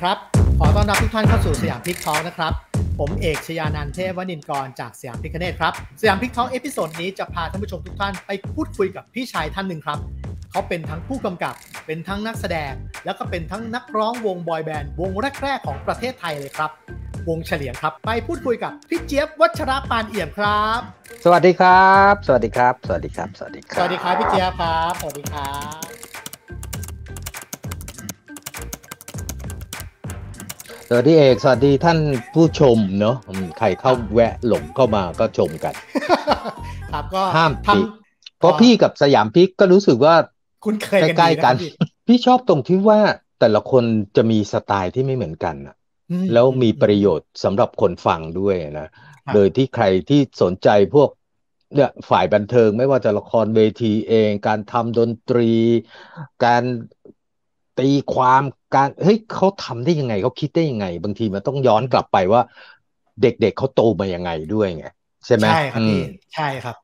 ครับขอต้อนรับทุกท่านเข้าสู่สยามพิกทอลนะครับ ผมเอกชยานันเทพวณินกรจากสยามพิคเนตครับ สยามพิกทอลเอพิโซดนี้จะพาท่านผู้ชมทุกท่านไปพูดคุยกับพี่ชายท่านหนึ่งครับ เขาเป็นทั้งผู้กำกับ เป็นทั้งนักแสดง แล้วก็เป็นทั้งนักร้องวงบอยแบนด์ วงแรกๆของประเทศไทยเลยครับ วงเฉลียงครับไปพูดคุยกับพี่เจี๊ยบวัชระปานเอี่ยมครับ สวัสดีครับ สวัสดีครับ สวัสดีครับ สวัสดีครับ สวัสดีครับพี่เจี๊ยบครับ สวัสดีครับสวัสดีเอกสวัสดีท่านผู้ชมเนาะใครเข้าแวะหลงเข้ามาก็ชมกัน ครับก็ห้ามติเพราะพี่กับสยามพิกก็รู้สึกว่า คุณเคยใกล้ๆกัน พี่ชอบตรงที่ว่าแต่ละคนจะมีสไตล์ที่ไม่เหมือนกันอะแล้วมีประโยชน์สำหรับคนฟังด้วยนะโดยที่ใครที่สนใจพวก เนี่ยฝ่ายบันเทิงไม่ว่าจะละครเวทีเอง การทำดนตรี การตีความการเฮ้ยเขาทำได้ยังไงเขาคิดได้ยังไง บางทีมันต้องย้อนกลับไปว่า เด็กๆเเขาโตมายังไงด้วยไง ใช่ไหมใช่ครับพี่ใช่ครับ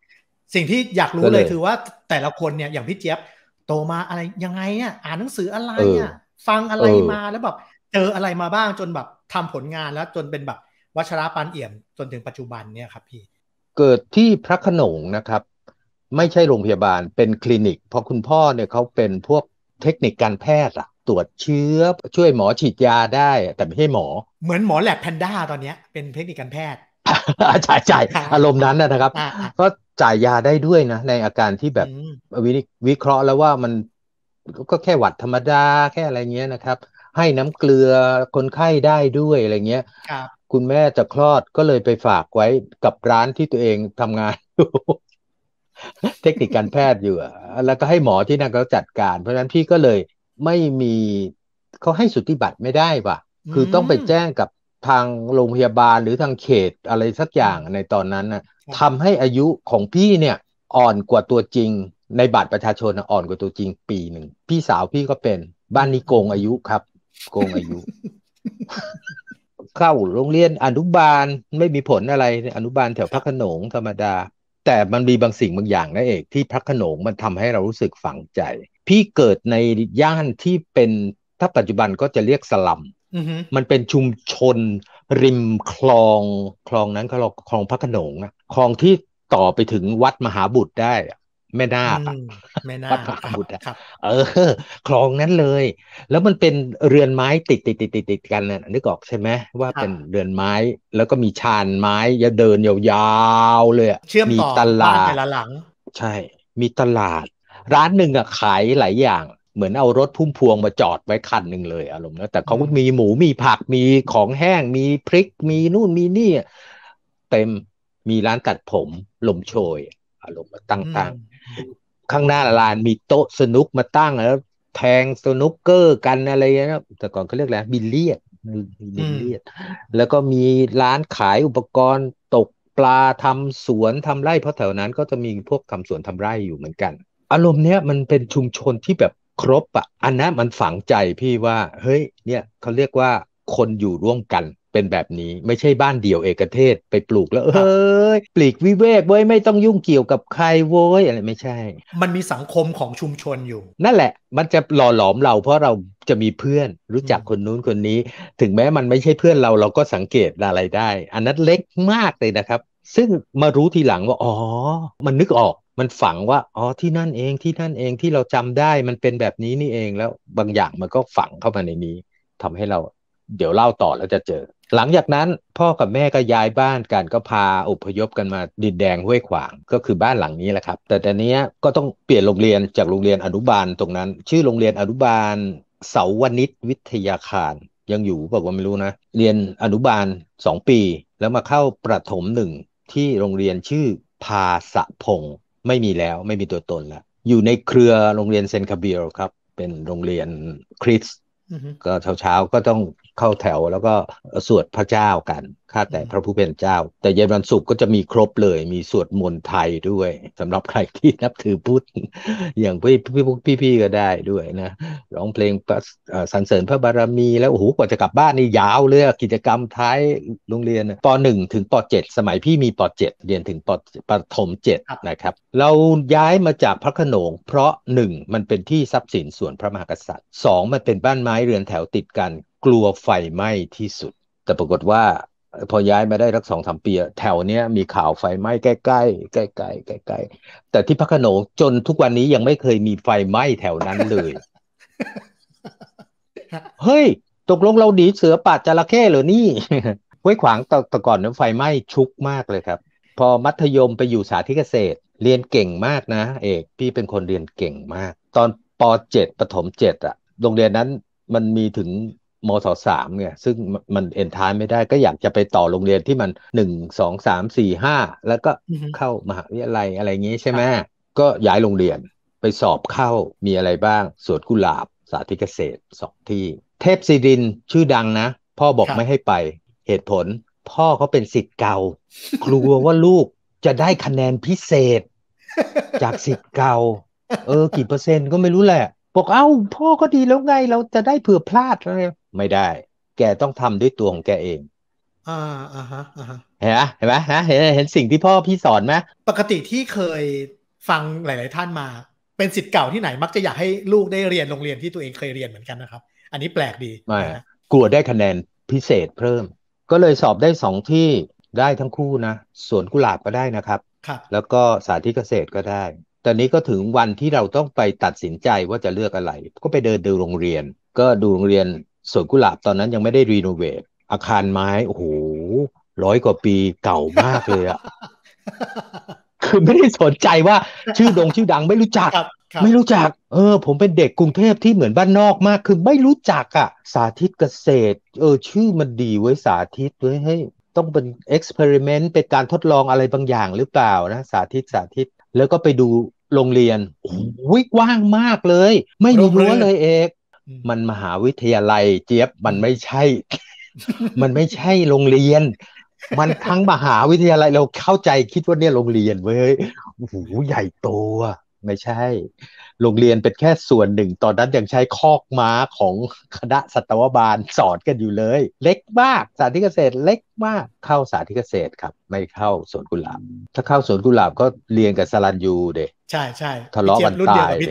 สิ่งที่อยากรู้เลยคือว่าแต่ละคนเนี่ยอย่างพี่เจี๊ยบ โตมาอะไรยังไงอ่ยอ่านหนังสืออะไรี่ยฟังอะไรมาแล้วแบบเจออะไรมาบ้างจนแบบทำผลงานแล้วจนเป็นแบบ วัชราปานเอี่ยม จนถึงปัจจุบันเนี่ยครับพี่เกิดที่พระขนงนะครับ ไม่ใช่โรงพยาบาลเป็นคลินิกเพราะคุณพ่อเนี่ยเขาเป็นพวกเทคนิคการแพทย์อะตรวจเชื้อช่วยหมอฉีดยาได้แต่ไม่ใช่หมอ เหมือนหมอแลบแพนด้าตอนนี้เป็นเทคนิคการแพทย์ใช่ใช่อารมณ์นั้นนะครับก็จ่ายยาได้ด้วยนะ ในอาการที่แบบวิเคราะห์แล้วว่ามัน ก็แค่หวัดธรรมดาแค่อะไรเงี้ยนะครับ ให้น้ำเกลือคนไข้ได้ด้วยอะไรเงี้ยคุณแม่จะคลอดก็เลยไปฝากไว้กับร้านที่ตัวเองทำงานเทคนิคการแพทย์อยู่แล้วก็ให้หมอที่นั่นเขาจัดการ เพราะฉะนั้นพี่ก็เลยไม่มีเขาให้สุทธิบัตรไม่ได้ว่ะ คือต้องไปแจ้งกับทางโรงพยาบาลหรือทางเขตอะไรสักอย่างในตอนนั้นนะทำให้อายุของพี่เนี่ย อ่อนกว่าตัวจริงในบัตรประชาชนอ่อนกว่าตัวจริงปีหนึ่ง พี่สาวพี่ก็เป็นบ้านนี้โกงอายุครับ โกงอายุ เข้าโรงเรียนอนุบาลไม่มีผลอะไร อนุบาลแถวพักขนงธรรมดาแต่มันมีบางสิ่งบางอย่างนะเอก ที่พระขนง มันทำให้เรารู้สึกฝังใจ พี่เกิดในย่านที่เป็นถ้าปัจจุบันก็จะเรียกสลัมมันเป็นชุมชนริมคลอง คลองนั้นคลองคลองพระขนงคลองที่ต่อไปถึงวัดมหาบุตรได้แม่นาคแม่นาควัดบุตรเออ คลองนั้นเลย แล้วมันเป็นเรือนไม้ติดติดติดติดติดกันน่ะนึกออกใช่ไหมว่าเป็นเรือนไม้ แล้วก็มีชานไม้ยาเดินยาวๆเลย เชื่อมต่อตลาดแต่ละหลัง ใช่ มีตลาด ร้านหนึ่งอ่ะขายหลายอย่าง เหมือนเอารถพุ่มพวงมาจอดไว้คันหนึ่งเลยอารมณ์นะแต่เขาก็มีหมู มีผัก มีของแห้ง มีพริก มีนู่น มีนี่ เต็ม มีร้านตัดผมลมโชยอารมณ์ต่างๆข้างหน้าลานมีโต๊ะสนุกมาตั้งแล้วแทงสนุกเกอร์กันอะไรเงี้ยนะแต่ก่อนเขาเรียกอะไรบิลเลียดบิลเลียด แล้วก็มีร้านขายอุปกรณ์ตกปลาทำสวนทำไร่ เพราะแถวนั้นก็จะมีพวกทำสวนทำไร่อยู่เหมือนกัน อารมณ์เนี้ยมันเป็นชุมชนที่แบบครบอ่ะอันนั้นมันฝังใจพี่ว่า เฮ้ยเนี่ยเขาเรียกว่าคนอยู่ร่วมกันเป็นแบบนี้ไม่ใช่บ้านเดี่ยวเอกเทศไปปลูกแล้วเอ้ยปลีกวิเวกเว้ยไม่ต้องยุ่งเกี่ยวกับใครเว้ยอะไรไม่ใช่ มันมีสังคมของชุมชนอยู่นั่นแหละ มันจะหล่อหลอมเราเพราะเราจะมีเพื่อน รู้จักคนนู้นคนนี้ ถึงแม้มันไม่ใช่เพื่อนเราเราก็สังเกตอะไรได้ อันนั้นเล็กมากเลยนะครับ ซึ่งมารู้ทีหลังว่าอ๋อมันนึกออก มันฝังว่าอ๋อที่นั่นเองที่นั่นเองที่เราจำได้ มันเป็นแบบนี้นี่เองแล้ว บางอย่างมันก็ฝังเข้ามาในนี้ ทำให้เราเดี๋ยวเล่าต่อแล้วจะเจอหลังจากนั้นพ่อกับแม่ก็ย้ายบ้านกันก็พาอพยพกันมาดินแดงห้วยขวางก็คือบ้านหลังนี้แหละครับ แต่ตอนนี้ก็ต้องเปลี่ยนโรงเรียนจากโรงเรียนอนุบาลตรงนั้น ชื่อโรงเรียนอนุบาล เสาวนิชวิทยาคารยังอยู่บอกว่าไม่รู้นะ เรียนอนุบาลสองปีแล้วมาเข้าประถมหนึ่งที่โรงเรียนชื่อพาสะพงไม่มีแล้วไม่มีตัวตนแล้วอยู่ในเครือโรงเรียนเซนคาเบียลครับ เป็นโรงเรียนคริสก็เช้าๆก็ต้องเข้าแถวแล้วก็สวดพระเจ้ากันข้าแต่พระผู้เป็นเจ้า แต่เย็นวันศุกร์ก็จะมีครบเลย มีสวดมนต์ไทยด้วย สำหรับใครที่นับถือพุทธ อย่างพี่พี่พพี่ๆก็ได้ด้วยนะร้องเพลงสรรเสริญพระบารมีแล้วโอ้โหกว่าจะกลับบ้านนี่ยาวเลย กิจกรรมท้ายโรงเรียนป่หนึงถึงปเจ็ดสมัยพี่มีปดเรียนถึงปปฐมเจ็ดนะครับเราย้ายมาจากพระขนงเพราะหนึ่งมันเป็นที่ทรัพย์สินส่วนพระมหากษัตริย์สองมันเป็นบ้านไม้เรือนแถวติดกันกลัวไฟไหม้ที่สุด แต่ปรากฏว่าพอย้ายมาได้รักสองสามปี แถวเนี้ยมีข่าวไฟไหม้ใกล้ใกล้ใกล้ใกล้ใกล้ใกล้แต่ที่พักขนงจนทุกวันนี้ยังไม่เคยมีไฟไหม้แถวนั้นเลย เฮ้ย ตกลงเราดีเสือป่าจระเข้หรือนี่ห้วยขวางตะตะก่อนนั้นไฟไหม้ชุกมากเลยครับ พอมัธยมไปอยู่สาธิตเกษตร เรียนเก่งมากนะเอกพี่เป็นคนเรียนเก่งมาก ตอนป .7 ปฐม7อะโรงเรียนนั้นมันมีถึงมศสามเนี่ย ซึ่งมันเอนทายไม่ได้ ก็อยากจะไปต่อโรงเรียนที่มันหนึ่งสองสามสี่ห้าแล้วก็เข้ามหาวิทยาลัยอะไรอย่างี้ใช่ไหม ก็ย้ายโรงเรียนไปสอบเข้ามีอะไรบ้าง สวนกุหลาบสาธิตเกษตรสองที่เทพศิรินชื่อดังนะ พ่อบอกไม่ให้ไปเหตุผล พ่อเขาเป็นสิทธิ์เก่ากลัวว่าลูกจะได้คะแนนพิเศษ จากสิทธิ์เก่า เออกี่เปอร์เซ็นต์ก็ไม่รู้แหละบอกเอ้าพ่อก็ดีแล้วไงเราจะได้เผื่อพลาดอะไรไม่ได้ แกต้องทำด้วยตัวของแกเองอ่าอ่าฮะอ่าฮะเห็นไหมเห็นไหมนะเห็นเห็นสิ่งที่พ่อพี่สอนไหมปกติที่เคยฟังหลาย ๆ ท่านมา เป็นสิทธิ์เก่าที่ไหนมักจะอยากให้ลูกได้เรียนโรงเรียนที่ตัวเองเคยเรียนเหมือนกันนะครับ อันนี้แปลกดีไม่กลัวได้คะแนนพิเศษเพิ่ม ก็เลยสอบได้สองที่ได้ทั้งคู่นะ สวนกุหลาบก็ได้นะครับครับแล้วก็สาธิตเกษตรก็ได้ตอนนี้ก็ถึงวันที่เราต้องไปตัดสินใจว่าจะเลือกอะไร ก็ไปเดินดูโรงเรียน ก็ดูโรงเรียนสวนกุหลาบตอนนั้นยังไม่ได้รีโนเวท อาคารไม้ โอ้โหร้อยกว่าปีเก่ามากเลยอะ คือไม่ได้สนใจว่า ชื่อดงชื่อดังไม่รู้จัก ไม่รู้จัก เออผมเป็นเด็กกรุงเทพที่เหมือนบ้านนอกมาก คือไม่รู้จักอะสาธิตเกษตร เออ ชื่อมันดีไว้สาธิตไว้ให้ต้องเป็นเอ็กซ์เพร์เมนต์เป็นการทดลองอะไรบางอย่างหรือเปล่านะสาธิตสาธิตแล้วก็ไปดูโรงเรียนวิกว้างมากเลย ไม่มีรั้วเลยเอก มันมหาวิทยาลัย เจี๊ยบ มันไม่ใช่ มันไม่ใช่โรงเรียน มันทั้งมหาวิทยาลัย เราเข้าใจคิดว่าเนี่ยโรงเรียนเว้ยโอ้โหใหญ่โตอะ ไม่ใช่โรงเรียนเป็นแค่ส่วนหนึ่งตอนนั้นยังใช้คอกม้าของคณะสัตวบาลสอนกันอยู่เลย เล็กมากสาธิตเกษตรเล็กมากเข้าสาธิตเกษตรครับ ไม่เข้าสวนกุหลาบ ถ้าเข้าสวนกุหลาบก็เรียนกับสลันยูเด็ใช่ใช่ทะเลาะกันตายเ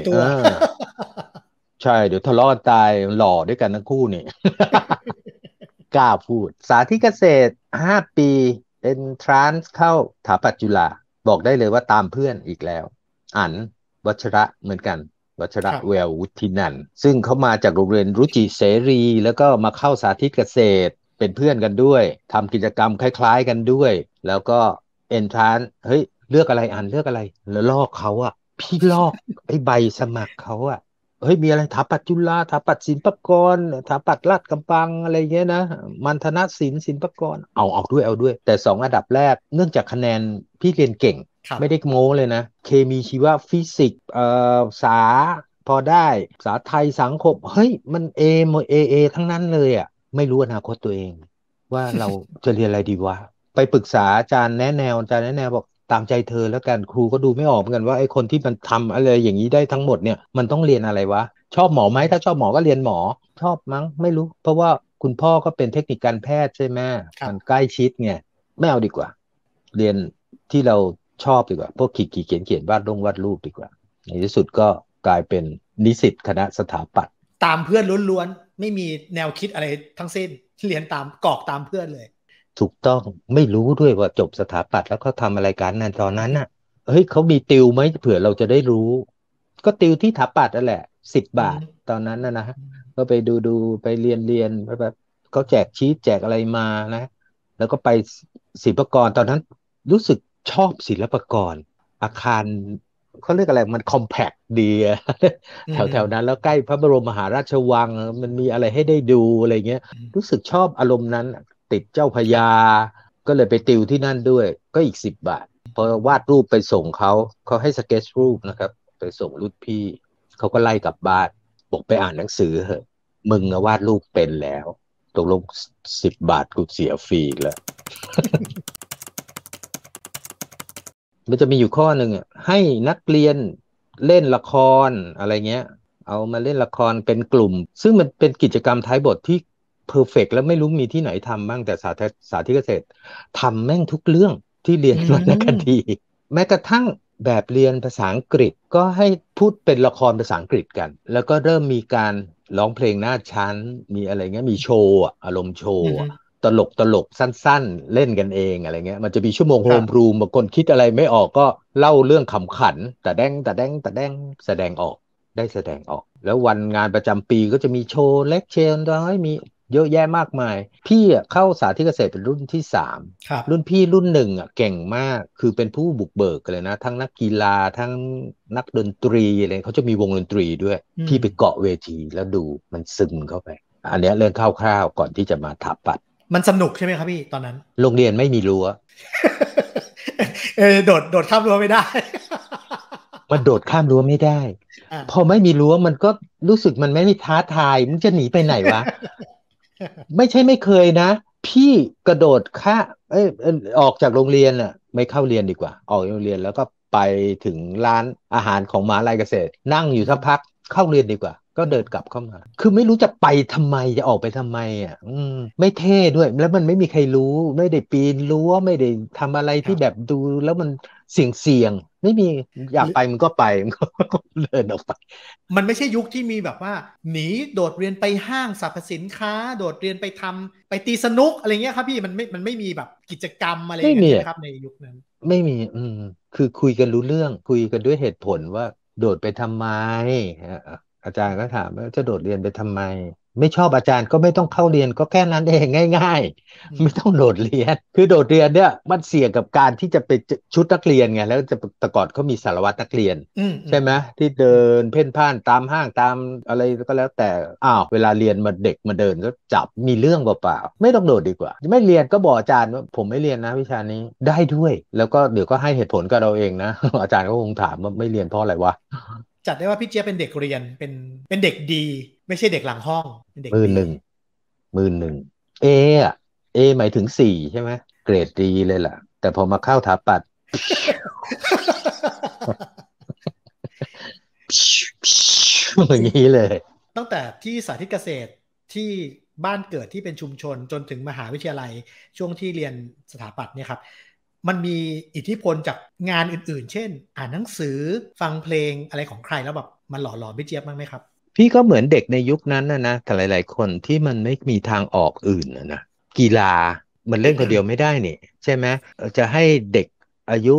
ใช่เดี๋ยวทะเลาะกันตายหล่อด้วยกันทั้งคู่นี่กล้าพูด สาธิตเกษตรห้าปีเป็นทรานส์เข้าถาปัจจุฬาบอกได้เลยว่าตามเพื่อนอีกแล้วอันวัชระเหมือนกัน วัชระเวลวุฒินันซึ่งเขามาจากโรงเรียนรุจิเสรี แล้วก็มาเข้าสาธิตเกษตรเป็นเพื่อนกันด้วย ทำกิจกรรมคล้ายๆกันด้วย แล้วก็เอนทรานเฮ้ย เลือกอะไรอ่านเลือกอะไรแล้วลอกเขาอะพี่ลอกไอ้ใบสมัครเขาอะเฮ้ยมีอะไรถาปัดจุฬาถาปัดศิลปกรถาปัดลาดกำปังอะไรเงี้ยนะมันธนศิลปศิลปกรเอาเอาด้วยเอาด้วย แต่สองอันดับแรกเนื่องจากคะแนนพี่เรียนเก่ง ไม่ได้โม้เลยนะ เคมีชีวฟิสิกส์เอ่อสาพอได้สาไทยสังคม เฮ้ยมันเอมเอเอทั้งนั้นเลยอะ่ะไม่รู้อนาคตตัวเอง ว่าเราจะเรียนอะไรดีวะไปปรึกษาอาจารย์แนะแนวอาจารย์แนะแนวบอกตามใจเธอแล้วกันครูก็ดูไม่ออกเหมือนกันว่าไอ้คนที่มันทำอะไรอย่างนี้ได้ทั้งหมดเนี่ยมันต้องเรียนอะไรวะ ชอบหมอไหม ถ้าชอบหมอก็เรียนหมอ ชอบมั้งไม่รู้ เพราะว่าคุณพ่อก็เป็นเทคนิคการแพทย์ใช่ไหมมันใกล้ชิดไงไม่เอาดีกว่า เรียนที่เราชอบดีกว่าพวกขีดขีดเขียนเขียนวาดลงวาดรูปดีกว่าในที่สุดก็กลายเป็นนิสิต คณะสถาปัตย์ตามเพื่อนล้วนๆไม่มีแนวคิดอะไรทั้งสิ้น เรียนตาม กอกตามเพื่อนเลยถูกต้องไม่รู้ด้วยว่าจบสถาปัตย์แล้วเขาทำอะไรกันนั่นตอนนั้นน่ะเฮ้ยเขามีติวไหมเผื่อเราจะได้รู้ ก็ติวที่สถาปัตย์นั่นแหละสิบบาทตอนนั้นนะนะ ก็ไปดูดูไปเรียนเรียนแบบเขาแจกชีตแจกอะไรมานะ แล้วก็ไปศิลปกรตอนนั้นรู้สึกชอบศิลปกรอาคารเขาเรียกอะไรมันคอมแพกดี แถวแถวนั้นแล้วใกล้พระบรม มหาราชวังมันมีอะไรให้ได้ดูอะไรเงี้ย รู้สึกชอบอารมณ์นั้นติดเจ้าพญา ก็เลยไปติวที่นั่นด้วย ก็อีกสิบบาท พอวาดรูปไปส่งเขา เขาให้สเก็ตรูปนะครับ ไปส่งรุ่นพี่ เขาก็ไล่กลับบ้าน บอกไปอ่านหนังสือเหอะ มึงวาดรูปเป็นแล้วตกลงสิบบาท กูเสียฟรีแล้ว มันจะมีอยู่ข้อหนึ่งอ่ะ ให้นักเรียนเล่นละครอะไรเงี้ย เอามาเล่นละครเป็นกลุ่ม ซึ่งมันเป็นกิจกรรมท้ายบทที่เพอร์เฟกแล้วไม่รู้มีที่ไหนทำบ้างแต่สาธิตสาธิตเกษตร ทำแม่งทุกเรื่องที่เรียนวรรณคดี แม้กระทั่งแบบเรียนภาษาอังกฤษก็ให้พูดเป็นละครภาษาอังกฤษกัน แล้วก็เริ่มมีการร้องเพลงหน้าชั้น มีอะไรเงี้ยมีโชว์อารมณ์โชว์ตลกตลกสั้นๆ เล่นกันเองอะไรเงี้ยมันจะมีชั่วโมงโฮมรูมบางคนคิดอะไรไม่ออกก็เล่าเรื่องขำขันแต่แดงแต่แดงแต่แดงแสดงออกได้แสดงออก แล้ววันงานประจำปีก็จะมีโชว์เล็กเชนน้อยมีเยอะแยะมากมาย พี่เข้าสาธิตเกษตรเป็นรุ่นที่สามรุ่นพี่รุ่นหนึ่งอ่ะเก่งมากคือเป็นผู้บุกเบิกเลยนะทั้งนักกีฬาทั้งนักดนตรีอะไรเขาจะมีวงดนตรีด้วยพี่ไปเกาะเวทีแล้วดูมันซึมเข้าไป อันนี้เรื่องคร่าวๆ ก่อนที่จะมาถับปัด มันสนุกใช่ไหมครับพี่ตอนนั้น โรงเรียนไม่มีรั้วเออโดดโดดข้ามรั้วไม่ได้มันโดดข้ามรั้วไม่ได้ พอไม่มีรั้วมันก็รู้สึกมันไม่มีท้าทายมันจะหนีไปไหนวะไม่ใช่ไม่เคยนะ พี่กระโดดค่าเอ้ยออกจากโรงเรียนอะไม่เข้าเรียนดีกว่า ออกโรงเรียนแล้วก็ไปถึงร้านอาหารของมหาลัยเกษตร นั่งอยู่สักพักเข้าเรียนดีกว่าก็เดินกลับเข้ามา คือไม่รู้จะไปทำไม จะออกไปทำไมอ่ะอืมไม่เท่ด้วย แล้วมันไม่มีใครรู้ ไม่ได้ปีนรั้วไม่ได้ทำอะไรที่แบบดูแล้วมันเสี่ยงเสี่ยงไม่มีอยากไปมันก็ไปมันก็เดินออกไป มันไม่ใช่ยุคที่มีแบบว่า หนีโดดเรียนไปห้างสรรพสินค้า โดดเรียนไปทำไปตีสนุกอะไรเงี้ยครับ พี่มันไม่มันไม่มีแบบกิจกรรมอะไรอย่างเงี้ยครับในยุคนั้น ไม่มีอืมคือคุยกันรู้เรื่องคุยกันด้วยเหตุผลว่าโดดไปทำไมอาจารย์ก็ถามว่าจะโดดเรียนไปทำไม ไม่ชอบอาจารย์ก็ไม่ต้องเข้าเรียนก็แค่นั้นเองง่าย ๆ ไม่ต้องโดดเรียน คือโดดเรียนเนี่ยมันเสี่ยงกับการที่จะไปชุดนักเรียนไงแล้วจะตะกอดเขามีสารวัตรนักเรียนใช่ไหมที่เดินเพ่นพ่านตามห้างตามอะไรก็แล้วแต่อ้าวเวลาเรียนมาเด็กมาเดินก็จับมีเรื่องเปล่าๆไม่ต้องโดดดีกว่าไม่เรียนก็บอกอาจารย์ว่าผมไม่เรียนนะ วิชานี้ได้ด้วย แล้วก็เดี๋ยวก็ให้เหตุผลกับเราเองนะอาจารย์ก็คงถามว่าไม่เรียนเพราะอะไรวะจัดได้ว่าพี่เจี๊ยบเป็นเด็กเรียนเป็นเป็นเด็กดี ไม่ใช่เด็กหลังห้องเป็นเด็กมือหนึ่งมือหนึ่งเออะเอหมายถึงสี่ใช่ไหมเกรดดีเลยล่ะ แต่พอมาเข้าถาปัดอย่างนี้เลย ตั้งแต่ที่สาธิตเกษตรที่บ้านเกิดที่เป็นชุมชนจนถึงมหาวิทยาลัยช่วงที่เรียนสถาปัตย์เนี่ยครับมันมีอิทธิพลจากงานอื่นๆ เช่น อ่านหนังสือฟังเพลงอะไรของใครแล้วแบบมันหล่อหลอมพี่เจี๊ยบมั้งไหมครับ พี่ก็เหมือนเด็กในยุคนั้นนะนะแต่หลาย ๆ คนที่มันไม่มีทางออกอื่นนะกีฬามันเล่นคนเดียวไม่ได้นี่ ใช่ไหมจะให้เด็กอายุ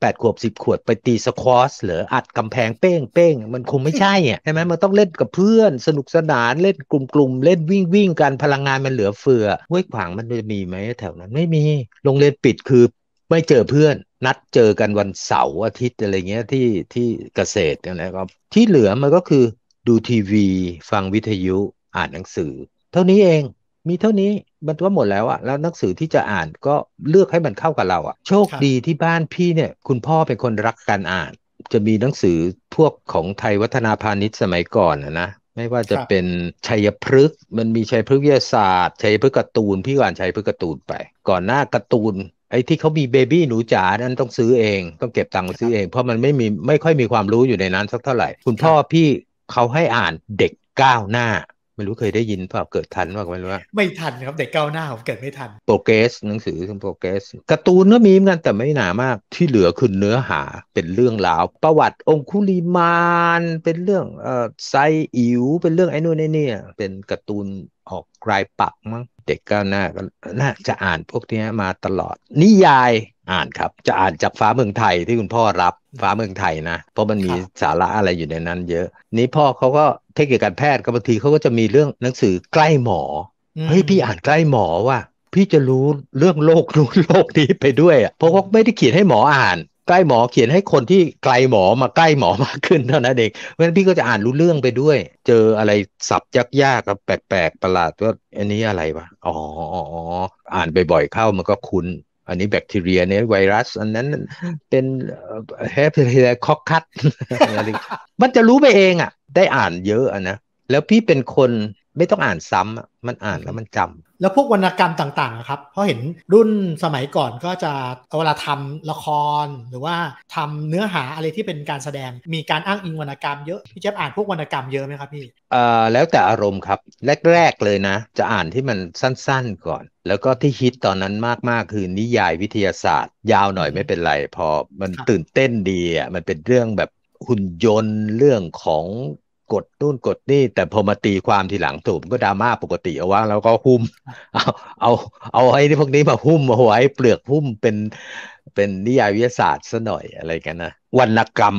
แปดขวบสิบขวบไปตีสควอชหรืออัดกำแพง เป้งเป้งมันคงไม่ใช่อ่ะใช่ไหมมันต้องเล่นกับเพื่อนสนุกสนานเล่นกลุ่มกลุ่มเล่นวิ่งวิ่งกันพลังงานมันเหลือเฟือห้วยขวางมันจะมีไหมแถวนั้นไม่มีโรงเรียนปิดคือไม่เจอเพื่อนนัดเจอกันวันเสาร์อาทิตย์อะไรเงี้ยที่ที่เกษตรกันนะครับที่เหลือมันก็คือดูทีวีฟังวิทยุอ่านหนังสือ เท่านี้เองมีเท่านี้มันก็หมดแล้วอะแล้วหนังสือที่จะอ่านก็เลือกให้มันเข้ากับเราอะโชคดีที่บ้านพี่เนี่ยคุณพ่อเป็นคนรักการอ่าน จะมีหนังสือพวกของไทยวัฒนาพาณิชย์สมัยก่อนนะไม่ว่าจะเป็นชัยพฤกษ์มันมีชัยพฤกษ์วิทยาศาสตร์ชัยพฤกษ์การ์ตูนพี่อ่านชัยพฤกษ์การ์ตูนไป ก่อนหน้าการ์ตูนไอ้ที่เขามีเบบี้หนูจ๋านั้นต้องซื้อเอง ต้องเก็บตังค์ซื้อเอง เพราะมันไม่มีไม่ค่อยมีความรู้อยู่ในนั้นสักเท่าไหร่ คุณพ่อพี่เขาให้อ่านเด็กก้าวหน้าไม่รู้เคยได้ยินเปล่าเกิดทันว่าไม่รู้ว่าไม่ทันครับเด็กก้าวหน้าผมเกิดไม่ทันโปรเกสหนังสือโปรเกสการ์ตูนก็มีเหมือนกันแต่ไม่หนามาก ที่เหลือคือเนื้อหาเป็นเรื่องราวประวัติองคุลิมานเป็นเรื่องเอ่อไซอิ๋วเป็นเรื่องไอ้นู่นไอ้นี่เป็นการ์ตูนออกลายปักมั้งเด็กก้าวหน้าก็น่าจะอ่านพวกนี้มาตลอดนิยายอ่านครับจะอ่านจากฟ้าเมืองไทยที่คุณพ่อรับฟ้าเมืองไทยนะ เพราะมันมีสาระอะไรอยู่ในนั้นเยอะ นี่พ่อเขาก็เทคนิคการแพทย์ก็บางทีเขาก็จะมีเรื่องหนังสือใกล้หมอเฮ้ยพี่อ่านใกล้หมอว่ะพี่จะรู้เรื่องโลกรู้โลกนี้ไปด้วยอ่ะเพราะว่าไม่ได้เขียนให้หมออ่าน ใกล้หมอเขียนให้คนที่ไกลหมอมาใกล้หมอมากขึ้นเท่านั้นเองเพราะฉะนั้นพี่ก็จะอ่านรู้เรื่องไปด้วย เจออะไรสับยากยากับแปลกๆประหลาดว่าอันนี้อะไรวะออ๋อ๋ออ่านบ่อยๆเข้ามันก็คุ้นอันนี้แบคทีเรียเนี่ยไวรัส อันนั้น เป็นเฮปเทีรคอกคัตมันจะรู้ไปเองอ่ะได้อ่านเยอะอ่ะนะแล้วพี่เป็นคนไม่ต้องอ่านซ้ำมันอ่านแล้วมันจำแล้วพวกวรรณกรรมต่างๆครับเพราะเห็นรุ่นสมัยก่อนก็จะเอาเวลาทำละคร หรือว่าทำเนื้อหาอะไรที่เป็นการแสดงมีการอ้างอิงวรรณกรรมเยอะพี่เจ๊บอ่านพวกวรรณกรรมเยอะไหมครับพี่เอ่อแล้วแต่อารมณ์ครับแรก ๆเลยนะ จะอ่านที่มันสั้นๆก่อน แล้วก็ที่ฮิตตอนนั้นมากๆ คือนิยายวิทยาศาสตร์ ยาวหน่อยไม่เป็นไรพอมันตื่นเต้นดีอ่ะมันเป็นเรื่องแบบหุ่นยนต์เรื่องของกดนู่นกดนี่แต่พอมาตีความทีหลังถูกก็ดราม่าปกติเอาว่าแล้วก็หุ้มเอาเอาเอาไอ้พวกนี้มาหุ้มเอาไว้เปลือกหุ้มเป็นเป็นนิยายวิทยาศาสตร์ซะหน่อยอะไรกันนะวรรณกรรม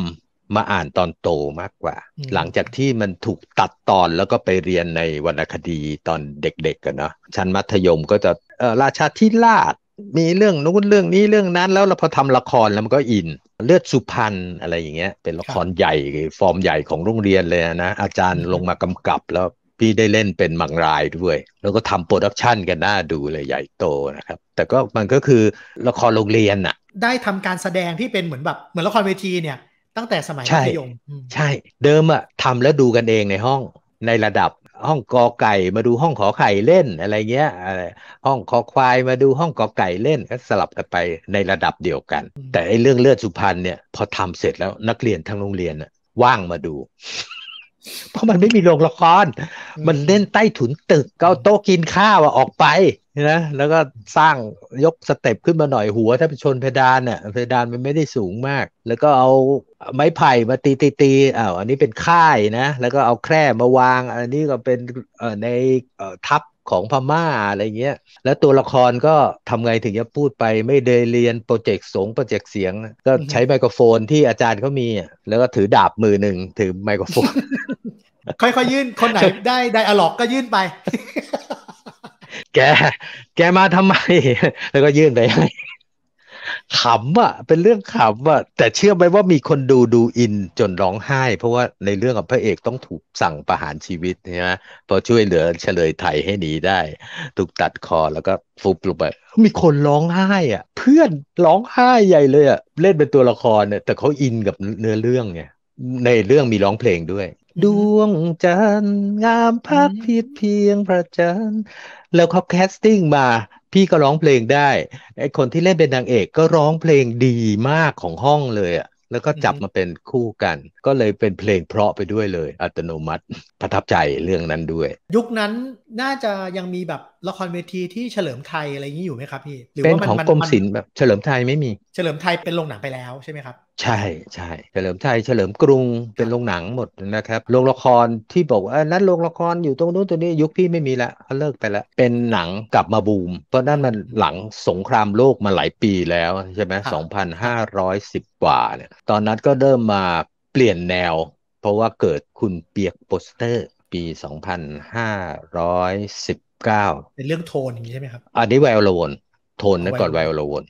มาอ่านตอนโตมากกว่า หลังจากที่มันถูกตัดตอนแล้วก็ไปเรียนในวรรณคดีตอนเด็กๆกันเนาะชั้นมัธยมก็จะราชาธิราชมีเรื่องนู้นเรื่องนี้เรื่องนั้นแล้วเราพอทำละครแล้วมันก็อินเลือดสุพรรณอะไรอย่างเงี้ยเป็นละครใหญ่ฟอร์มใหญ่ของโรงเรียนเลยนะ อาจารย์ลงมากำกับ แล้วพี่ได้เล่นเป็นมังรายด้วย แล้วก็ทำโปรดักชันกันหน้าดูเลยใหญ่โตนะครับแต่ก็มันก็คือละครโรงเรียนอะได้ทำการแสดงที่เป็นเหมือนแบบเหมือนละครเวทีเนี่ยตั้งแต่สมัยมัธยมใช่ เดิมอะทำแล้วดูกันเองในห้องในระดับห้องกอไก่มาดูห้องขอไข่เล่นอะไรเงี้ยห้องคอควายมาดูห้องกอไก่เล่นก็สลับกันไปในระดับเดียวกัน แต่ไอ้เรื่องเลือดสุพรรณเนี่ย พอทำเสร็จแล้วนักเรียนทั้งโรงเรียน ว่างมาดูเพราะมันไม่มีโรงละคร มันเล่นใต้ถุนตึก ก็โต๊ะกินข้าวออกไปนะ แล้วก็สร้างยกสเต็ปขึ้นมาหน่อยหัวถ้าเป็นชนเพดานเนี่ยเพดานมันไม่ได้สูงมาก แล้วก็เอาไม้ไผ่มาตีตีตีอ้าวอันนี้เป็นค่ายนะ แล้วก็เอาแคร่มาวาง อันนี้ก็เป็นในทับของพม่าอะไรเงี้ย แล้วตัวละครก็ทำไงถึงจะพูดไปไม่ได้เรียนโปรเจกต์สงโปรเจกต์เสียง ก็ใช้ไมโครโฟนที่อาจารย์เขามี แล้วก็ถือดาบมือหนึ่งถือไมโครโฟน ค่อยๆยื่นคนไหนได้ได้อะลอกก็ยื่นไป แกแกมาทำไม แล้วก็ยื่นไปให้ขำอ่ะเป็นเรื่องขำอ่ะแต่เชื่อไหมว่ามีคนดูดูอินจนร้องไห้ เพราะว่าในเรื่องกับพระเอกต้องถูกสั่งประหารชีวิตใช่ไหมพอช่วยเหลือเฉลยไทยให้หนีได้ ถูกตัดคอแล้วก็ฟุบลงไปมีคนร้องไห้อ่ะเพื่อนร้องไห้ใหญ่เลยอ่ะเล่นเป็นตัวละครเนี่ย แต่เขาอินกับเนื้อเรื่องไงในเรื่องมีร้องเพลงด้วย ดวงจันทร์งามพักผิดเพียงพระจันทร์แล้วเขาแคสติ้งมาพี่ก็ร้องเพลงได้ไอคนที่เล่นเป็นนางเอกก็ร้องเพลงดีมากของห้องเลยอะแล้วก็จับมาเป็นคู่กันก็เลยเป็นเพลงเพราะไปด้วยเลยอัตโนมัติประทับใจเรื่องนั้นด้วย ยุคนั้นน่าจะยังมีแบบละครเวทีที่เฉลิมไทยอะไรอย่างนี้อยู่ไหมครับ พี่หรือว่ามันของกรมศิลป์แบบเฉลิมไทยไม่มี เฉลิมไทยเป็นโรงหนังไปแล้วใช่ไหมครับ ใช่ใช่เฉลิมไทยเฉลิมกรุงเป็นโรงหนังหมดนะครับโรงละครที่บอกว่านั้นโรงละครอยู่ตรงนู้นตรงนี้ยุคพี่ไม่มีละเขาเลิกไปละเป็นหนังกลับมาบูมเพราะนั่นมันหลังสงครามโลกมาหลายปีแล้วใช่ไหมสองพันห้าร้อยสิบกว่าเนี่ยตอนนั้นก็เริ่มมาปลี่ยนแนว เพราะว่าเกิดคุณเปียกโปสเตอร์ ปี 2519 เป็นเรื่องโทนอย่างนี้ใช่ไหมครับอันนี้ไวโอลวนโทนนั้นก่อนไวโอลวน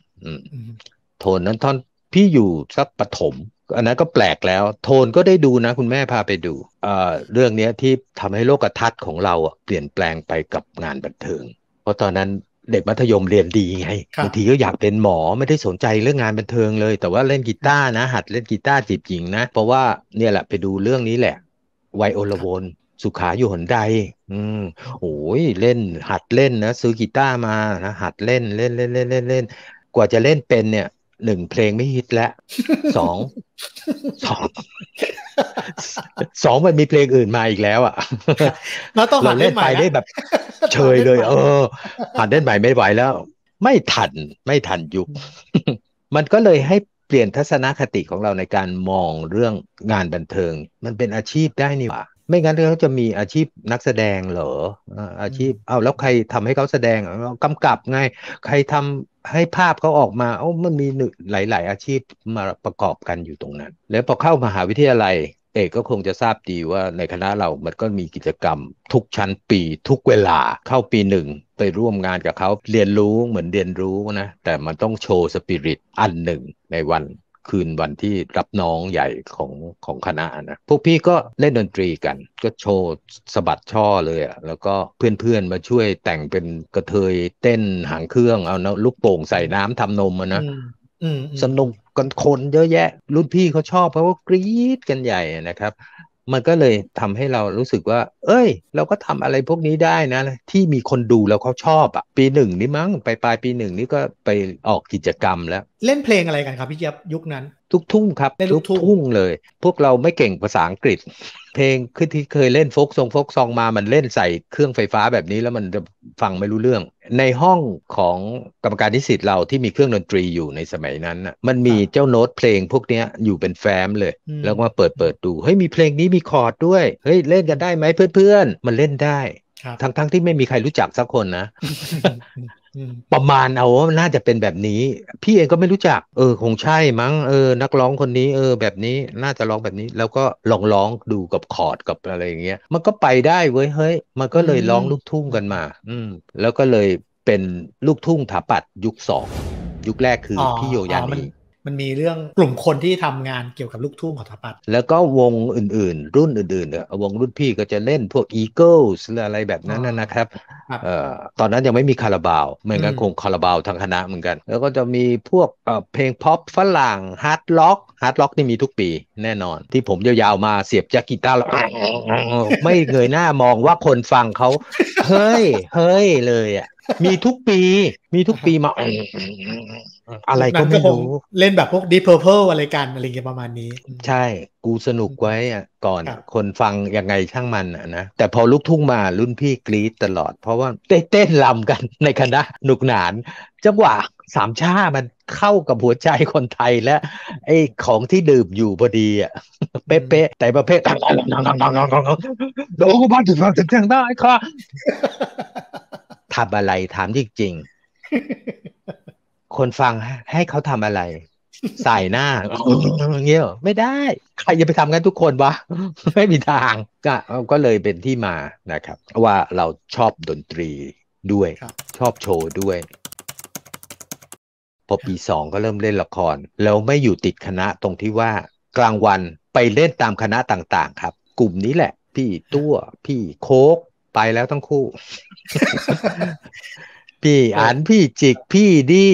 โทนนั้นท่อนพี่อยู่สักปฐมอันนั้นก็แปลกแล้ว โทนก็ได้ดูนะ คุณแม่พาไปดูเอ่อเรื่องนี้ที่ทำให้โลกทัศน์ของเราเปลี่ยนแปลงไปกับงานบันเทิง เพราะตอนนั้นเด็กมัธยมเรียนดีไงบางทีก็อยากเป็นหมอไม่ได้สนใจเรื่องงานบันเทิงเลย แต่ว่าเล่นกีตาร์นะ หัดเล่นกีตาร์จีบหญิงนะเพราะว่าเนี่ยแหละไปดูเรื่องนี้แหละไวโอลวนสุขาอยู่หนใด อืมโอ้ยเล่นหัดเล่นนะซื้อกีตาร์มานะหัดเล่นเล่นเล่นเล่นเล่นเล่นกว่าจะเล่นเป็นเนี่ยหนึ่งเพลงไม่ฮิตแล้วสองสองสองมันมีเพลงอื่นมาอีกแล้ว อ่ะเราต้องเเล่นไปได้แบบเฉยเลยเออผ่านเล่นใหม่ไม่ไหวแล้ว ไม่ทันไม่ทันยุคมันก็เลยให้เปลี่ยนทัศนคติของเราในการมองเรื่องงานบันเทิง มันเป็นอาชีพได้นี่หว่าไม่งั้นเขาจะมีอาชีพนักแสดงเหรออาชีพ เอาแล้วใครทำให้เขาแสดงกำกับไงใครทำให้ภาพเขาออกมาเอ้ามันมีหนึ่งหลายยอาชีพมาประกอบกันอยู่ตรงนั้น แล้วพอเข้ามหาวิทยาลัย เอกก็คงจะทราบดีว่าในคณะเรามันก็มีกิจกรรม ทุกชั้น ปี ทุกเวลา เข้าปีหนึ่งไปร่วมงานกับเขา เรียนรู้เหมือนเรียนรู้นะ แต่มันต้องโชว์สปิริตอันหนึ่งในวันคืนวันที่รับน้องใหญ่ของของคณะนะ พวกพี่ก็เล่นดนตรีกัน ก็โชว์สะบัดช่อเลยอะแล้วก็เพื่อนๆมาช่วยแต่งเป็นกระเทยเต้นหางเครื่องเอานะลูกโป่งใส่น้ำทำนมอะนะสนุกกันคนเยอะแยะ รุ่นพี่เขาชอบเพราะว่ากรี๊ดกันใหญ่นะครับมันก็เลยทำให้เรารู้สึกว่า เอ้ย เราก็ทำอะไรพวกนี้ได้นะ ที่มีคนดูแล้วเขาชอบอะ่ะ ปีหนึ่งนี่มั้งไปปลายปีหนึ่งนี่ก็ไปออกกิจกรรมแล้ว เล่นเพลงอะไรกันครับพี่เจี๊ยบยุคนั้น ทุกทุ่งครับ ทุกทุ่งเลย พวกเราไม่เก่งภาษาอังกฤษเพลงคือที่เคยเล่นโฟกซองโฟกซองมามันเล่นใส่เครื่องไฟฟ้าแบบนี้แล้วมันจะฟังไม่รู้เรื่อง ในห้องของกรรมการนิสิตเราที่มีเครื่องดนตรีอยู่ในสมัยนั้นะมันมีเจ้าโน้ตเพลงพวกเนี้ยอยู่เป็นแฟ้มเลย แล้วมาเปิดเปิดดู เฮ้ยมีเพลงนี้มีคอร์ดด้วย เฮ้ยเล่นกันได้ไหมเพื่อนๆมันเล่นได้ ทั้งๆที่ไม่มีใครรู้จักสักคนนะประมาณเอาว่าน่าจะเป็นแบบนี้ พี่เองก็ไม่รู้จัก เออคงใช่มั้งเออนักร้องคนนี้ เออแบบนี้น่าจะร้องแบบนี้ แล้วก็ลองร้องดูกับคอร์ดกับอะไรอย่างเงี้ยมันก็ไปได้เว้ยเฮ้ย มันก็เลยร้องลูกทุ่งกันมา อืม แล้วก็เลยเป็นลูกทุ่งถาปัดยุคสองยุคแรกคืออพี่โยยานีมันมีเรื่องกลุ่มคนที่ทำงานเกี่ยวกับลูกทุ่งของถาปัดแล้วก็วงอื่นๆ รุ่นอื่นๆวงรุ่นพี่ก็จะเล่นพวก Eagles หรืออะไรแบบนั้นนะครับตอนนั้นยังไม่มีคาราบาวเหมือนกันคงคาราบาวทางคณะเหมือนกัน แล้วก็จะมีพวกเพลงพ็อปฝรั่งฮาร์ดล็อกฮาร์ดล็อกนี่มีทุกปีแน่นอน ที่ผมยาวๆมาเสียบแจ็กกีตาร์แล้วไม่เงยหน้ามองว่าคนฟังเขาเฮ้ย เฮ้ยเลยอ่ะมีทุกปีมีทุกปีมาอะไรก็ไม่รู้ เล่นแบบพวกดิเพอร์เพลอะไรกัน อะไรเงี้ยประมาณนี้ ใช่ กูสนุกไว้อ่ะก่อน คนฟังยังไงช่างมันอ่ะนะแต่พอลูกทุ่งมารุ่นพี่กรี๊ดตลอด เพราะว่าเต้นลำกันในคณะหนุกหนานจังหวะสามชามันเข้ากับหัวใจคนไทยและไอ้ของที่ดื่มอยู่พอดีอ่ะเป๊ะๆแต่ประเภทงๆๆๆๆโดนบ้านถึงบ้านถึงเชียงได้ค่ะทำอะไรถามจริงๆคนฟังให้เขาทำอะไรใส่หน้าเงี้ยไม่ได้ใครจะไปทำกันทุกคนวะไม่มีทาง ก็ก็เลยเป็นที่มานะครับว่าเราชอบดนตรีด้วย ชอบโชว์ด้วยพอปีสองก็เริ่มเล่นละคร แล้วไม่อยู่ติดคณะตรงที่ว่า กลางวันไปเล่นตามคณะต่างๆครับ กลุ่มนี้แหละพี่ตั้วพี่โคกไปแล้วทั้งคู่พี่อันพี่จิกพี่ดี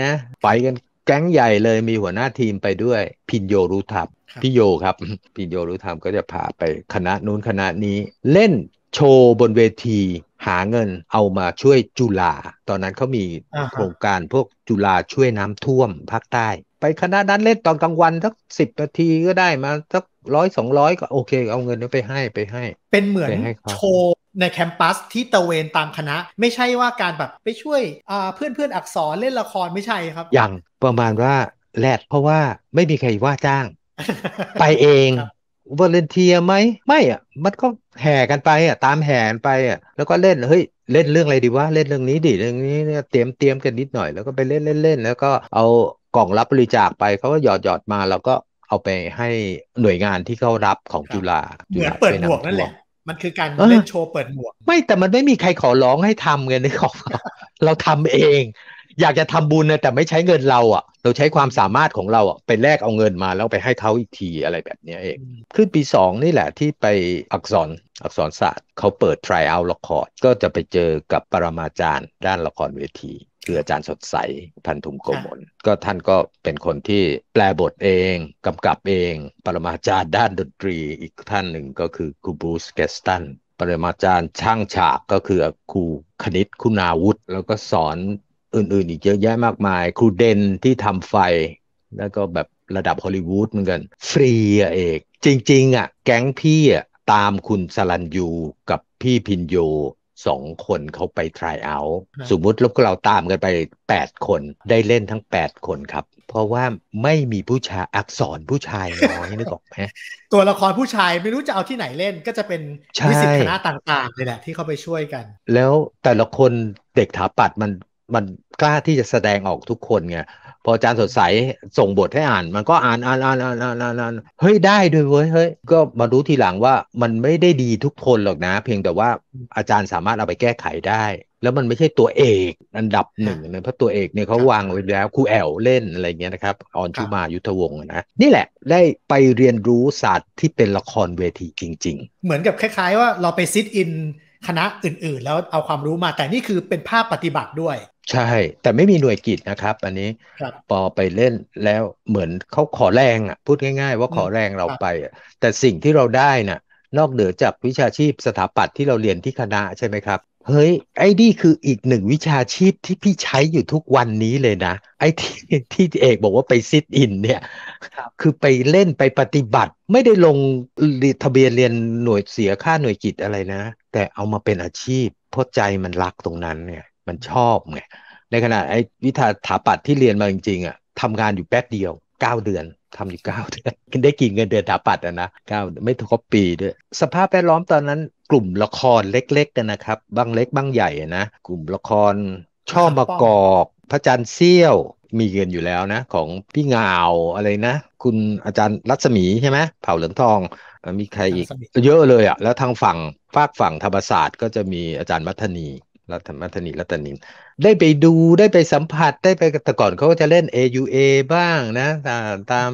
นะไปกันแก๊งใหญ่เลยมีหัวหน้าทีมไปด้วยพินโยรู้ธรรมพี่โยครับพินโยรู้ธรรมก็จะพาไปคณะนู้นคณะนี้ เล่นโชว์บนเวที หาเงินเอามาช่วยจุฬาตอนนั้นเขามีโครงการพวกจุฬาช่วยน้ำท่วมภาคใต้ไปคณะนั้นเล่นตอนกลางวันสักสิบนาทีก็ได้มาสักร้อยสองร้อยก็โอเค เอาเงินไปให้ไปให้ เป็นเหมือนโชว์ ในแคมปัสที่ตะเวนตามคณะไม่ใช่ว่าการแบบไปช่วยเพื่อนเพื่อนอักษรเล่นละครไม่ใช่ครับ อย่างประมาณว่าแลดเพราะว่าไม่มีใครว่าจ้าง ไปเองวอลเลนเทียไหมไม่อ่ะมันก็แห่กันไปอ่ะตามแห่นไปอ่ะแล้วก็เล่นเฮ้ย เล่นเรื่องอะไรดีวะเล่นเรื่องนี้ดิเรื่องนี้เนี่ยเตรียมเตรียมกันนิดหน่อยแล้วก็ไปเล่นเล่นเล่นแล้วก็เอากล่องรับบริจาคไปเขาก็หยอดหยอดมาแล้วก็เอาไปให้หน่วยงานที่เขารับของจุฬาเหมือนเปิดหมวกนั่นแหละ มันคือการเล่นโชว์เปิดหมวก ไม่ แต่มันไม่มีใครขอร้องให้ทำเงินในของเราทำเอง อยากจะทำบุญนะแต่ไม่ใช้เงินเราอ่ะเราใช้ความสามารถของเราอ่ะไปแลกเอาเงินมาแล้วไปให้เขาอีกทีอะไรแบบนี้เองขึ้นปีสองนี่แหละที่ไปอักษรอักษรศาสตร์เขาเปิดทริอัลละครก็จะไปเจอกับปรมาจารย์ด้านละครเวทีคืออาจารย์สดใสพันธุมโกมล ก็ท่านก็เป็นคนที่แปลบทเอง กำกับเอง ปรมาจารย์ด้านดนตรีอีกท่านหนึ่งก็คือครูบูสเกสตัน ปรมาจารย์ช่างฉากก็คือครูคณิตคุณาวุธ แล้วก็สอนอื่นๆ อีกเยอะแยะมากมาย ครูเดนที่ทำไฟ แล้วก็แบบระดับฮอลลีวูดเหมือนกัน ฟรีอะเอก จริงๆอะแก๊งพี่อะตามคุณสลันยูกับพี่พินโยสองคนเขาไปทายเอาสมมุติลูกเราตามกันไป 8 คนได้เล่นทั้ง 8 คนครับ เพราะว่าไม่มีผู้ชายอักษรผู้ชายน้อยนึกออกไหมตัวละครผู้ชายไม่รู้จะเอาที่ไหนเล่นก็จะเป็นวิสิตคณะต่างๆเลยแหละ ที่เขาไปช่วยกัน แล้วแต่ละคนเด็กถาปัด มันมันกล้าที่จะแสดงออกทุกคนไงพออาจารย์สดใสส่งบทให้อ่าน มันก็อ่านอ่านอ่านอ่านอ่านอ่านเฮ้ยได้ด้วยเว้ยเฮ้ยก็มารู้ทีหลังว่ามันไม่ได้ดีทุกคนหรอกนะ เพียงแต่ว่าอาจารย์สามารถเอาไปแก้ไขได้ แล้วมันไม่ใช่ตัวเอกอันดับหนึ่งเนะเพราะตัวเอกเนี่ยเขาวางไว้แล้วครูแอลเล่นอะไรเงี้ยนะครับออนชุมายุทธวงศ์นะนี่แหละได้ไปเรียนรู้ศาสตร์ที่เป็นละครเวทีจริง ๆ เหมือนกับคล้ายๆว่าเราไปซิดอินคณะอื่นๆ แล้วเอาความรู้มา แต่นี่คือเป็นภาพปฏิบัติด้วย ใช่ แต่ไม่มีหน่วยกิจนะครับอันนี้พอไปเล่นแล้วเหมือนเขาขอแรงอ่ะพูดง่ายๆว่าขอแรงเราไป แต่สิ่งที่เราได้น่ะนอกเหนือจากวิชาชีพสถาปัตย์ที่เราเรียนที่คณะใช่ไหมครับ เฮ้ยไอ้นี่คืออีกหนึ่งวิชาชีพที่พี่ใช้อยู่ทุกวันนี้เลยนะไอ้ที่ที่เอกบอกว่าไปซิดอินเนี่ยคคือไปเล่นไปปฏิบัติ ไม่ได้ลงทะเบียนเรียนหน่วยเสียค่าหน่วยกิจอะไรนะแต่เอามาเป็นอาชีพเพราะใจมันรักตรงนั้นเนี่ยมันชอบไง ในขณะไอ้วิชาถาปัดที่เรียนมาจริงๆอ่ะทำงานอยู่แป๊บเดียวเก้าเดือนทำอยู่เก้าเดือนได้กี่เงินเดือนถาปัดอ่ะนะเก้าไม่ครบปีด้วย สภาพแวดล้อมตอนนั้นกลุ่มละครเล็กๆกันนะครับ บางเล็กบางใหญ่นะ กลุ่มละคร ช่อมะกอกพระจันทร์เสี้ยวมีเงินอยู่แล้วนะ ของพี่เงาอะไรนะ คุณอาจารย์รัศมีใช่ไหมเผ่าเหลืองทอง มีใครอีกเยอะเลยอะ่ะแล้วทางฝั่งฝากฝั่งธรรมศาสตร์ก็จะมีอาจารย์มัทนีรัตมัทนีรัตนิน ได้ไปดูได้ไปสัมผัสได้ไปแต่ก่อนเขาก็จะเล่น AUA บ้างนะตามตาม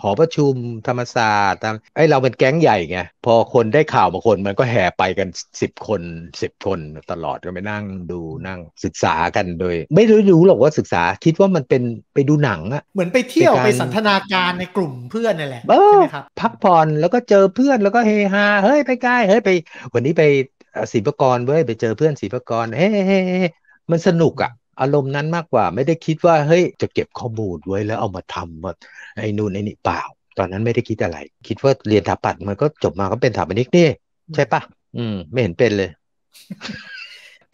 หอประชุมธรรมศาสตร์ตามไอเราเป็นแก๊งใหญ่ไง พอคนได้ข่าวมาคนมันก็แห่ไปกัน10คน10 คนตลอดก็ไปนั่งดูนั่งศึกษากันโดย ไม่รู้รู้หรอกว่าศึกษาคิดว่ามันเป็นไปดูหนังอะเหมือนไปเที่ยวไปสันทนาการในกลุ่มเพื่อนนี่แหละใช่ไหมครับ พักผ่อนแล้วก็เจอเพื่อนแล้วก็เฮฮาเฮ้ยไปใกล้เฮ้ยไป วันนี้ไปศิลปกรเว้ยไปเจอเพื่อนศิลปกรเฮ้เฮ้มันสนุกอะ่ะ อารมณ์นั้นมากกว่าไม่ได้คิดว่าเฮ้ยจะเก็บข้อมูลไว้แล้วเอามาทำแบบไอ้นู่นไอ้นี่เปล่า ตอนนั้นไม่ได้คิดอะไร คิดว่าเรียนถาปัดมันก็จบมาก็เป็นถาปนิกนี่ ใช่ปะอืม ไม่เห็นเป็นเลย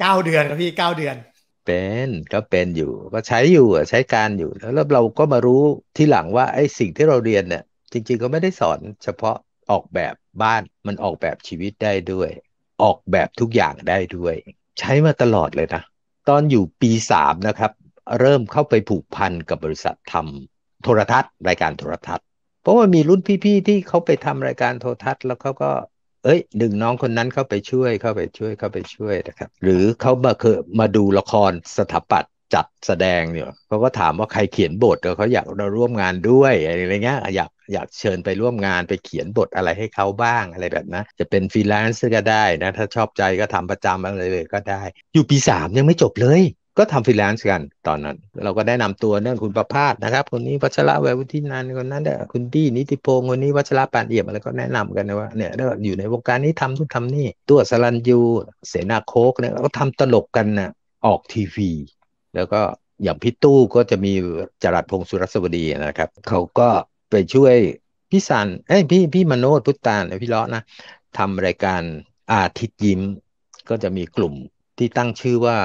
เก้าเดือนครับพี่เก้าเดือน เป็นก็เป็นอยู่ก็ใช้อยู่อ่ะใช้การอยู่ แล้วเราก็มารู้ที่หลังว่า ไอ้สิ่งที่เราเรียนเนี่ยจริงๆก็ไม่ได้สอนเฉพาะออกแบบบ้านมันออกแบบชีวิตได้ด้วยออกแบบทุกอย่างได้ด้วย ใช้มาตลอดเลยนะ ตอนอยู่ปีสามนะครับ เริ่มเข้าไปผูกพันกับบริษัททำโทรทัศน์รายการโทรทัศน์ เพราะว่ามีรุ่นพี่ๆที่เขาไปทำรายการโทรทัศน์แล้วเขาก็ เอ้ยหนึ่งน้องคนนั้นเข้าไปช่วยเข้าไปช่วยเข้าไปช่วยนะครับ หรือเขามาเคยมาดูละครสถาปัตยจัดแสดงเนี่ยเขาก็ถามว่าใครเขียนบทเขาอยากเราร่วมงานด้วยอะไรเงี้ยอยากอยากเชิญไปร่วมงานไปเขียนบทอะไรให้เขาบ้างอะไรแบบนะจะเป็นฟรีแลนซ์ก็ได้นะถ้าชอบใจก็ทำประจำอะไรเลยก็ได้อยู่ปีสามยังไม่จบเลย ก็ทำฟรีแลนซ์กันตอนนั้น เราก็ได้นำตัวเนื่องคุณประพาสนะครับคนนี้วัชระแววุฒินันคนนั้นเคุณดี้นิติพงศ์คนนี้วัชระปานเอี่ยมอะไรก็แนะนำกันนะว่าเนี่ยอยู่ในวงการนี้ทำทุกทำนี่ตัวสลันยูเสนาโคกเนี่ยเราก็ทำตลกกันน่ะออกทีวีแล้วก็อย่างพี่ตู้ก็จะมีจรัสพงศสุรสวดีนะครับ เขาก็ไปช่วยพี่สันเอ้พี่พี่มโนดพุตตานพี่เลาะนะทำรายการอาทิตย์ยิ้มก็จะมีกลุ่มที่ตั้งชื่อว่า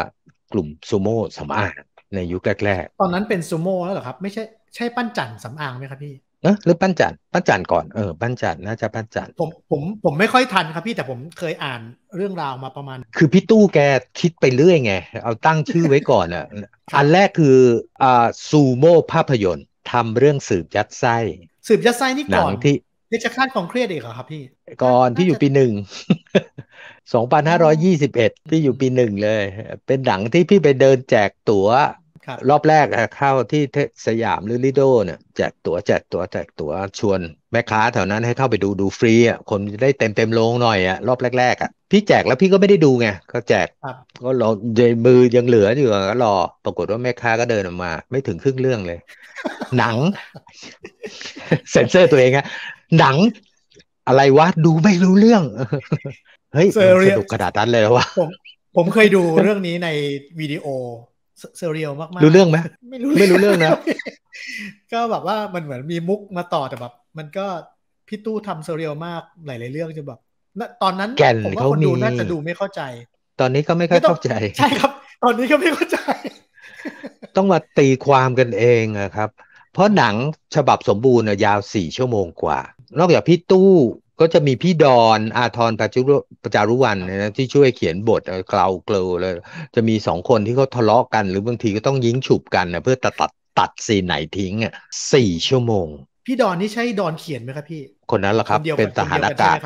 กลุ่มซูโม่สำอางในยุคแรกๆ ตอนนั้นเป็นซูโม่แล้วเหรอครับ ไม่ใช่ใช่ปั้นจันสำอางไหมครับพี่เออหรือปั้นจันปั้นจันก่อนเออปั้นจันน่าจะปั้นจันผมผมผมไม่ค่อยทันครับพี่แต่ผมเคยอ่านเรื่องราวมาประมาณ คือพี่ตู้แกคิดไปเรื่อยไงเอาตั้งชื่อไว้ก่อนอ่ะอันแรกคืออ่าซูโม่ภาพยนตร์ทำเรื่องสืบยัดไส้ สืบยัดไส้นี่ก่อนที่เดชะคาดของเครียดเอกเหรอครับพี่ ก่อนที่อยู่ปีหนึ่งสองพันห้าร้อยยี่สิบเอ็ดที่อยู่ปีหนึ่งเลยเป็นหนังที่พี่ไปเดินแจกตั๋วรอบแรกเข้าที่สยามหรือลิโดเนี่ยแจกตัว๋วแจกตัว๋วแจกตั๋วชวนแม่ค้าแถวนั้นให้เข้าไปดู ดูฟรีอ่ะคนจะได้เต็มเต็มลงหน่อยอ่ะรอบแรกๆอ่ะพี่แจกแล้วพี่ก็ไม่ได้ดูไงก็แจกก็รอมือยังเหลืออยู่ก็รอปรากฏว่าแม่ค้าก็เดินออกมา ไม่ถึงครึ่งเรื่องเลย หนัง เซ็นเซอร์ตัวเองอะหนัง อะไรวะ ดูไม่รู้เรื่องเฮ้ยสนุกกระดาษนั้นเลยวะผมผมเคยดูเรื่องนี้ในวิดีโอเซเรียลมากๆ รู้เรื่องไหมไม่รู้ไม่รู้เรื่องนะก็แบบว่ามันเหมือนมีมุกมาต่อแต่แบบมันก็พี่ตู้ทำเซเรียลมากหลายๆเรื่องจะแบบ ตอนนั้นผมว่าคนดูน่าจะดูไม่เข้าใจ ตอนนี้ก็ไม่ค่อยเข้าใจ ใช่ครับ ตอนนี้ก็ไม่เข้าใจ ต้องมาตีความกันเองอะครับ เพราะหนังฉบับสมบูรณ์ยาวสี่ชั่วโมงกว่า นอกจากพี่ตู้ก็จะมีพี่ดอนอาทรประจุประจารุวันนะที่ช่วยเขียนบทเกลาเกลอเลย จะมีสองคนที่เขาทะเลาะกันหรือบางทีก็ต้องยิงฉุบกันนะเพื่อตัดตัดตัดซีไหนทิ้งอ่ะสี่ชั่วโมง พี่ดอนนี่ใช่ดอนเขียนไหมครับพี่คนนั้นแหละครับ เป็นทหารอากาศ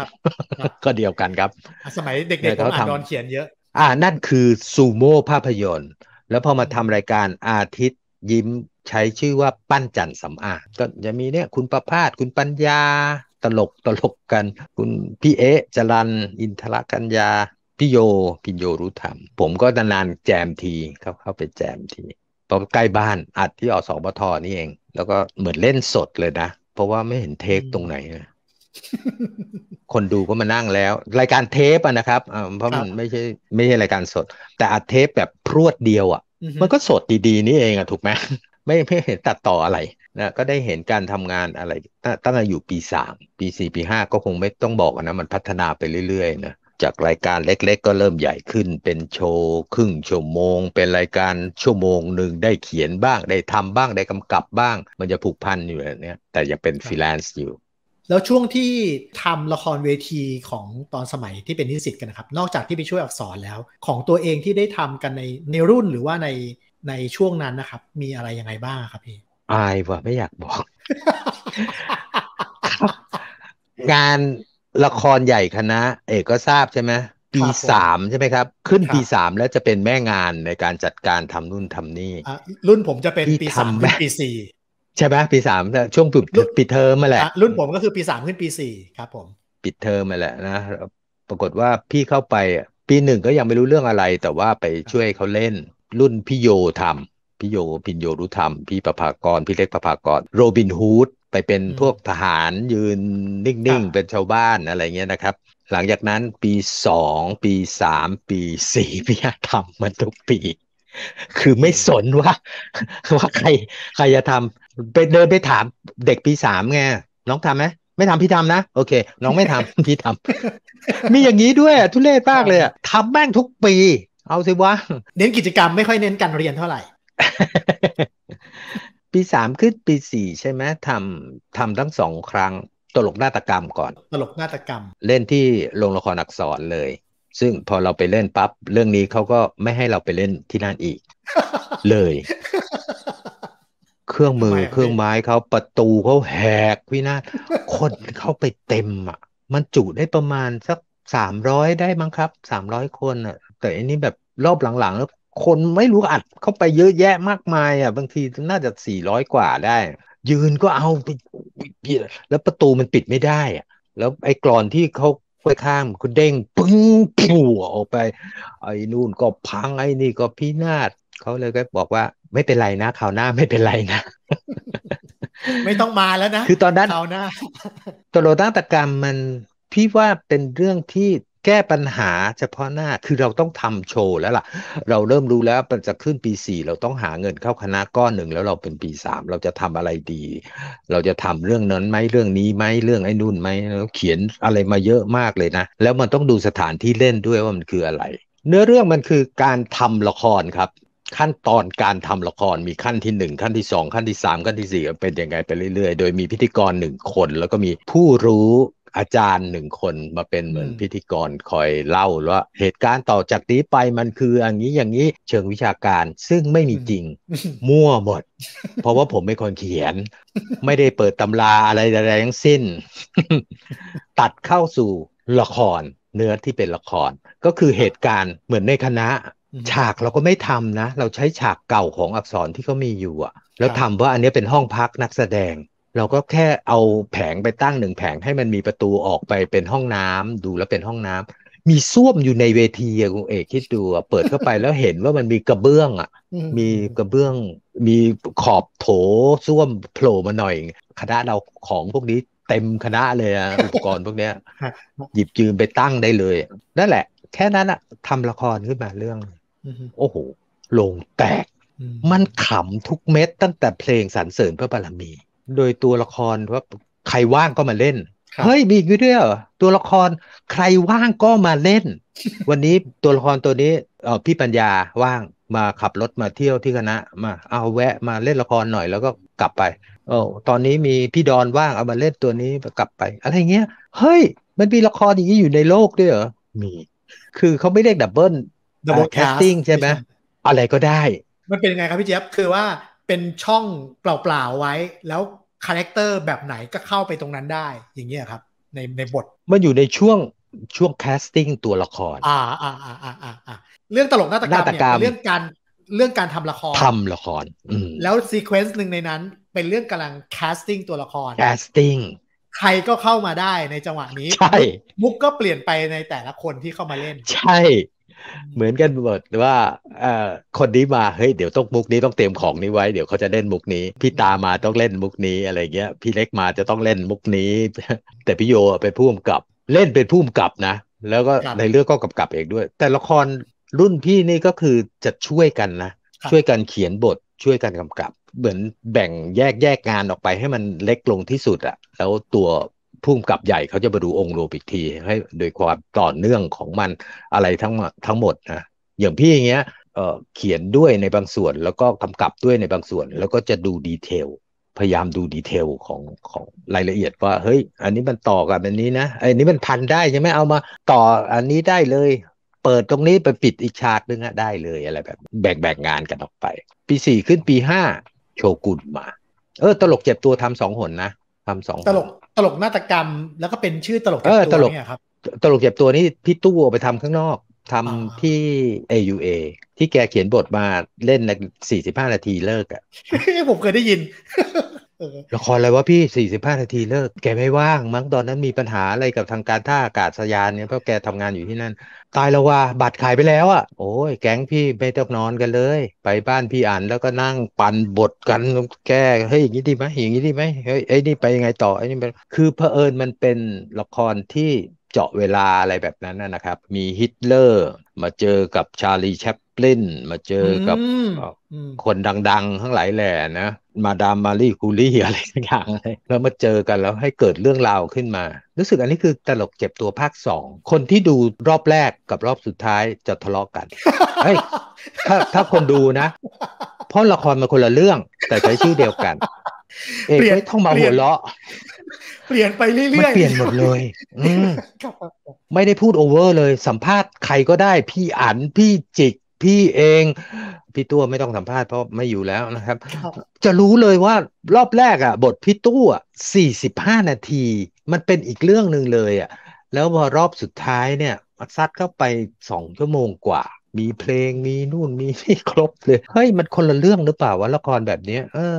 ก็เดียวกันครับ สมัยเด็กๆเขาอ่านดอนเขียนเยอะ อ่านั่นคือซูโม่ภาพยนตร์ แล้วพอมาทำรายการอาทิตย์ยิ้มใช้ชื่อว่าปั้นจันสำอาก็จะมีเนี่ยคุณประพาสคุณปัญญาตลกตลกกัน คุณพี่เอ๊จรันอินทรกัญญาพี่โยพินโยรู้ธรรมผมก็นานๆ แจมทีเขาเข้าไปแจมทีพอใกล้บ้านอัดที่อสอบทนี่เอง แล้วก็เหมือนเล่นสดเลยนะ เพราะว่าไม่เห็นเทคตรงไหน คนดูก็มานั่งแล้ว รายการเทปอะนะครับเพราะมันไม่ใช่ไม่ใช่รายการสด แต่อัดเทปแบบพรวดเดียวอะมันก็สดดีๆนี่เองอะถูกไหมไม่ไม่เห็นตัดต่ออะไรนะก็ได้เห็นการทำงานอะไร ตั้งแต่อยู่ปีสามปีสี่ปีห้าก็คงไม่ต้องบอกนะ มันพัฒนาไปเรื่อยๆนะ จากรายการเล็กๆ ก็เริ่มใหญ่ขึ้น เป็นโชว์ครึ่งชั่วโมง เป็นรายการชั่วโมงหนึ่งได้เขียนบ้าง ได้ทำบ้าง ได้กำกับบ้าง มันจะผูกพันอยู่แบบนี้แต่ยังเป็นฟรีแลนซ์อยู่ แล้วช่วงที่ทำละครเวทีของตอนสมัยที่เป็นนิสิตกันนะครับ นอกจากที่ไปช่วยอักษรแล้ว ของตัวเองที่ได้ทำกันในในรุ่นหรือว่าในในช่วงนั้นนะครับ มีอะไรยังไงบ้างครับพี่อายว่ะไม่อยากบอก งานละครใหญ่คณะเอกก็ทราบใช่ไหมปีสามใช่ไหมครับ ขึ้นปีสามแล้วจะเป็นแม่งานในการจัดการทำนู่นทำนี่รุ่นผมจะเป็นปีสามปีสี่ใช่ไหมปีสามช่วงปิดปิดเทอมมาแหละรุ่นผมก็คือปีสามขึ้นปีสี่ครับผม ปิดเทอมมาแหละนะปรากฏว่าพี่เข้าไปปีหนึ่งก็ยังไม่รู้เรื่องอะไร แต่ว่าไปช่วยเขาเล่นรุ่นพี่โยทำพี่โยพินโยรุธรรม พี่ประภากร พี่เล็กประภากร โรบินฮูด ไปเป็นพวกทหารยืนนิ่ง ๆ เป็นชาวบ้านอะไรเงี้ยนะครับ หลังจากนั้นปีสอง ปีสาม ปีสี่พี่ทำมันทุกปี คือไม่สนว่าว่าใคร ใครจะทำไปเดินไปถามเด็กปีสามไง น้องทำไหมไม่ทำพี่ทำนะ โอเค น้องไม่ทำพี่ทำ มีอย่างนี้ด้วย ทุเรศมากเลย ทำแม่งทุกปี เอาสิวะเน้นกิจกรรมไม่ค่อยเน้นการเรียนเท่าไหร่ปีสามขึ้นปีสี่ใช่ไหมทำทำทั้งสองครั้งตลกนาฏกรรมก่อน ตลกนาฏกรรม เล่นที่โรงละครอักษรเลย ซึ่งพอเราไปเล่นปั๊บเรื่องนี้เขาก็ไม่ให้เราไปเล่นที่นั่นอีก เลย เครื่องมือเครื่องไม้เขาประตูเขาแหกพี่นาคนเข้าไปเต็มอ่ะ มันจุได้ประมาณสักสามร้อยได้มั้งครับสามร้อยคนอ่ะ แต่อันนี้แบบรอบหลังๆแล้วคนไม่รู้อัดเข้าไปเยอะแยะมากมายอ่ะ บางทีน่าจะสี่ร้อยกว่าได้ ยืนก็เอาไปแล้วประตูมันปิดไม่ได้อ่ะ แล้วไอ้กรอนที่เขาไปข้ามคุณเด้งปึ้งผัวออกไป ไอ้นู่นก็พังไอ้นี่ก็พินาศเขาเลยก็บอกว่า ไม่เป็นไรนะข่าวหน้าไม่เป็นไรนะไม่ต้องมาแล้วนะคือตอนนั้นข่าวหน้าตโลตั้งตกรรมมันพี่ว่าเป็นเรื่องที่แก้ปัญหาเฉพาะหน้า คือเราต้องทำโชว์แล้วล่ะ เราเริ่มรู้แล้วมันจะขึ้นปีสี่เราต้องหาเงินเข้าคณะก้อนหนึ่งแล้วเราเป็นปีสามเราจะทำอะไรดี เราจะทำเรื่องนั้นไหมเรื่องนี้ไหมเรื่องไอ้นู่นไหมเเขียนอะไรมาเยอะมากเลยนะ แล้วมันต้องดูสถานที่เล่นด้วยว่ามันคืออะไร เนื้อเรื่องมันคือการทำละครครับ ขั้นตอนการทำละครมีขั้นที่ 1 ขั้นที่ 2 ขั้นที่ 3 ขั้นที่ 4เป็นยังไงไปเรื่อยๆ โดยมีพิธีกรหนึ่งคนแล้วก็มีผู้รู้อาจารย์หนึ่งคนมาเป็นเหมือนพิธีกรคอยเล่าว่า เหตุการณ์ต่อจากนี้ไปมันคือ อย่างนี้อย่างนี้เชิงวิชาการซึ่งไม่มีจริงมั่วหมด เพราะว่าผมไม่คนเขียน ไม่ได้เปิดตำราอะไรอะไรทั้งสิ้น ตัดเข้าสู่ละคร เนื้อที่เป็นละคร ก็คือเหตุการณ์เหมือนในคณะ ฉากเราก็ไม่ทำนะเราใช้ฉากเก่าของอักษรที่เขามีอยู่อะแล้วทำว่าอันนี้เป็นห้องพักนักแสดงเราก็แค่เอาแผงไปตั้งหนึ่งแผงให้มันมีประตูออกไปเป็นห้องน้ำดูแล้วเป็นห้องน้ำ มีส้วมอยู่ในเวทีอะคุณเอกคิดดูเปิดเข้าไปแล้วเห็นว่ามันมีกระเบื้องอะมีกระเบื้อง มีขอบโถส้วมโผล่มาหน่อยคณะเราของพวกนี้เต็มคณะเลยอะอุปกรณ์พวกเนี้ยหยิบยืมไปตั้งได้เลยนั่นแหละ แค่นั้นอะทำละครขึ้นมาเรื่องโอ้โหลงแตกมันขำทุกเม็ดตั้งแต่เพลงสรรเสริญพระบารมีโดยตัวละครว่าใครว่างก็มาเล่นเฮ้ยมีอีกด้วยเหตัวละครใครว่างก็มาเล่น วันนี้ตัวละครตัวนี้เออพี่ปัญญาว่างมาขับรถมาเที่ยวที่คณะมาเอาแวะมาเล่นละครหน่อยแล้วก็กลับไปโอ้ตอนนี้มีพี่ดอนว่างเอามาเล่นตัวนี้กลับไปอะไรเงี้ย เฮ้ยมันมีละครอย่างนี้อยู่ในโลกด้วยเหรอมี คือเขาไม่เรียกดับเบิลดับเบิลแคสติ้งใช่ไหมอะไรก็ได้ มันเป็นยังไงครับพี่เจี๊ยบคือว่าเป็นช่องเปล่าๆไว้ แล้วคาแรคเตอร์แบบไหนก็เข้าไปตรงนั้นได้ อย่างเงี้ยครับ ในในบทมันอยู่ในช่วงช่วงแคสติ้งตัวละครอ่าอ่าอ่าอ่าอ่าเรื่องตลกนาตกรรมเนี่ยเรื่องการเรื่องการทำละครทำละครแล้วซีเควนซ์หนึ่งในนั้น เป็นเรื่องกำลังแคสติ้งตัวละครแคสติ้งใครก็เข้ามาได้ในจังหวะนี้ใช่มุกก็เปลี่ยนไปในแต่ละคนที่เข้ามาเล่น ใช่เหมือนกันหมดว่าอคนนี้มาเฮ้ยเดี๋ยวต้องมุกนี้ต้องเตรียมของนี้ไว้เดี๋ยวเขาจะเล่นมุกนี้ พี่ตามาต้องเล่นมุกนี้อะไรเงี้ยพี่เล็กมาจะต้องเล่นมุกนี้แต่พี่โยเป็นผู้กำกับ เล่นเป็นผู้กำกับนะ แล้วก็ในเรื่องก็กำกับเองด้วย แต่ละครรุ่นพี่นี่ก็คือจะช่วยกันนะ ช่วยกันเขียนบทช่วยกันกำกับ เหมือนแบ่งแยกแยกงานออกไปให้มันเล็กลงที่สุดอะแล้วตัวพุ่มกับใหญ่เขาจะมาดูองค์รวมอีกทีให้โดยความต่อเนื่องของมันอะไรทั้งทั้งหมดนะอย่างพี่อย่างเงี้ยเขียนด้วยในบางส่วนแล้วก็กำกับด้วยในบางส่วนแล้วก็จะดูดีเทลพยายามดูดีเทลของของรายละเอียดว่าเฮ้ย อันนี้มันต่อกับอันนี้นะไอ้นนี้มันพันได้ใช่ไหมเอามาต่ออันนี้ได้เลย เปิดตรงนี้ไปปิดอีกฉากนึงอะได้เลยอะไรแบบแบ่งแบ่งงานกันออกไปปีสี่ขึ้นปีห้าโชกุนมาเออตลกเจ็บตัวทำสองหนนะทำสองตลกตลกนาฏกรรม แล้วก็เป็นชื่อตลกเจ็บตัวเนี่ยครับ ตลกเจ็บตัวนี่พี่ตู้ไปทำข้างนอกทำที่ AUA ที่แกเขียนบทมาเล่นใน45 นาทีเลิกอะ่ะผมเคยได้ยินละครอะไรวะพี่สี่สิบห้านาทีเลิก แกไม่ว่าง มั้งตอนนั้นมีปัญหาอะไรกับทางการท่าอากาศยานเนี่ยเพราะแกทำงานอยู่ที่นั่น ตายแล้วว่าบัตรขายไปแล้วอ่ะ โอ้ย แก๊งพี่ไม่ต้องนอนกันเลย ไปบ้านพี่อ่านแล้วก็นั่งปั่นบทกัน แก้ เฮ้ยอย่างนี้ดีไหมอย่างนี้ดีไหมเฮ้ยไอ้นี่ไปยังไงต่อ ไอ้นี่ไปคือเผอิญมันเป็นละครที่เจาะเวลาอะไรแบบนั้นนะครับ มีฮิตเลอร์ มาเจอกับชาลีแชปลินมาเจอกับคนดังๆทั้งหลายแหล่นะ มาดามมารีคูลี่อะไรสกอย่างเลยแล้วมาเจอกันแล้วให้เกิดเรื่องราวขึ้นมา รู้สึกอันนี้คือตลกเจ็บตัวภาคสองคนที่ดูรอบแรกกับรอบสุดท้ายจะทะเลาะกันเฮ้ย ถ้าถ้าคนดูนะ เพราะละครมันคนละเรื่อง แต่ใช้ชื่อเดียวกัน เอกไม่ต้องมาหัวเราะเปลี่ยนไปเรื่อยๆม่เปลี่ยนหมดเลยไม่ได้พูดโอเวอร์เลยสัมภาษณ์ใครก็ได้พี่อั๋นพี่จิกพี่เอง พี่ตัวไม่ต้องสัมภาษณ์เพราะไม่อยู่แล้วนะครับจะรู้เลยว่ารอบแรกอ่ะ บทพี่ตั้สี่สิบห้านาที มันเป็นอีกเรื่องหนึ่งเลยอ่ะ แล้วพอรอบสุดท้ายเนี่ยซัดเข้าไปสองชั่วโมงกว่ามีเพลงมีนู่นมีนี่ครบเลย เฮ้ยมันคนละเรื่องหรือเปล่าว่าละครแบบนี้เออ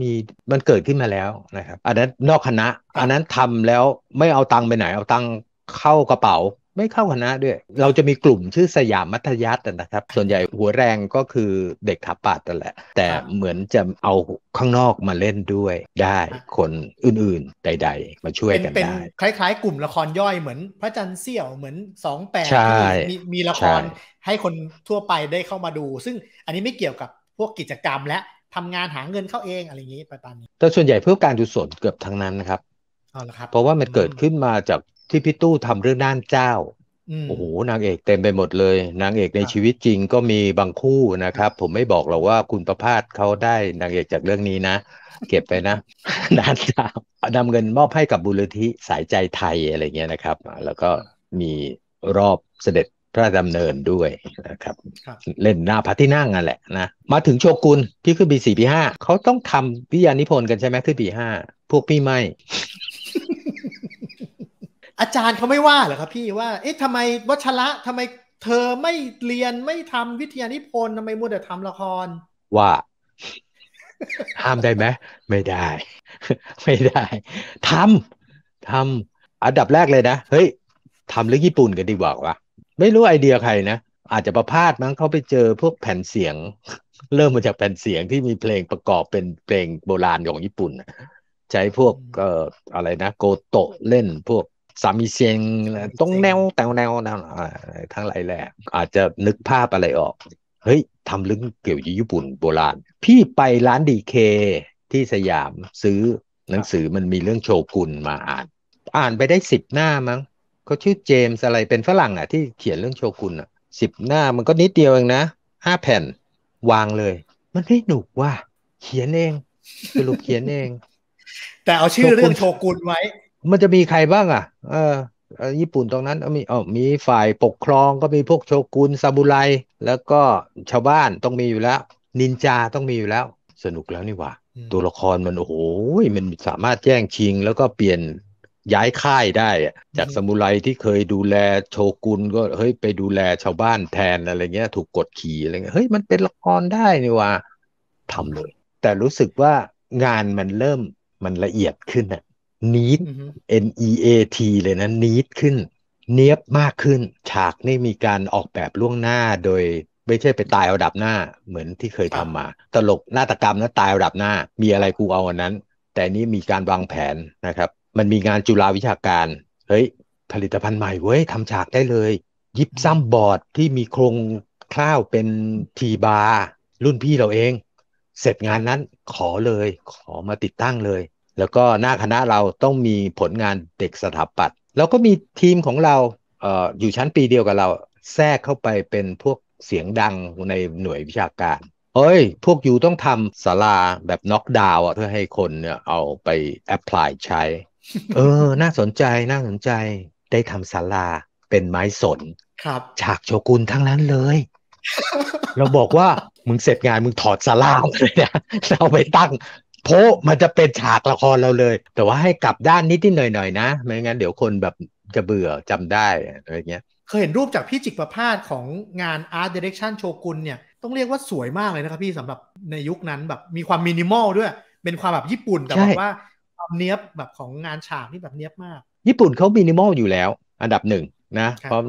มีมันเกิดขึ้นมาแล้วนะครับอันนั้นนอกคณะ อันนั้นทำแล้วไม่เอาตังค์ไปไหนเอาตังค์เข้ากระเป๋า ไม่เข้าคณะด้วย เราจะมีกลุ่มชื่อสยามมัธยัสถ์นะครับ ส่วนใหญ่หัวแรงก็คือเด็กถับปัดนั่นแหละ แต่เหมือนจะเอาข้างนอกมาเล่นด้วยได้คนอื่นๆ ใด ๆ มาช่วยกันได้คล้ายๆ กลุ่มละครย่อยเหมือนพระจันทร์เสี่ยวเหมือนสองแปดมีมีละครให้คนทั่วไปได้เข้ามาดู ซึ่งอันนี้ไม่เกี่ยวกับพวกกิจกรรมและทำงานหาเงินเข้าเองอะไรอย่างนี้ปตามนี้แต่ส่วนใหญ่เพื่อการดูสนเกือบทั้งนั้นนะครับเอาละครับ เพราะว่ามันเกิดขึ้นมาจากที่พี่ตู้ทำเรื่องด้านเจ้าโอ้โหนางเอกเต็มไปหมดเลยนางเอกในชีวิตจริงก็มีบางคู่นะครับ ผมไม่บอกหรอกว่าคุณประพาสเขาได้นางเอกจากเรื่องนี้นะ เก็บไปนะด้านเจ้านำเงินมอบให้กับบุรุธิสายใจไทยอะไรเงี้ยนะครับ แล้วก็มีรอบเสด็จพระดำเนินด้วยนะครับเล่นหน้าพระที่นั่งนั่นแหละนะมาถึงโชกุนพี่ขึ้นปีสี่ปีห้าเขาต้องทำวิทยานิพนธ์กันใช่ไหมขึ้นปีห้าพวกพี่ไม่ อาจารย์เขาไม่ว่าเหรอครับ พี่ว่า เอ๊ะทำไมวัชระทำไมเธอไม่เรียนไม่ทำวิทยานิพนธ์ทำไมมัวแต่ทำละครว่าห้ามได้ไหมไม่ได้ ไม่ได้ทำทำอันดับแรกเลยนะ เฮ้ยทำเรื่องญี่ปุ่นกันดีกว่าวะไม่รู้ไอเดียใครนะอาจจะประพาสมั้งเขาไปเจอพวกแผ่นเสียง เริ่มมาจากแผ่นเสียงที่มีเพลงประกอบเป็นเพลงโบราณของญี่ปุ่นใช้พวกเอ่ออะไรนะ โกโตะเล่นพวกสามีเซียงต้องแนวแตวแนวแนวทั้งหลายแหละ อาจจะนึกภาพอะไรออกเฮ้ยทำลึกเกี่ยวกับญี่ปุ่นโบราณ พี่ไปร้านดีเคที่สยามซื้อหนังสือมันมีเรื่องโชกุนมาอ่าน อ่านไปได้สิบหน้ามั้งเขาชื่อเจมส์อะไรเป็นฝรั่งอ่ะ ที่เขียนเรื่องโชกุนอ่ะสิบหน้ามันก็นิดเดียวเองนะห้าแผ่น วางเลย มันไม่หนุกว่า เขียนเองสรุปเขียนเอง แต่เอาชื่อเรื่องโชกุนไว้มันจะมีใครบ้างอ่ะเออญี่ปุ่นตรงนั้นมีอ๋อมีฝ่ายปกครองก็มีพวกโชกุนซาบุไรแล้วก็ชาวบ้านต้องมีอยู่แล้วนินจาต้องมีอยู่แล้ว สนุกแล้วนี่ว่าตัวละครมันโอ้โหมันสามารถแย่งชิงแล้วก็เปลี่ยนย้ายค่ายได้ จากสมุไรที่เคยดูแลโชกุนก็เฮ้ยไปดูแลชาวบ้านแทนอะไรเงี้ยถูกกดขี่อะไรเงี้ยเฮ้ยมันเป็นละครได้นี่ว่าทำเลย แต่รู้สึกว่างานมันเริ่มมันละเอียดขึ้นอะนีด N E A T เลยนะนีดขึ้น เนียบมากขึ้น ฉากนี่มีการออกแบบล่วงหน้าโดยไม่ใช่ไปตายเอาดับหน้าเหมือนที่เคยทำมา ตลกนาฏกรรมนะตายเอาดับหน้า มีอะไรกูเอาอันนั้น แต่นี้มีการวางแผนนะครับมันมีงานจุฬาวิชาการ เฮ้ย ผลิตภัณฑ์ใหม่เว้ยทำฉากได้เลย ยิบซ้ำบอร์ดที่มีโครงคร่าวเป็นทีบาร์รุ่นพี่เราเอง เสร็จงานนั้นขอเลย ขอมาติดตั้งเลย แล้วก็หน้าคณะเราต้องมีผลงานเด็กสถาปัตย์ แล้วก็มีทีมของเรา เอออยู่ชั้นปีเดียวกับเรา แทรกเข้าไปเป็นพวกเสียงดังในหน่วยวิชาการ เอ้ย พวกอยู่ต้องทำสาลาแบบน็อกดาวน์เพื่อให้คนเนี่ยเอาไปแอพพลายใช้เออ น่าสนใจ น่าสนใจ ได้ทำศาลาเป็นไม้สน ครับ ฉากโชกุนทั้งนั้นเลย เราบอกว่า มึงเสร็จงานมึงถอดศาลาเลยนะเราไปตั้ง โพมันจะเป็นฉากละครเราเลย แต่ว่าให้กลับด้านนิดนิดหน่อยหน่อยนะ ไม่งั้นเดี๋ยวคนแบบจะเบื่อจำได้อะไรเงี้ยเคยเห็นรูปจากพี่จิกประพาสของงานร์ตเดเรคชั่นโชกุนเนี่ย ต้องเรียกว่าสวยมากเลยนะครับพี่สำหรับในยุคนั้นแบบมีความมินิมอลด้วย เป็นความแบบญี่ปุ่นแต่ว่าเนี้ยบแบบของงานฉากที่แบบเนี้ยบมาก ญี่ปุ่นเขามินิมอลอยู่แล้ว อันดับหนึ่งนะเพราะ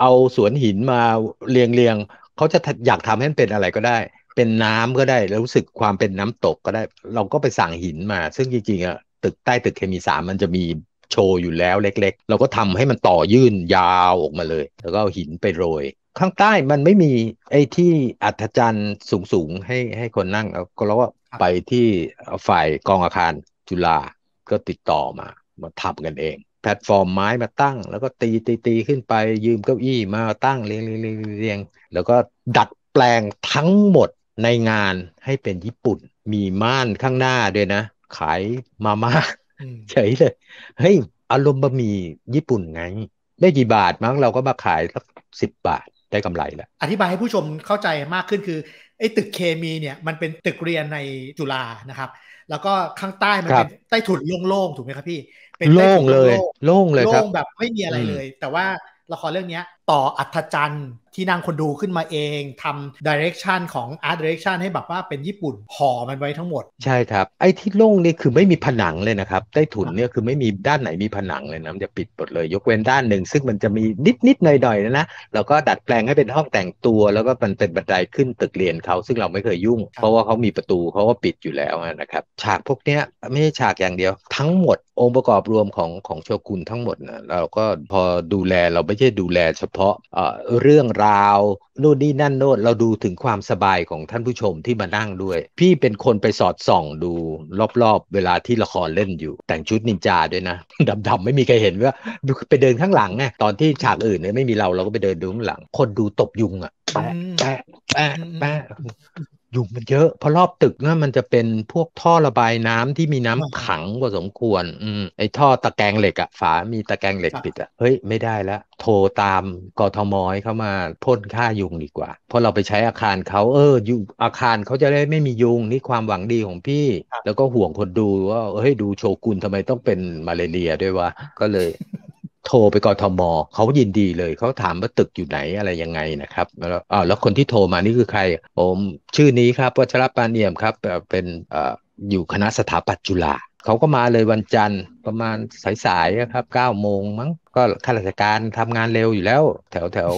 เอาสวนหินมาเรียงเรียง เขาจะอยากทำให้มันเป็นอะไรก็ได้ เป็นน้ำก็ได้รู้สึกความเป็นน้ำตกก็ได้ เราก็ไปสั่งหินมา ซึ่งจริงๆอะตึกใต้ตึกเคมีสามมันจะมีโชว์อยู่แล้วเล็ก ๆ เราก็ทำให้มันต่อยื่นยาวออกมาเลย แล้วก็เอาหินไปโรย ข้างใต้มันไม่มีไอ้ที่ อัธจันทร์สูงๆให้ให้คนนั่งเราก็ไปที่ฝ่ายกองอาคารจุฬาก็ติดต่อมามาทำกันเอง แพลตฟอร์มไม้มาตั้ง แล้วก็ตีตีตีขึ้นไปยืมเก้าอี้มาตั้ง เรียงเรียงเรียงเรียงแล้วก็ดัดแปลงทั้งหมดในงานให้เป็นญี่ปุ่น มีม่านข้างหน้าด้วยนะ ขายมาม่าเฉยเลยเฮ้ยอารมณ์บะหมี่ญี่ปุ่นไงไม่กี่บาทมั้งเราก็มาขายสักสิบบาทได้กำไรแล้วอธิบายให้ผู้ชมเข้าใจมากขึ้นคือไอ้ตึกเคมีเนี่ย มันเป็นตึกเรียนในจุฬานะครับแล้วก็ข้างใต้มันเป็นใต้ถุนโล่งๆถูกไหมครับพี่ เป็นโล่งเลย โล่งเลยครับ โล่งแบบไม่มีอะไรเลย แต่ว่าละครเรื่องนี้ต่ออัธจันทร์ที่นางคนดูขึ้นมาเองทำดิเรกชันของอาร์ตดิเรกชันให้แบบว่าเป็นญี่ปุ่นห่อมันไว้ทั้งหมดใช่ครับไอ้ที่โล่งนี่คือไม่มีผนังเลยนะครับใต้ถุนเนี่ยคือไม่มีด้านไหนมีผนังเลยนะ มันจะปิดหมดเลย ยกเว้นด้านหนึ่งซึ่งมันจะมีนิดนิดหน่อยหน่อยนะนะเราก็ดัดแปลงให้เป็นห้องแต่งตัว แล้วก็มันเป็นบันไดขึ้นตึกเรียนเขาซึ่งเราไม่เคยยุ่ง เพราะว่าเขามีประตูเขาก็ปิดอยู่แล้วนะครับฉากพวกเนี้ยไม่ใช่ฉากอย่างเดียว ทั้งหมดองค์ประกอบรวมของของโชกุนทั้งหมดนะเราก็พอดูแลเราไม่ใช่ดูแลเฉพาะเรื่องรราวนู่นนี่นั่นโน่นเราดูถึงความสบายของท่านผู้ชมที่มานั่งด้วย พี่เป็นคนไปสอดส่องดูรอบๆเวลาที่ละครเล่นอยู่ แต่งชุดนินจาด้วยนะดำๆไม่มีใครเห็นว่าไปเดินข้างหลังไงตอนที่ฉากอื่นเนี่ยไม่มีเราเราก็ไปเดินดูข้างหลัง คนดูตบยุงอะ่ะแปะแปะแปะยุงมันเยอะเพราะรอบตึกนะมันจะเป็นพวกท่อระบายน้ำที่มีน้ำขังกว่าสมควร อืมไอ้ท่อตะแกรงเหล็กอะฝา มีตะแกรงเหล็กปิดอะเฮ้ยไม่ได้แล้วโทรตามกทมเข้ามาพ่นฆ่ายุงดีกว่าเพราะเราไปใช้อาคารเขาเอออยู่อาคารเขาจะได้ไม่มียุงนี่ความหวังดีของพี่แล้วก็ห่วงคนดูว่าเฮ้ยดูโชกุนทำไมต้องเป็นมาเลเรียด้วยวะก็เลยโทรไปกทม เขายินดีเลย เขาถามว่าตึกอยู่ไหนอะไรยังไงนะครับ แล้วอ้าวแล้วคนที่โทรมานี่คือใคร ผมชื่อนี้ครับวัชรปานเอี่ยมครับ เป็นอยู่คณะสถาปัตย์จุฬาเขาก็มาเลยวันจันทร์ประมาณสายๆครับเก้าโมงมั้ง ก็ข้าราชการทำงานเร็วอยู่แล้ว แถวแถว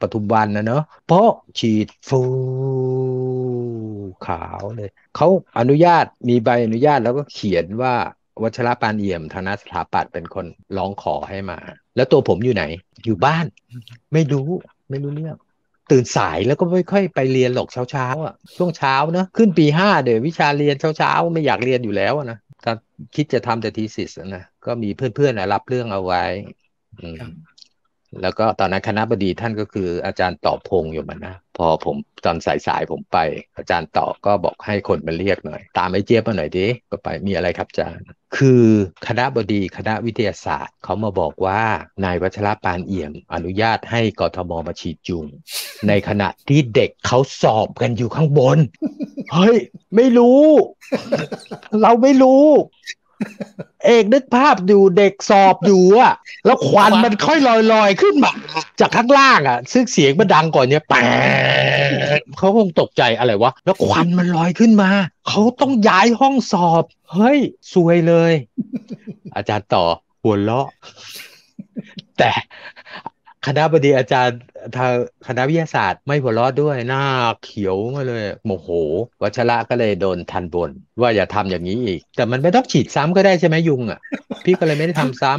ปทุมวันนะเนอะเพราะฉีดฟู ขาวเลย เขาอนุญาต มีใบอนุญาตแล้วก็เขียนว่าวัชระปานเอี่ยมธนสถาปัตย์เป็นคนร้องขอให้มา แล้วตัวผมอยู่ไหน อยู่บ้าน ไม่รู้ ไม่รู้เรื่องตื่นสายแล้วก็ไม่ค่อยไปเรียนหรอกเช้าเช้าอ่ะช่วงเช้าเนอะขึ้นปีห้าเดี๋ยววิชาเรียนเช้าเช้าไม่อยากเรียนอยู่แล้วนะคิดจะทำแต่ทีสิสนะก็มีเพื่อนๆรับเรื่องเอาไว้แล้วก็ตอนนั้นคณะบดีท่านก็คืออาจารย์ต่อพงอยู่มันนะพอผมตอนสายสายผมไป อาจารย์ต่อก็บอกให้คนมาเรียกหน่อยตามไอ้เจี๊ยบมาหน่อยดิก็ไปมีอะไรครับอาจารย์ คือคณะบดี คณะวิทยาศาสตร์เขามาบอกว่านายวัชรปานเอี่ยมอนุญาตให้กทมมาฉีดจุง ในขณะที่เด็กเขาสอบกันอยู่ข้างบนเฮ้ยไม่รู้ เราไม่รู้เอกนึกภาพอยู่เด็กสอบอยู่อะแล้วควันมันค่อยลอยลอยขึ้นมา จากข้างล่างอะซึ่งเสียงมันดังก่อนเนี่ยแปเขาคงตกใจอะไรวะ แล้วควันมันลอยขึ้นมา เขาต้องย้ายห้องสอบ เฮ้ยซวยเลย อาจารย์ต่อหัวเลาะ แต่คณะบดีอาจารย์ทางคณะวิทยาศาสตร์ ไม่หัวเราะด้วยหน้า เขียวมาเลยโมโห วัชระก็เลยโดนทันบน ว่าอย่าทำอย่างนี้อีก แต่มันไม่ต้องฉีดซ้ำก็ได้ใช่ไหมยุงอ่ะ พี่ก็เลยไม่ได้ทำซ้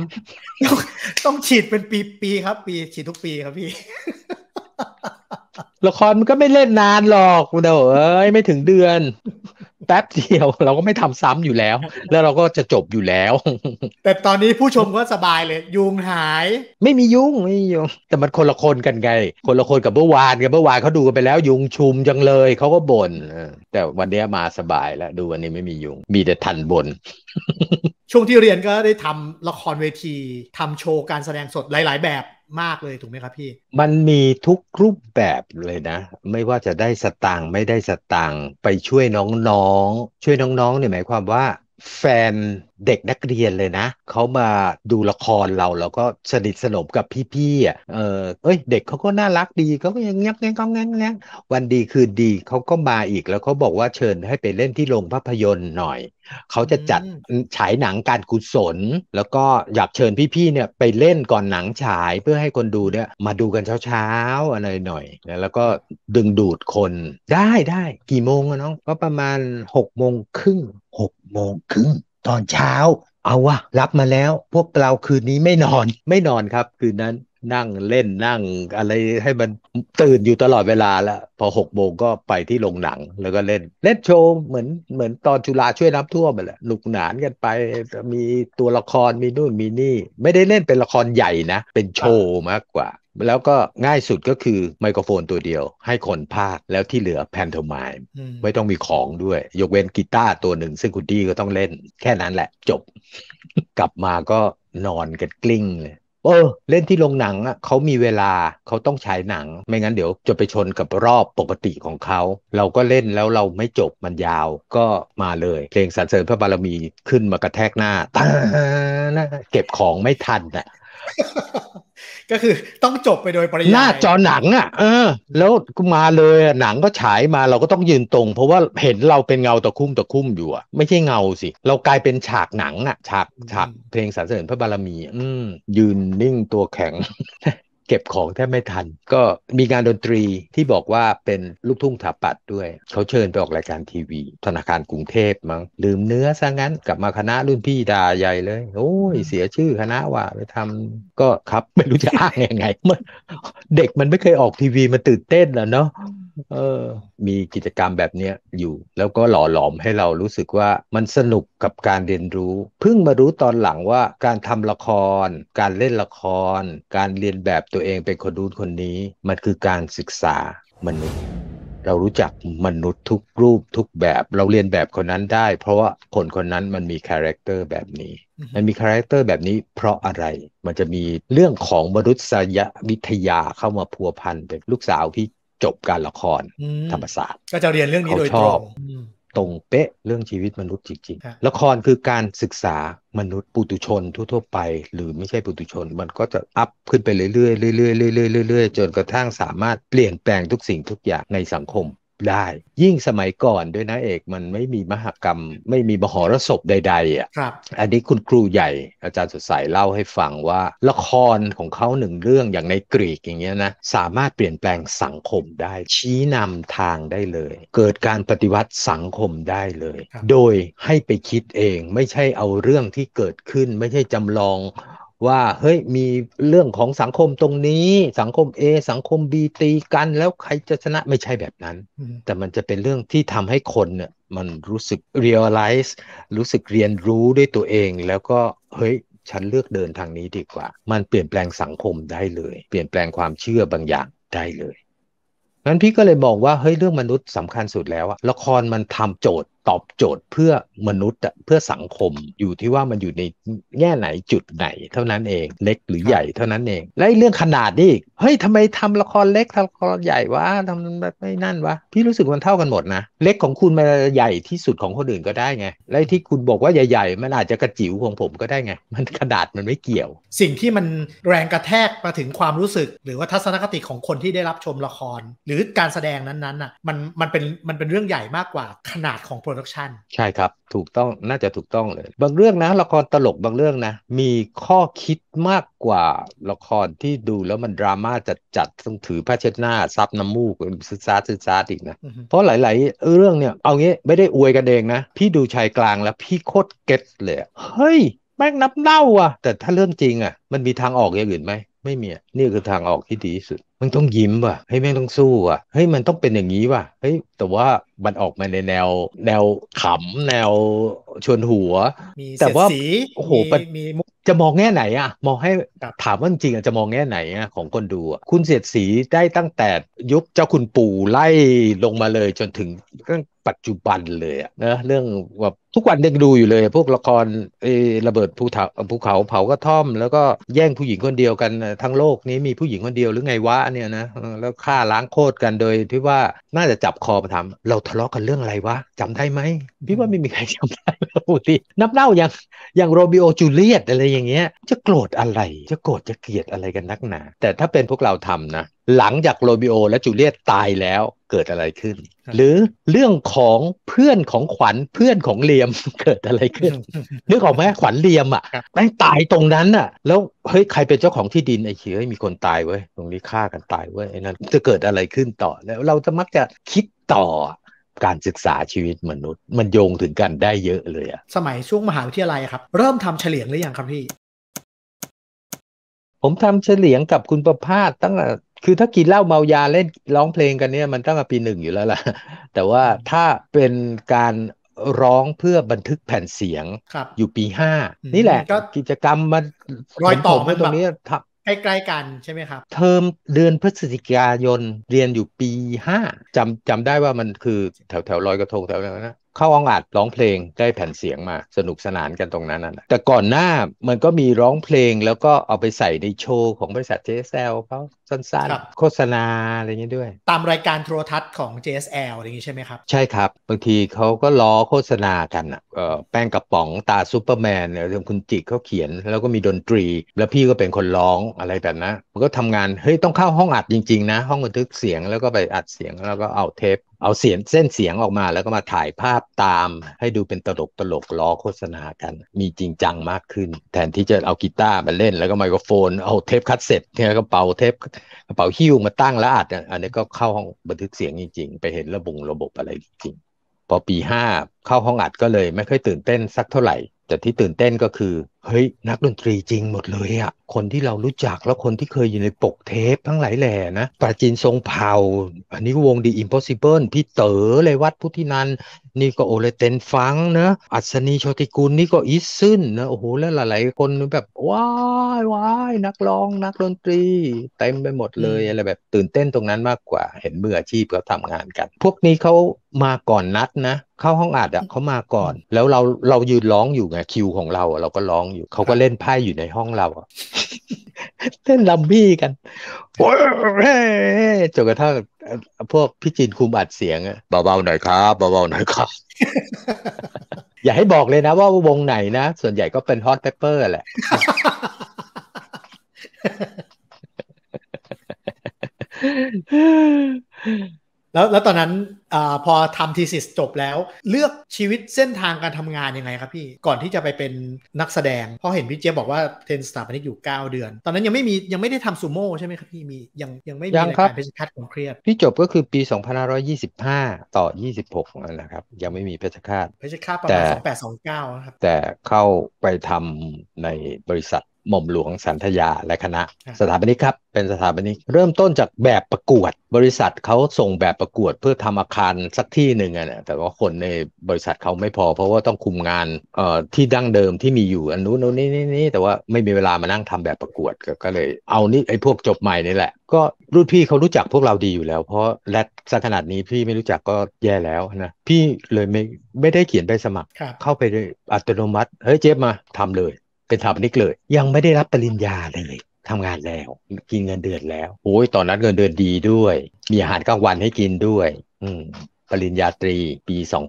ำ ต้องฉีดเป็นปีปีครับ ปีฉีดทุกปีครับพี่ละครมันก็ไม่เล่นนานหรอกเดี๋ยวเอ้ยไม่ถึงเดือน แป๊บเดียวเราก็ไม่ทำซ้ำอยู่แล้ว แล้วเราก็จะจบอยู่แล้ว แต่ตอนนี้ผู้ชมก็สบายเลย ยุงหาย ไม่มียุงไม่มียุงแต่มันคนละคนกันไงคนละคนกับเมื่อวานกับเมื่อวานเขาดูกันไปแล้วยุงชุมจังเลยเขาก็บน่นแต่วันนี้มาสบายแล้ว ดูวันนี้ไม่มียุง มีแต่ทันบนนช่วงที่เรียนก็ได้ทำละครเวที ทำโชว์การแสดงสดหลายๆ แบบมากเลยถูกไหมครับพี่ มันมีทุกรูปแบบเลยนะ ไม่ว่าจะได้สตางค์ไม่ได้สตางค์ไปช่วยน้องๆ ช่วยน้องๆ เนี่ยหมายความว่าแฟนเด็กนักเรียนเลยนะ เขามาดูละครเราแล้วก็สนิทสนมกับพี่ๆอ่เออเอ้ย เด็กเขาก็น่ารักดีเขาก็ยังง้ยงี้ยงเงี้ยงวันดีคืนดีเขาก็มาอีกแล้วเขาบอกว่าเชิญให้ไปเล่นที่โรงภาพยนตร์หน่อยเขาจะจัดฉายหนังการกุศล แล้วก็อยากเชิญพี่ๆ เนี่ยไปเล่นก่อนหนังฉายเพื่อให้คนดูเนี่ยมาดูกันเช้าๆ อะไรหน่อย แล้วก็ดึงดูดคนได้ได้กี่โมงอะน้อง ก็ประมาณหกโมงครึ่งหกโมงครึ่งตอนเช้า เอาวะรับมาแล้วพวกเราคืนนี้ไม่นอน ไม่นอนครับคืนนั้นนั่งเล่นนั่ง อะไรให้มันตื่นอยู่ตลอดเวลาแล้วพอหกโมงก็ไปที่โรงหนัง แล้วก็เล่นเล่นโชว์เหมือนเหมือนตอนจุฬาช่วยน้ำท่วมไปแหละหนุกหนานกันไปมีตัวละครมีนู่นมีนี่ ไม่ได้เล่นเป็นละครใหญ่นะเป็นโชว์มากกว่าแล้วก็ง่ายสุดก็คือไมโครโฟนตัวเดียวให้คนพากแล้วที่เหลือแพนโทมายไม่ต้องมีของด้วย ยกเว้นกีตาร์ตัวหนึ่งซึ่งคุณดี้ก็ต้องเล่น แค่นั้นแหละ จบ กลับมาก็นอนกันกลิ้งเลยเออเล่นที่โรงหนังอ่ะเขามีเวลาเขาต้องฉายหนัง ไม่งั้นเดี๋ยวจะไปชนกับรอบปกติของเขา เราก็เล่นแล้วเราไม่จบ มันยาวก็มาเลยเพลงสรรเสริญพระบารมีขึ้นมากระแทกหน้าตาเก็บของไม่ทันอ่ะก็คือ ต้องจบไปโดยปริยายหน้าจอหนัง อ่ะ เออแล้วกูมาเลยหนังก็ฉายมาเราก็ต้องยืนตรง เพราะว่าเห็นเราเป็นเงาตะคุ่มตะคุ่มอยู่อ่ะไม่ใช่เงาสิ เรากลายเป็นฉากหนังอ่ะ ฉากฉาก เพลงสรรเสริญพระบารมี อืมยืนนิ่งตัวแข็งเก็บของแทบไม่ทัน ก็มีงานดนตรีที่บอกว่าเป็นลูกทุ่งถาปัดด้วย เขาเชิญไปออกรายการทีวี ธนาคารกรุงเทพมั้งลืมเนื้อซะงั้น กลับมาคณะรุ่นพี่ดาใหญ่เลย โอ้ยเสียชื่อคณะว่าไปทำก็ครับไม่รู้จะอ้างยังไงเด็กมันไม่เคยออกทีวีมันตื่นเต้นล้วเนาะเออมีกิจกรรมแบบนี้อยู่แล้วก็หล่อหลอมให้เรารู้สึกว่ามันสนุกกับการเรียนรู้ เพิ่งมารู้ตอนหลังว่าการทำละคร การเล่นละคร การเรียนแบบตัวเองเป็นคนดูคนนี้ มันคือการศึกษามนุษย์ เรารู้จักมนุษย์ทุกรูปทุกแบบ เราเรียนแบบคนนั้นได้ เพราะว่าคนคนนั้นมันมีคาแรคเตอร์แบบนี้ มันมีคาแรคเตอร์แบบนี้ เพราะอะไรมันจะมีเรื่องของมนุษยวิทยาเข้ามาพัวพันเป็นลูกสาวพี่จบการละครธรรมศาสตร์ก็จะเรียนเรื่องนี้โดยตรงตรงเป๊ะเรื่องชีวิตมนุษย์จริง ๆ ละครคือการศึกษามนุษย์ ปุตุชนทั่ว ๆไป หรือไม่ใช่ปุตุชนมันก็จะอัพขึ้นไปเรื่อยๆเรื่อยๆเรื่อยๆเรื่อยๆจนกระทั่งสามารถเปลี่ยนแปลงทุกสิ่งทุกอย่างในสังคมได้ยิ่งสมัยก่อนด้วยนะเอกมันไม่มีมหกรรม ไม่มีมหรสพใดๆอ่ะครับอันนี้คุณครูใหญ่อาจารย์สดใสเล่าให้ฟังว่าละครของเขาหนึ่งเรื่องอย่างในกรีกอย่างเงี้ยนะสามารถเปลี่ยนแปลงสังคมได้ ชี้นำทางได้เลย เกิดการปฏิวัติสังคมได้เลย โดยให้ไปคิดเองไม่ใช่เอาเรื่องที่เกิดขึ้นไม่ใช่จำลองว่าเฮ้ยมีเรื่องของสังคมตรงนี้ สังคม A สังคม B ตีกันแล้วใครจะชนะไม่ใช่แบบนั้นแต่มันจะเป็นเรื่องที่ทำให้คนเนี่ยมันรู้สึก realize รู้สึกเรียนรู้ด้วยตัวเอง แล้วก็เฮ้ยฉันเลือกเดินทางนี้ดีกว่า มันเปลี่ยนแปลงสังคมได้เลย เปลี่ยนแปลงความเชื่อบางอย่างได้เลยงั้นพี่ก็เลยบอกว่าเฮ้ยเรื่องมนุษย์สำคัญสุดแล้วอะละครมันทำโจทย์ตอบโจทย์เพื่อมนุษย์เพื่อสังคมอยู่ที่ว่ามันอยู่ในแง่ไหนจุดไหน เท่านั้นเอง เล็กหรือใหญ่เท่านั้นเอง และเรื่องขนาดนี่เฮ้ยทำไมทำละครเล็กทำละคร ใหญ่วะทำไม่นั่นวะพี่รู้สึกมันเท่ากันหมดนะ เล็กของคุณมันใหญ่ที่สุดของคนอื่นก็ได้ไงและที่คุณบอกว่าใหญ่ๆ มันอาจจะกระจิ๋วของผมก็ได้ไง มันกระดาษมันไม่เกี่ยว สิ่งที่มันแรงกระแทกมาถึงความรู้สึกหรือว่าทัศนคติของคนที่ได้รับชมละครหรือการแสดงนั้นๆน่ะมันมันเป็นมันเป็นเรื่องใหญ่มากกว่าขนาดของรดักชันใช่ครับถูกต้องน่าจะถูกต้องเลย บางเรื่องนะ ละครตลกบางเรื่องนะ มีข้อคิดมากกว่าละครที่ดูแล้วมันดราม่าจัดจัดต้องถือผ้าเช็ดหน้าซับน้ำมูกซึซาซึซาอีกนะเพราะหลายๆเรื่องเนี่ย เอางี้ไม่ได้อวยกันเองนะพี่ดูชายกลางแล้วพี่โคตรเก็ตเลย เฮ้ย แม่งนับเน่าอ่ะ แต่ถ้าเรื่องจริงอ่ะมันมีทางออกอย่างอื่นไหมไม่มี นี่คือทางออกที่ดีที่สุดมันต้องยิ้มว่ะเฮ้ยแม่งต้องสู้ว่ะเฮ้ยมันต้องเป็นอย่างนี้ว่ะเฮ้ยแต่ว่ามันออกมาในแนวแนวขำแนวชวนหัวแต่ว่าโอ้โหมีจะมองแง่ไหนอะมองให้ถามว่าจริงอะจะมองแง่ไหนอะของคนดูคุณเสียดสีได้ตั้งแต่ยุคเจ้าคุณปู่ไล่ลงมาเลยจนถึงปัจจุบันเลยอะนะเรื่องแบบทุกวันยังดูอยู่เลย พวกละครระเบิดภูเขาภูเขาเผากระท่อมแล้วก็แย่งผู้หญิงคนเดียวกันทั้งโลกนี้มีผู้หญิงคนเดียวหรือไงวะเนี่ยนะแล้วฆ่าล้างโคตรกันโดยที่ว่าน่าจะจับคอมถามเราทะเลาะกันเรื่องอะไรวะ จำได้ไหมพี่ว่าไม่มีใครจำได้ปกี่นับเล่าอย่างอย่างโรบิโอจูเลียตอะไรอย่างเงี้ยจะโกรธอะไรจะโกรธจะเกลียดอะไรกันนักหนาแต่ถ้าเป็นพวกเราทำนะหลังจากโรบิโอและจูเลียตตายแล้วเกิดอะไรขึ้นหรือเรื่องของเพื่อนของขวัญเพื่อนของเลียมเกิดอะไรขึ้นนึกออกไหมขวัญเลียมอ่ะแม่งตายตรงนั้นอ่ะ แล้วเฮ้ยใครเป็นเจ้าของที่ดินไอ้เหื้อมีคนตายเว้ยตรงนี้ฆ่ากันตายเว้ยไอ้นั้นจะเกิดอะไรขึ้นต่อแล้วเราจะมักจะคิดต่อการศึกษาชีวิตมนุษย์ มันโยงถึงกันได้เยอะเลยอะสมัยช่วงมหาวิทยาลัยครับ เริ่มทำเฉลียงหรือยังครับพี่ ผมทำเฉลียงกับคุณประพาสตั้งแต่คือถ้ากินเหล้าเมายาเล่นร้องเพลงกันเนี่ยมันตั้งแต่ปีหนึ่งอยู่แล้วล่ะ แต่ว่าถ้าเป็นการร้องเพื่อบันทึกแผ่นเสียงอยู่ปีห้านี่แหละกิจกรรมมันรอยต่อมาตรงนี้ครับใกล้ๆกันใช่ไหมครับ เทอมเดือนพฤศจิกายนเรียนอยู่ปีห้าจำจำได้ว่ามันคือแถวแถวลอยกระทงแถวนั้นนะเข้าอ่องอัดร้องเพลง ได้แผ่นเสียงมา สนุกสนานกันตรงนั้นนะแต่ก่อนหน้ามันก็มีร้องเพลงแล้วก็เอาไปใส่ในโชว์ของบริษัท JSL เขาสั้นๆ โฆษณาอะไรเงี้ยด้วย ตามรายการโทรทัศน์ของ JSL อะไรเงี้ยใช่ไหมครับ ใช่ครับ บางทีเขาก็ล้อโฆษณากันอ่ะแป้งกระป๋องตาซูเปอร์แมนเนี่ยคุณจิกเขาเขียน แล้วก็มีดนตรี แล้วพี่ก็เป็นคนร้องอะไรแบบนั้นมันก็ทำงานเฮ้ยต้องเข้าห้องอัดจริง ๆนะ ห้องบันทึกเสียงแล้วก็ไปอัดเสียงแล้วก็เอาเทปเอาเสียงเส้นเสียงออกมาแล้วก็มาถ่ายภาพตาม ให้ดูเป็นตลกตลกล้อโฆษณากัน มีจริงจังมากขึ้น แทนที่จะเอากีตาร์มาเล่นแล้วก็ไมโครโฟนเอาเทปคัดเสร็จเนี่ยกระเป๋าเทปกระเป๋าหิ้วมาตั้งแล้วอัดอันนี้ก็เข้าห้องบันทึกเสียงจริง ๆ ไปเห็นระบบระบบอะไรจริงพอปีห้าเข้าห้องอัดก็เลย ไม่ค่อยตื่นเต้นสักเท่าไหร่แต่ที่ตื่นเต้นก็คือเฮ้ยนักดนตรีจริงหมดเลยอะคนที่เรารู้จักแล้วคนที่เคยอยู่ในปกเทปทั้งหลายแหล่นะ ปราจินทรงเผาอันนี้วงดีอิมพอสิเบิลพี่เต๋อเลยวัดพุทธินันนี่ก็โอเลเตนฟังนะอัศนีโชติกุลนี่ก็อิสซึนนะโอ้โหแล้วหลายๆคนแบบว้ายว้ายนักร้องนักดนตรี เต็มไปหมดเลยอะไรแบบตื่นเต้นตรงนั้นมากกว่าเห็นมืออาชีพเขาทำงานกัน พวกนี้เขามาก่อนนัดนะเข้าห้องอัดอะเขามาก่อน แล้วเราเรายืนร้องอยู่ไงคิวของเราเราก็ร้องอยู่เขาก็เล่นไพ่อยู่ในห้องเราเล่นลัมบี้กันจนกระทั่งพวกพี่จินคุมอัดเสียงเบาๆหน่อยครับเบาๆหน่อยครับ อย่าให้บอกเลยนะว่าวงไหนนะ ส่วนใหญ่ก็เป็นฮอตเปเปอร์แหละแล้วแล้วตอนนั้นอพอทำทีสิสจบแล้ว เลือกชีวิตเส้นทางการทำงานยังไงครับพี่ ก่อนที่จะไปเป็นนักแสดงเพราะเห็นพี่เจ๊บอกว่า เทนสตารปนิกอยู่ 9 เดือน ตอนนั้นยังไม่มี ยังไม่ได้ทำซูโม่ใช่ไหมครับพี่มียังยังไม่มีรายการเพชรคัตของเครียดพี่จบก็คือปี 2525 ต่อ 26นั่นแหละครับ ยังไม่มีเพชราตเพชรฆาตประมาณ2829้าครับแต่เข้าไปทำในบริษัทหม่อมหลวงสันทยาและคณะ สถาปนิกครับเป็นสถาปนิกเริ่มต้นจากแบบประกวด บริษัทเขาส่งแบบประกวดเพื่อทำอาคารสักที่หนึ่งอะแต่ว่าคนในบริษัทเขาไม่พอ เพราะว่าต้องคุมงานเอ่อที่ดั้งเดิมที่มีอยู่อันนู้นนี้นี่นี่แต่ว่าไม่มีเวลามานั่งทำแบบประกวดก็เลยเอานี่ไอ้พวกจบใหม่นี่แหละก็รุ่นพี่เขารู้จักพวกเราดีอยู่แล้ว เพราะแรดักขนาดนี้พี่ไม่รู้จักก็แย่แล้วนะพี่เลยไม่ไม่ได้เขียนใบสมัคร เข้าไปอัตโนมัติเฮ้ยเจฟบมาทำเลยเป็นสถาปนิกเลย ยังไม่ได้รับปริญญาเลยทำงานแล้วกินเงินเดือนแล้วโอ้ยตอนนั้นเงินเดือนดีด้วย มีอาหารกลางวันให้กินด้วย อืม ปริญญาตรีปี 2526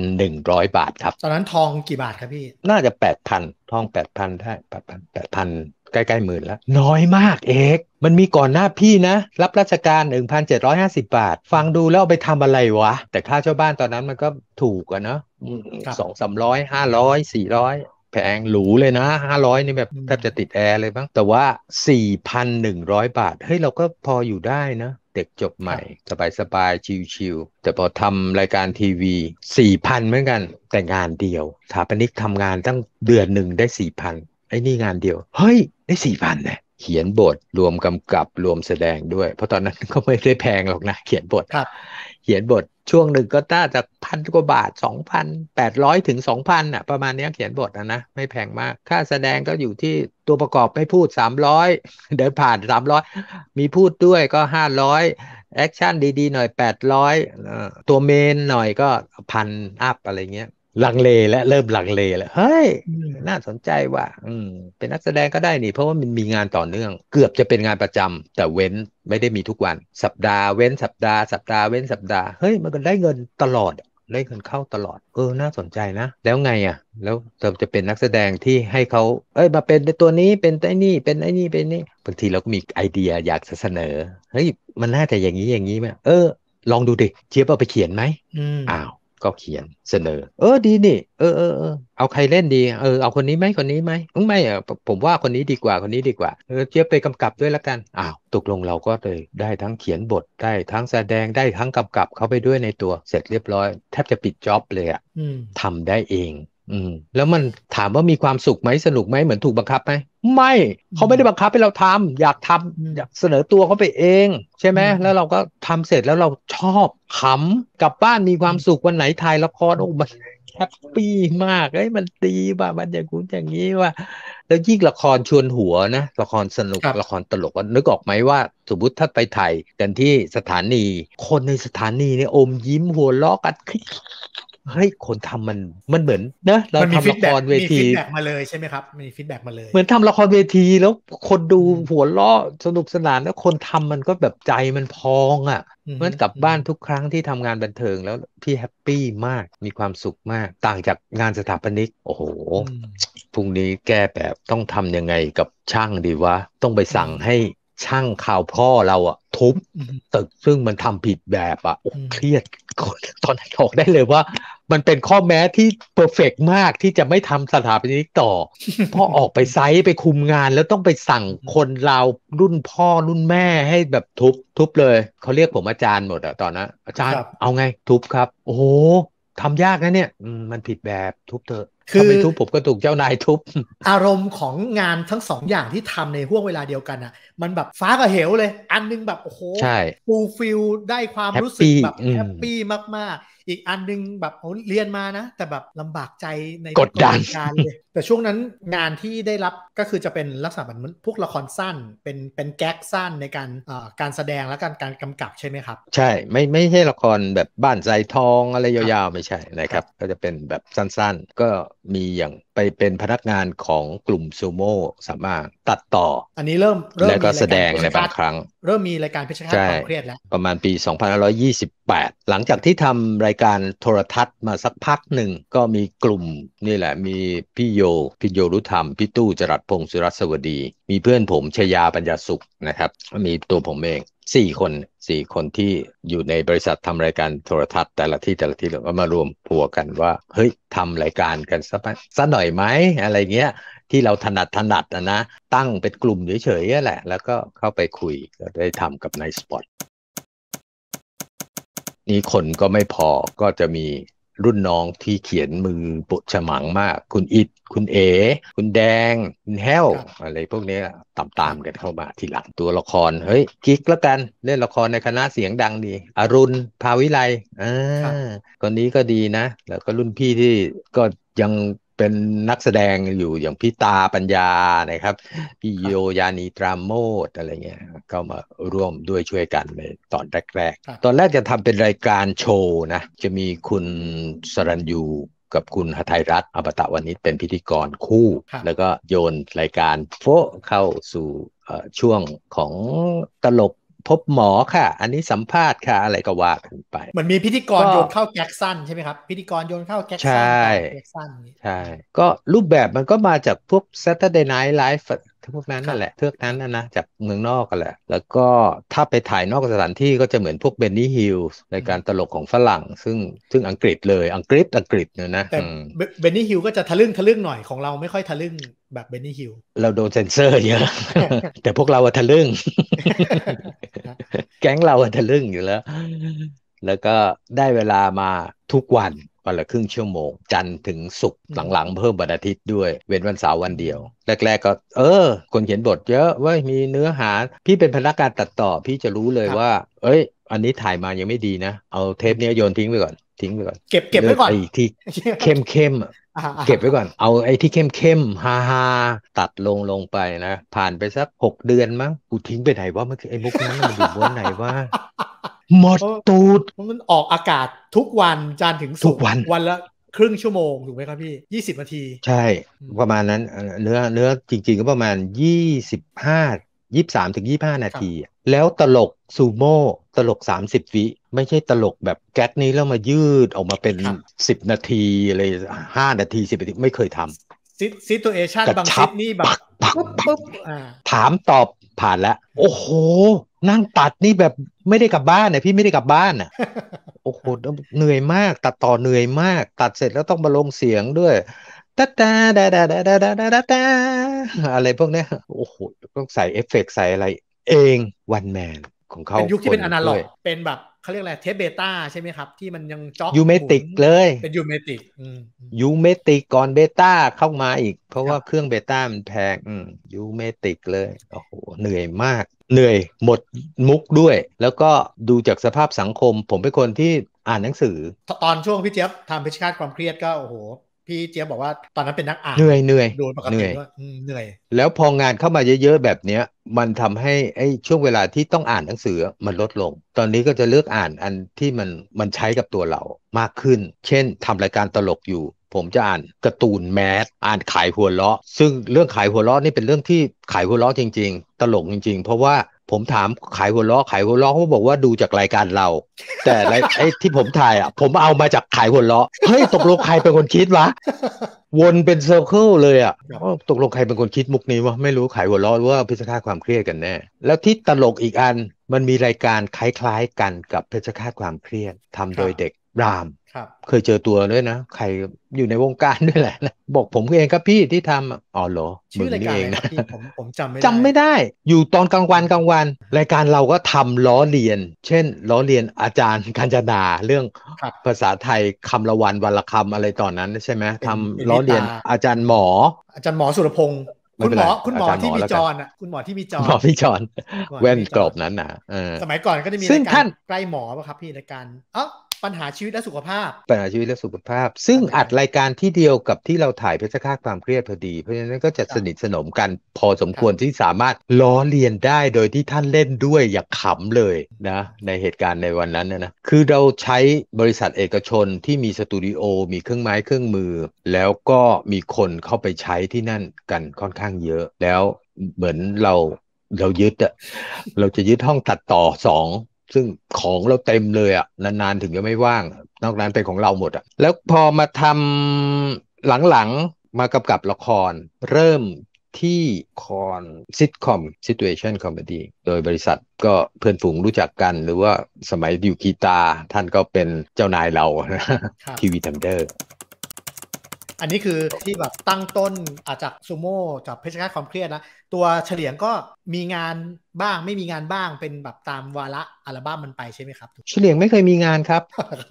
4,100 บาทครับ ตอนนั้นทองกี่บาทครับพี่ น่าจะ 8,000 ทอง 8,000ได้8,000 8,000ใกล้ ๆ หมื่นแล้วน้อยมากเอกมันมีก่อนหน้าพี่นะ รับราชการ 1,750 บาท ฟังดูแล้วเอาไปทำอะไรวะแต่ค่าเช่าบ้านตอนนั้นมันก็ถูกอะเนาะสองสามร้อยห้าร้อยสี่ร้อยแพงหรูเลยนะห้าร้อยนี่แบบแทบจะติดแอร์เลยบ้างแต่ว่าสี่พันหนึ่งร้อยบาทเฮ้ยเราก็พออยู่ได้นะ เด็กจบใหม่ สบายสบายชิวๆแต่พอทำรายการทีวีสี่พันเหมือนกัน แต่งานเดียว ถาปนิกทำงานตั้งเดือนหนึ่งได้สี่พันไอ้นี่งานเดียว เฮ้ย ได้สี่พันเนี่ยเขียนบทรวมกำกับรวมแสดงด้วย เพราะตอนนั้นก็ไม่ได้แพงหรอกนะ เขียนบทเขียนบทช่วงหนึ่งก็น้าจกพันกว่าบาทสองพันแปดร้อยถึงสองพันอ่ะประมาณนี้เขียนบทนะนะไม่แพงมากค่าแสดงก็อยู่ที่ตัวประกอบไม่พูดสามร้อยเดินผ่านสามร้อยมีพูดด้วยก็ห้าร้อยแอคชั่นดีๆหน่อยแปดร้อยตัวเมนหน่อยก็พันอัพอะไรเงี้ยลังเลและเริ่มลังเลแล้วเฮ้ยน่าสนใจว่ะอืมเป็นนักแสดงก็ได้นี่ เพราะว่ามันมีงานต่อเนื่องเกือบจะเป็นงานประจำ แต่เว้นไม่ได้มีทุกวัน สัปดาห์ เว้นสัปดาห์สัปดาห์เว้นสัปดาห์เฮ้ยมันก็ได้เงินตลอด ได้เงินเข้าตลอด เออน่าสนใจนะ แล้วไงอะ่ะ แล้วเราจะเป็นนักแสดงที่ให้เขาเอ้ยมาเป็นนตัวนี้เป็นไอ้นี่เป็นไอ้นี่เป็นนี่บางทีเราก็มีไอเดียอยากเสนอเฮ้ยมันน่าจะอย่างนี้อย่างนี้ไหมเออ ลองดูดิเชี๊ยบเอาไปเขียนไหมอ้าวก็เขียนเสนอ เออดีนี่เออเออเออเอาใครเล่นดี เออเอาคนนี้ไหมคนนี้ไหมไม่อ่ะผมว่าคนนี้ดีกว่าคนนี้ดีกว่า เออเจี๊ยบไปกำกับด้วยละกันอ้าวตกลงเราก็เลยได้ทั้งเขียนบทได้ทั้งแสดงได้ทั้งกำกับเข้าไปด้วยในตัวเสร็จเรียบร้อยแทบจะปิดจ็อบเลยอะ่ะทำได้เองืมแล้วมันถามว่ามีความสุขไหมสนุกไหมเหมือนถูกบังคับไหมไม่เขาไม่ได้บังคับให้เราทำ อยากทำ อยากเสนอตัวเขาไปเอง ใช่ไหมแล้วเราก็ทำเสร็จแล้วเราชอบขำกลับบ้านมีความสุขวันไหนถ่ายละครโอ้มันแฮปปี้มากเอ้ยมันดีว่ามันอย่างคุณอย่างนี้ว่าแล้วยิ่งละครชวนหัวนะละครสนุกละครตลกนึกออกไหมว่าสมมติถ้าไปถ่ายกันที่สถานี คนในสถานีเนี่ยอมยิ้มหัวล้อกันเฮ้ยคนทำมันมันเหมือนนะเราทำละครเวทีมีฟีดแบ็มาเลยใช่ไหมครับมีฟีดแบ็มาเลยเหมือนทำละครเวทีแล้วคนดูหัวเราะสนุกสนานแล้วคนทำมันก็แบบใจมันพองอ่ะ เหมือนกลับบ้านทุกครั้งที่ทำงานบันเทิงแล้วพี่แฮปปี้มากมีความสุขมากต่างจากงานสถาปนิกโอ้โหพรุ่งนี้แก้แบบต้องทํำยังไงกับช่างดีวะต้องไปสั่งให้ช่างข่าวพ่อเราอะทุบตึกซึ่งมันทำผิดแบบอะอเครียด ตอนนั้นบอกได้เลยว่า มันเป็นข้อแม้ที่เพอร์เฟกมากที่จะไม่ทำสถาปนิกต่อ พ่อออกไปไซต์ไปคุมงาน แล้วต้องไปสั่งคนเรารุ่นพ่อรุ่นแม่ให้แบบทุบทุบเลย เขาเรียกผมอาจารย์หมดอะตอนนั้น อาจารย์เอาไงทุบครับ โอ้ทำยากนะเนี่ย มันผิดแบบทุบเถอะคือไปทุบผมก็ถูกเจ้านายทุบอารมณ์ของงานทั้งสองอย่างที่ทำในห่วงเวลาเดียวกันอ่ะ มันแบบฟ้ากับเหวเลย อันนึงแบบโอ้โหฟูลฟิลได้ความรู้สึกแบบ แฮปปี้มากๆ อีกอันนึงแบบโอ้เรียนมานะ แต่แบบลำบากใจในกดดันการเลยแต่ช่วงนั้นงานที่ได้รับก็คือจะเป็นลักษณะเหมือนพวกละครสั้น เป็นเป็นแก๊กสั้นในการการแสดงและการการกำกับใช่ไหมครับ ใช่ไม่ไม่ใช่ละครแบบบ้านใจทองอะไรยาวๆไม่ใช่นะครับ ก็จะเป็นแบบสั้นๆ ก็มีอย่างไปเป็นพนักงานของกลุ่มซูโม่สามารถตัดต่อ อันนี้เริ่ม เริ่มแล้วก็แสดงในบางครั้ง เริ่มมีรายการพิชชาตความเครียดแล้ว ประมาณปี 2528 หลังจากที่ทำรายการโทรทัศน์มาสักพักหนึ่ง ก็มีกลุ่มนี่แหละ มีพี่โยพี่โยรู้ธรรมพี่ตู้จรัสพงศ์สุรัสวดี มีเพื่อนผม ชยาปัญญาสุขนะครับมีตัวผมเองสี่คนสี่คนที่อยู่ในบริษัททำรายการโทรทัศน์ แต่ละที่แต่ละที่เราก็มารวมพัวกันว่า เฮ้ยทำรายการกันสักสักหน่อยไหมอะไรเงี้ย ที่เราถนัดถนัดนะนะตั้งเป็นกลุ่มเฉยๆแหละ แล้วก็เข้าไปคุยก็ได้ทำกับนายสปอตนี่คนก็ไม่พอก็จะมีรุ่นน้องที่เขียนมือปุฉมังมาก คุณอิดคุณเอ คุณแดงคุณแฮวอะไรพวกนี้ตามตามกันเข้ามาทีหลังตัวละครเฮ้ยกิ๊กแล้วกัน เล่นละครในคณะเสียงดังดีอรุณ ภาวิไลอ่าคนนี้ก็ดีนะ แล้วก็รุ่นพี่ที่ก็ยังเป็นนักแสดงอยู่อย่างพี่ตาปัญญานะครับ พี่โยยานีตรามโมดอะไรเงี้ยก็มาร่วมด้วยช่วยกันในตอนแรก ๆ ตอนแรกจะทำเป็นรายการโชว์นะ จะมีคุณสรัญยูกับคุณหทัยรัตน์อมตะวันนี้เป็นพิธีกรคู่ แล้วก็โยนรายการโฟเข้าสู่ช่วงของตลกพบหมอค่ะ อันนี้สัมภาษณ์ค่ะ อะไรก็ว่ากันไปมันมีพิธีกรโยนเข้าแก๊กสั้นใช่ไหมครับ พิธีกรโยนเข้าแก๊กสั้นใช่ใช่ ก็รูปแบบมันก็มาจากพวก Saturday Night Live พวกนั้นนั่นแหละเทือกนั้นนะนะจากเมืองนอกกันแหละ แล้วก็ถ้าไปถ่ายนอกสถานที่ก็จะเหมือนพวกเบนนี่ฮิลส์ในการตลกของฝรั่ง ซึ่งซึ่งอังกฤษเลยอังกฤษ อังกฤษเนี่ยนะแต่เบนนี่ฮิลส์ก็จะทะลึ่งทะลึ่งหน่อยของเราไม่ค่อยทะลึ่ง แบบเบนนี่ฮิลส์เราโดนเซนเซอร์เยอะแต่พวกเราทะลึ่งแก๊งเราทะลึ่งอยู่แล้ว แล้วก็ได้เวลามาทุกวันวันละครึ่งชั่วโมงจันถึงศุกร์หลังๆ เพิ่มวันอาทิตย์ด้วยเว้นวันเสาร์วันเดียวแรกๆก็เออ คนเขียนบทเยอะว่ามีเนื้อหา พี่เป็นพนักงานตัดต่อพี่จะรู้เลยว่า เอ้ย อันนี้ถ่ายมายังไม่ดีนะ เอาเทปนี้โยนทิ้งไปก่อนทิ้งไปก่อนเก็บเก็บไว้ก่อนไอ้ที่เข้มเข้มเก็บไว้ก่อน เอาไอ้ที่เข้มเข้มฮาฮาตัดลงลงไปนะ ผ่านไปสักหกเดือนมั้ง กูทิ้งไปไหนว่าเมื่อกี้ไอ้มุกนั้นมันอยู่บนไหนว่าหมดตูดมันออกอากาศทุกวันจานถึงสุกวันวันละครึ่งชั่วโมงถูกไหมครับพี่ยี่สิบนาที ใช่ประมาณนั้นเนื้อเนื้อจริงๆก็ประมาณยี่สิบห้ายี่สามถึงยี่ห้านาที แล้วตลกซูโม่ตลกสามสิบวิไม่ใช่ตลกแบบแก๊สนี้แล้วมายืดออกมาเป็นสิบนาทีอะไรห้านาทีสิบนาที ไม่เคยทำซิซิตัวเอชั่นบางซิดนี่แบบปักปุ๊บถามตอบผ่านแล้ว โอ้โห นั่งตัดนี่แบบไม่ได้กลับบ้านเนี่ยพี่ไม่ได้กลับบ้านอ่ะโอ้โหเหนื่อยมากตัดต่อเหนื่อยมาก ตัดเสร็จแล้วต้องมาลงเสียงด้วยตาตาดาดาดาดาดาดาดาอะไรพวกนี้โอ้โห ต้องใส่เอฟเฟกใส่อะไร เองวันแมนของเขาเป็นยุคที่เป็นอนาล็อกเป็นแบบเขาเรียกอะไรเทสเบต้าใช่ไหมครับ ที่มันยังจ็อกยูเมติกเลยเป็นยูเมติกยูเมติกก่อนเบต้าเข้ามาอีก เพราะว่าเครื่องเบต้ามันแพงยูเมติกเลยโอ้โหเหนื่อยมาก เหนื่อยหมดมุกด้วย แล้วก็ดูจากสภาพสังคม ผมเป็นคนที่อ่านหนังสือ ตอนช่วงพี่เจี๊ยบทำพิชราตความเครียดก็โอ้โหพี่เจี๊ยบบอกว่าตอนนั้นเป็นนักอ่านเหนื่อยเหนื่อยโดนปกติ่เหนื่อยแล้วพองานเข้ามาเยอะ ๆแบบเนี้ย มันทำให้ไอ้ช่วงเวลาที่ต้องอ่านหนังสือมันลดลง ตอนนี้ก็จะเลือกอ่านอันที่มันมันใช้กับตัวเรามากขึ้น เช่น ทำรายการตลกอยู่ ผมจะอ่านการ์ตูนแมสอ่านขายหัวเราะ ซึ่งเรื่องขายหัวเราะนี่เป็นเรื่องที่ขายหัวเราะจริง ๆ ตลกจริงๆ เพราะว่าผมถามขายหัวล้อขายหัวล้อเขาบอกว่าดูจากรายการเรา แต่ไอ้ที่ผมถ่ายอ่ะ ผมเอามาจากขายหัวล้อเฮ้ยตกลงใครเป็นคนคิดวะวนเป็นเซอร์เคิลเลยอ่ะตกลงใครเป็นคนคิดมุกนี้วะไม่รู้ขายหัวล้อหรือว่าพิจารณาความเครียดกันแน่แล้วที่ตลกอีกอันมันมีรายการคล้ายๆกันกับเพชฌฆาตความเครียดทำโดยเด็กรามครับเคยเจอตัวด้วยนะ ใครอยู่ในวงการด้วยแหละนะบอกผมเองครับพี่ที่ทำอ๋อเหรอชื่อรายการเองนะผมผมจำไม่ได้จำไม่ได้ อยู่ตอนกลางวันกลางวันรายการเราก็ทำล้อเลียน เช่น ล้อเลียนอาจารย์กัญจนาเรื่องภาษาไทยคำละวันวันละคำอะไรตอนนั้นใช่ไหมทำล้อเลียน อาจารย์หมอ อาจารย์หมอสุรพงษ์คุณหมอคุณหมอที่มีจอนอ่ะคุณหมอที่มีจอนหมอพี่จอนแว่นกรอบนั้นนะสมัยก่อนก็จะมีรายการใกล้หมอป่ะครับพี่รายการอ๋อปัญหาชีวิตและสุขภาพ ปัญหาชีวิตและสุขภาพ ซึ่งอัดรายการที่เดียวกับที่เราถ่ายเพชฌฆาตความเครียดพอดี เพราะฉะนั้นก็จะสนิทสนมกันพอสมควรที่สามารถล้อเลียนได้โดยที่ท่านเล่นด้วยอย่าขำเลยนะในเหตุการณ์ในวันนั้นนะคือเราใช้บริษัทเอกชนที่มีสตูดิโอมีเครื่องไม้เครื่องมือ แล้วก็มีคนเข้าไปใช้ที่นั่นกันค่อนข้างเยอะ แล้วเหมือนเราเรายึดอะเราจะยึดห้องตัดต่อสองซึ่งของเราเต็มเลยอะนานๆถึงจะไม่ว่าง นอกนั้นเป็นของเราหมดอะแล้วพอมาทำหลังๆมากำกับละครเริ่มที่คอนซิทคอมซิทูเอชันคอมเมดี้โดยบริษัทก็เพื่อนฝูงรู้จักกันหรือว่าสมัยอยู่คีตาท่านก็เป็นเจ้านายเราทีวีทันเดอร์อันนี้คือที่แบบตั้งต้นอาจากซูโม่จับเพชรฆาตความเครียดนะตัวเฉลียงก็มีงานบ้างไม่มีงานบ้างเป็นแบบตามวาระอัลบั้มมันไปใช่ไหมครับ เฉลียงไม่เคยมีงานครับ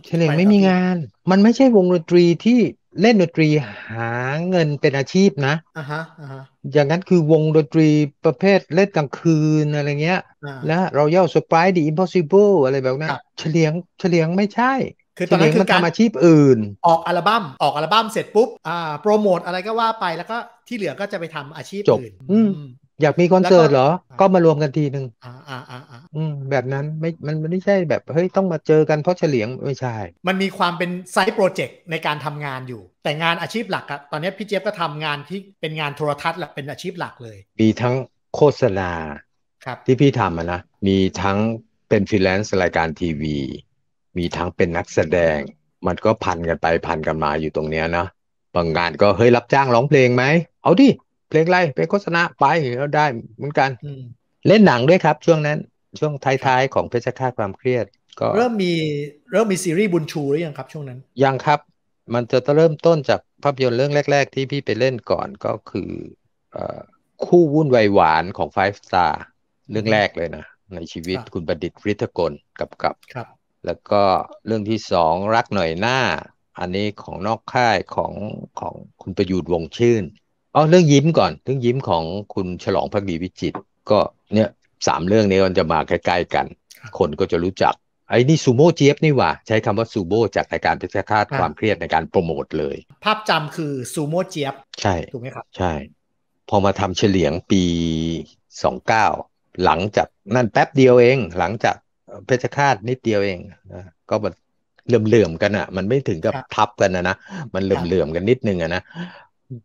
เฉลียงไม่มีงาน มันไม่ใช่วงดนตรีที่เล่นดนตรีหาเงินเป็นอาชีพนะอ่าฮะอ่าฮะอย่างนั้นคือวงดนตรีประเภทเล่นกลางคืนอะไรเงี้ยและเราเย่อสปายดีอิมพอสิเบิลอะไรแบบนั้นเฉลียงเฉลียงไม่ใช่คือตอนนั้นคือการอาชีพอื่น ออกอัลบั้มออกอัลบั้มเสร็จปุ๊บอ่าโปรโมทอะไรก็ว่าไปแล้วก็ที่เหลือก็จะไปทำอาชีพอื่นอยากมีคอนเสิร์ตเหรอ ก็มารวมกันทีหนึ่งอ่าอ่าอ่าแบบนั้นไม่มันไม่ใช่แบบเฮ้ยต้องมาเจอกันเพราะเฉลียง ไม่ใช่ มันมีความเป็นไซต์โปรเจกต์ในการทำงานอยู่ แต่งานอาชีพหลักอะตอนนี้พี่เจี๊ยบก็ทำงานที่เป็นงานโทรทัศน์แหละเป็นอาชีพหลักเลย มีทั้งโฆษณา ครับที่พี่ทำนะมีทั้งเป็นฟรีแลนซ์รายการทีวีมีทั้งเป็นนักแสดง มันก็พันกันไปพันกันมาอยู่ตรงเนี้ยนะบางงานก็เฮ้ยรับจ้างร้องเพลงไหมเอาดิเพลงอะไรเป็นโฆษณาไปเราได้เหมือนกันเล่นหนังด้วยครับ ช่วงนั้นช่วงท้ายๆ ของเพชรฆาตความเครียด ก็เริ่มมีเริ่มมีซีรีส์บุญชูหรือยังครับช่วงนั้นยังครับมันจะเริ่มต้นจากภาพยนตร์เรื่องแรกๆ ที่พี่ไปเล่นก่อนก็คือคู่วุ่นวายหวานของ Five Star เรื่องแรกเลยนะในชีวิตคุณประดิษฐ์ริทธกลกับกับแล้วก็เรื่องที่สองรักหน่อยหน้า อันนี้ของนอกค่ายของของคุณประยู์วงชื่นอ๋อเรื่องยิ้มก่อนเรื่องยิ้มของคุณฉลองพักดีวิจิต ก็เนี่ยสามเรื่องนี้มันจะมาใกล้ๆกัน คนก็จะรู้จักไอ้นี่ซูโม่เจี๊ยบนี่ว่า ใช้คำว่าซูโม่จากรายการพิชคาดความเครียดในการโปรโมทเลย ภาพจำคือซูโม่เจี๊ยบใช่ถูกไหมครับใช่ พอมาทำเฉลียงปีสองเก้าหลังจากนั่นแป๊บเดียวเองหลังจากเพชฌฆาตนิดเดียวเองอก็แบบเหลื่อมๆกันอ่ะ มันไม่ถึงกับทับกันนะนะมันเหลื่อมๆกันนิดนึงอ่ะนะ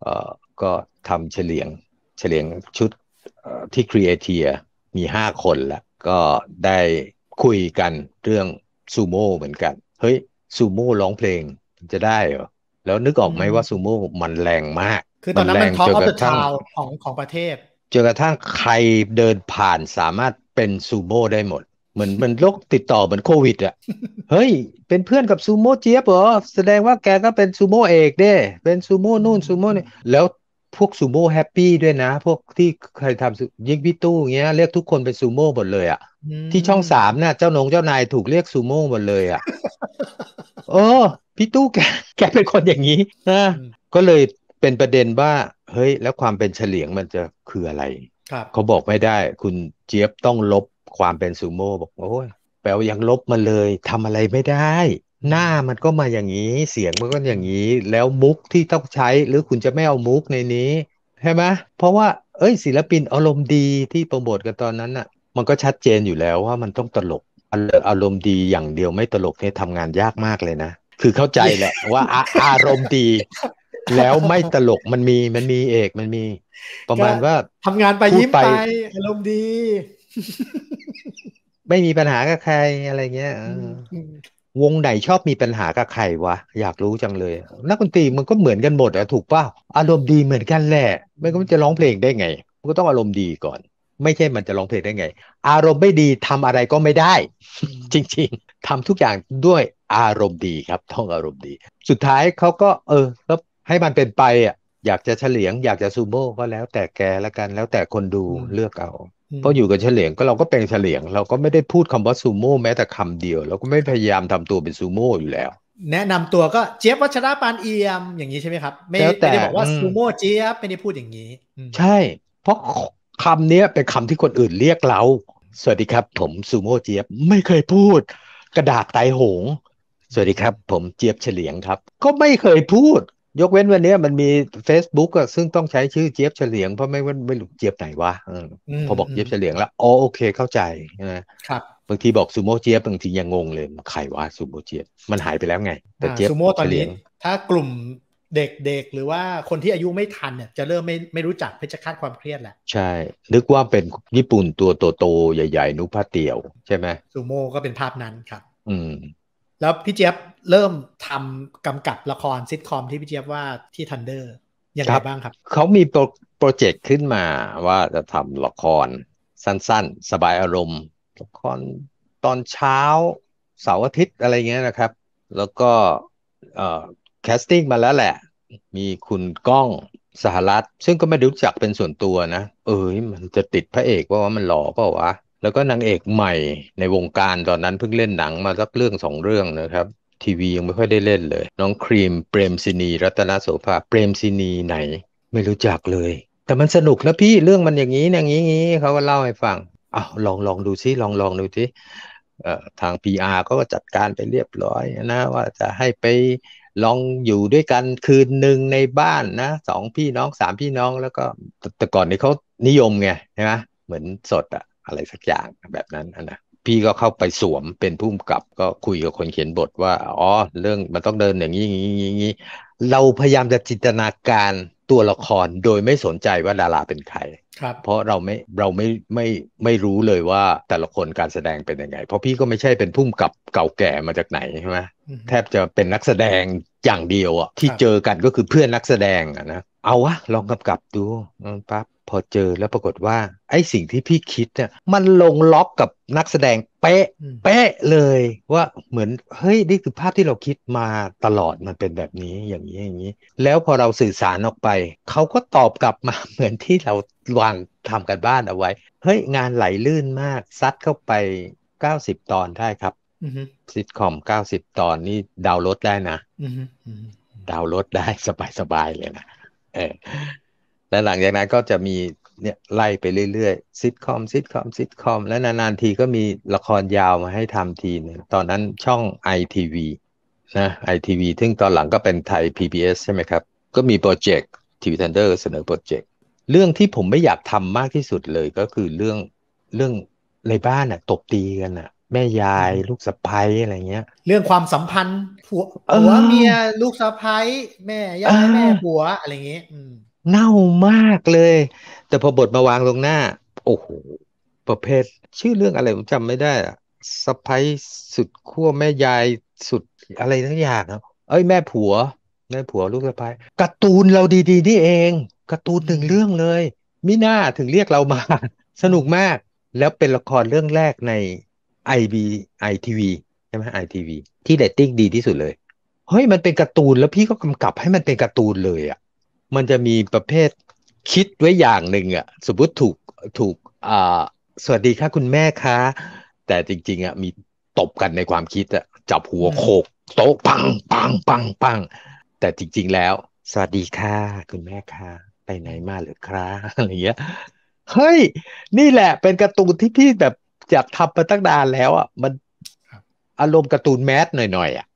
เออก็ทำเฉลียงเฉลียงชุดที่ครีเอเทียมีห้าคนละก็ได้คุยกันเรื่องซูโม่เหมือนกัน เฮ้ยซูโม่ร้องเพลงจะได้เหรอแล้วนึกออกไหมว่าซูโม่มันแรงมาก คือตอนนั้นมันท็อปของเดอะทาวของของประเทศจนกระทั่งใครเดินผ่านสามารถเป็นซูโม่ได้หมดเหมือนมันโรคติดต่อ เหมือนโควิดอ่ะเฮ้ย เป็นเพื่อนกับซูโม่เจี๊ยบเหรอ แสดงว่าแกก็เป็นซูโม่เอกเด้เป็นซูโม่นู่นซูโม่นี่ แล้วพวกซูโม่แฮปปี้ด้วยนะ พวกที่เคยทำยิ่งพี่ตู้เงี้ย เรียกทุกคน เป็นซูโม่หมดเลยอ่ะที่ช่องสามน่ะเจ้านงเจ้านายถูกเรียกซูโม่หมดเลยอ่ะโอ้ พี่ตู้แก แกเป็นคนอย่างนี้นะ ก็เลยเป็นประเด็นว่า เฮ้ย แล้วความเป็นเฉลียงมันจะคืออะไรครับเขาบอกไม่ได้ คุณเจี๊ยบต้องลบความเป็นซูโม่บอกโอ้ยแปลวยังลบมาเลยทำอะไรไม่ได้ หน้ามันก็มาอย่างนี้เสียงมันก็อย่างนี้แล้วมุกที่ต้องใช้หรือคุณจะไม่เอามุกในนี้ ใช่ไหมเพราะว่าเอ้ย ศิลปินอารมณ์ดีที่โปรโมทกันตอนนั้นน่ะ มันก็ชัดเจนอยู่แล้วว่ามันต้องตลก อารมณ์ดีอย่างเดียวไม่ตลกเนี่ยทำงานยากมากเลยนะคือเข้าใจแหละ ว่าอาอารมณ์ดี แล้วไม่ตลกมันมีมันมีเอกมันมี ประมาณว่าทำงานไปยิ้มไปอารมณ์ดีไม่มีปัญหากับใครอะไรเงี้ยวงไหนชอบมีปัญหากับใครวะอยากรู้จังเลย นักดนตรีมันก็เหมือนกันหมดอะถูกป่าอารมณ์ดีเหมือนกันแหละไม่ก็จะร้องเพลงได้ไงมันก็ต้องอารมณ์ดีก่อน ไม่ใช่มันจะร้องเพลงได้ไง อารมณ์ไม่ดีทำอะไรก็ไม่ได้ จริงๆ ทำทุกอย่างด้วยอารมณ์ดีครับต้องอารมณ์ดี สุดท้ายเขาก็ เออแล้วให้มันเป็นไปอ่ะอยากจะเฉลียง อยากจะซูโม่ก็แล้วแต่แกละกัน แล้วแต่คนดูเลือกเอาเพราะอยู่กับเฉลียงก็เราก็เป็นเฉลียง เราก็ไม่ได้พูดคำว่าซูโม่แม้แต่คำเดียว เราก็ไม่พยายามทำตัวเป็นซูโม่อยู่แล้ว แนะนำตัวก็เจี๊ยบวัชระปานเอียมอย่างนี้ใช่ไหมครับ ไม่ไม่ได้บอกว่าซูโม่เจี๊ยบไม่ได้พูดอย่างนี้ ใช่ เพราะคำเนี้ยเป็นคำที่คนอื่นเรียกเรา สวัสดีครับ ผมซูโม่เจี๊ยบไม่เคยพูด กระดาษไตหง สวัสดีครับ ผมเจี๊ยบเฉลียงครับ ก็ไม่เคยพูดยกเว้นวันนี้มันมี Facebook อะซึ่งต้องใช้ชื่อเจี๊ยบเฉลียง เพราะไม่ว่าไม่รู้เจี๊ยบไหนวะอพอบอกเจี๊ยบเฉลียง แล้วอ๋อโอเคเข้าใจนะครับ บางทีบอกซูโม่เจี๊ยบบางทียังงงเลยใครวะซูโม่เจี๊ยบ มันหายไปแล้วไง แต่เจี๊ยบเฉลียง ถ้ากลุ่มเด็กๆ หรือว่าคนที่อายุไม่ทันเนี่ยจะเริ่มไม่ไม่รู้จักเพชฌฆาตความเครียดแหละใช่นึกว่าเป็นญี่ปุ่นตัวโตๆใหญ่ๆ นุ่พะเตียวใช่ไหมซูโม่ก็เป็นภาพนั้นครับอืมแล้วพี่เจี๊ยบเริ่มทำกำกับละครซิทคอมที่พี่เจี๊ยบว่าที่ทันเดอร์ยังไงบ้างครับ เขามีโปรเจกต์ขึ้นมาว่าจะทำละครสั้นๆ สบายอารมณ์ ละครตอนเช้าเสาร์อาทิตย์อะไรเงี้ยนะครับ แล้วก็แคสติ้งมาแล้วแหละ มีคุณก้องสหรัฐ ซึ่งก็ไม่รู้จักเป็นส่วนตัวนะ เอ้ยมันจะติดพระเอกว่าว่ามันหล่อเปล่าวะแล้วก็นางเอกใหม่ในวงการตอนนั้นเพิ่งเล่นหนังมาสักเรื่องสองเรื่องนะครับ ทีวียังไม่ค่อยได้เล่นเลย น้องครีมเปรมศินี รัตนโสภาเปรมศินีไหน ไม่รู้จักเลย แต่มันสนุกนะพี่เรื่องมันอย่างนี้อย่างนี้งี้เขาก็เล่าให้ฟังอ้าวลองลองดูซิลองลองดูซิทาง PR ก็จัดการไปเรียบร้อยนะว่าจะให้ไปลองอยู่ด้วยกันคืนหนึ่งในบ้านนะสองพี่น้องสามพี่น้องแล้วก็แต่ก่อนนี้เขานิยมไงใช่ไหมเหมือนสดอะอะไรสักอย่างแบบนั้นนะพี่ก็เข้าไปสวมเป็นผู้กำกับ ก็คุยกับคนเขียนบทว่าอ๋อเรื่องมันต้องเดินอย่างนี้อย่างนี้ เราพยายามจะจินตนาการตัวละครโดยไม่สนใจว่าดาราเป็นใครครับเพราะเราไม่เราไม่ไม่ไม่รู้เลยว่าแต่ละคนการแสดงเป็นยังไง เพราะพี่ก็ไม่ใช่เป็นพุ่มกับเก่าแก่มาจากไหนใช่ไหมแทบจะเป็นนักแสดง อย่างเดียวอ่ะที่เจอกันก็คือเพื่อนนักแสดงอ่ะนะเอาวะลองกำกับดูปั๊บพอเจอแล้วปรากฏว่า ไอ้สิ่งที่พี่คิดเนี่ยมันลงล็อกกับนักแสดงเป๊ะเป๊ะเลย ว่าเหมือน เฮ้ย นี่คือภาพที่เราคิดมาตลอดมันเป็นแบบนี้ อย่างนี้อย่างนี้ แล้วพอเราสื่อสารออกไป เขาก็ตอบกลับมาเหมือนที่เราวางทำกันบ้านเอาไว้ เฮ้ยงานไหลลื่นมาก ซัดเข้าไป 90 ตอนได้ครับซิทคอม 90 ตอนนี่ดาวน์โหลดได้นะดาวน์โหลดได้สบายๆเลยนะเออและหลังจากนั้นก็จะมีเนี่ยไล่ไปเรื่อยๆซิทคอมซิทคอมซิทคอมและนานๆทีก็มีละครยาวมาให้ทำทีนึงตอนนั้นช่อง ITV นะไอทีวีซึ่งตอนหลังก็เป็นไทย PBS ใช่ไหมครับ ก็มีโปรเจกต์ทีวีทันเดอร์เสนอโปรเจกต์เรื่องที่ผมไม่อยากทำมากที่สุดเลยก็คือเรื่องเรื่องในบ้านอะ่ะตบตีกันอะ่ะ แม่ยายลูกสะพ้ยอะไรเงี้ย เรื่องความสัมพันธ์ผัวเมียลูกสะพ้ยแม่ยายแม่ผัวอะไรเงี้ยเน่ามากเลย แต่พอบทมาวางลงหน้า โอ้โหประเภทชื่อเรื่องอะไรผมจำไม่ได้สะพ้ายสุดขั้วแม่ยายสุดอะไรทั้งอย่างนะเอ้ยแม่ผัว แม่ผัวลูกสะพ้ายการ์ตูนเราดีๆนี่เองการ์ตูนหนึ่งเรื่องเลยมิน่าถึงเรียกเรามา สนุกมาก แล้วเป็นละครเรื่องแรกใน IB ITV ใช่ไหม ITV ที่เดตติ้งดีที่สุดเลย เฮ้ยมันเป็นการ์ตูนแล้วพี่ก็กำกับ ให้มันเป็นการ์ตูนเลยอะมันจะมีประเภทคิดไว้อย่างหนึ่งอ่ะ สมมติถูกถูกอ่าสวัสดีค่ะคุณแม่คะแต่จริงๆ อ่ะมีตบกันในความคิดอะจับหัวโขก โต๊ะปังปังปังปัง แต่จริง ๆ แล้ว สวัสดีค่ะคุณแม่คะไปไหนมาหรือครับอะไรเงี้ยเฮ้ย นี่แหละเป็นการ์ตูนที่พี่แบบจับทำมาตั้งนานแล้วอ่ะมันอารมณ์การ์ตูนแมสหน่อยๆอ่ะ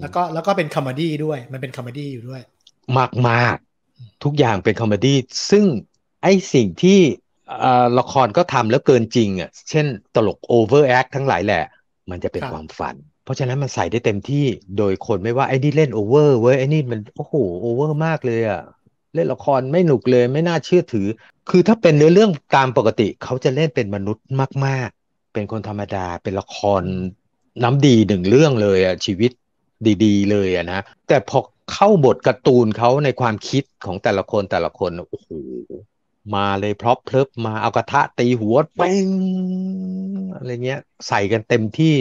แล้วก็แล้วก็เป็นคอมเมดี้ด้วย มันเป็นคอมเมดี้อยู่ด้วย มากมากทุกอย่างเป็นคอมเมดี้ซึ่งไอสิ่งที่ละครก็ทำแล้วเกินจริงอ่ะเช่นตลกโอเวอร์แอคทั้งหลายแหละ มันจะเป็นความฝัน เพราะฉะนั้นมันใส่ได้เต็มที่โดยคนไม่ว่าไอ้นี่เล่นโอเวอร์เว้ยไอ้นี่มันโอ้โหโอเวอร์มากเลยอ่ะเล่นละครไม่หนุกเลยไม่น่าเชื่อถือ คือถ้าเป็นเนื้อเรื่องตามปกติ เขาจะเล่นเป็นมนุษย์มากๆ เป็นคนธรรมดาเป็นละครน้ำดีหนึ่งเรื่องเลยอ่ะชีวิตดี ๆ เลยอ่ะนะแต่พอเข้าบทการ์ตูนเขาในความคิดของแต่ละคนแต่ละคนโอ้โหมาเลยพรอพเพลิบมาเอากระทะตีหัวเป้งอะไรเงี้ย ใส่กันเต็มที่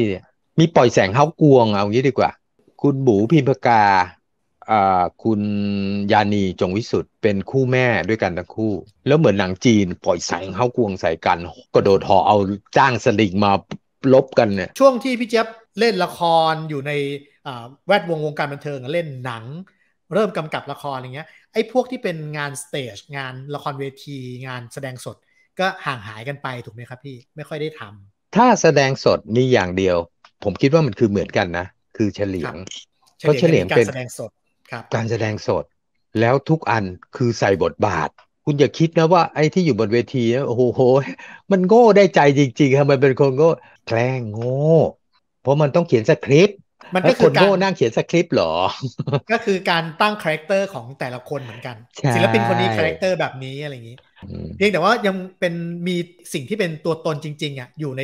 มีปล่อยแสงเฮากวงเอางี้ดีกว่า คุณบูพิมพกาอ่าคุณยานีจงวิสุทธ์เป็นคู่แม่ด้วยกันทั้งคู่ แล้วเหมือนหนังจีนปล่อยแสงเฮากวงใส่กัน กระโดดหอเอาจ้างสลิงมาลบกันเนี่ยช่วงที่พี่เจ๊บเล่นละครอยู่ในแวดวง วงการบันเทิงเล่นหนัง เริ่มกำกับละครอะไรเงี้ยไอ้พวกที่เป็นงานสเตจงานละครเวที งานแสดงสดก็ห่างหายกันไปถูกไหมครับพี่ไม่ค่อยได้ทำถ้าแสดงสดมีอย่างเดียว ผมคิดว่ามันคือเหมือนกันนะ คือเฉลียงเพราะเฉลียงเป็นการแสดงสดครับ การแสดงสดแล้วทุกอันคือใส่บทบาท คุณอย่าคิดนะว่าไอ้ที่อยู่บนเวทีโอ้โห มันโง่ได้ใจจริงๆครับมันเป็นคนโง่แกล้งโง่เพราะมันต้องเขียนสคริปต์มันก็คือการนั่งเขียนสคริปต์หรอ ก็คือการตั้งคาแรคเตอร์ของแต่ละคนเหมือนกัน ศิลปินคนนี้คาแรคเตอร์แบบนี้อะไรอย่างนี้ เพียงแต่ว่ายังเป็นมีสิ่งที่เป็นตัวตนจริง ๆอ่ะอยู่ใน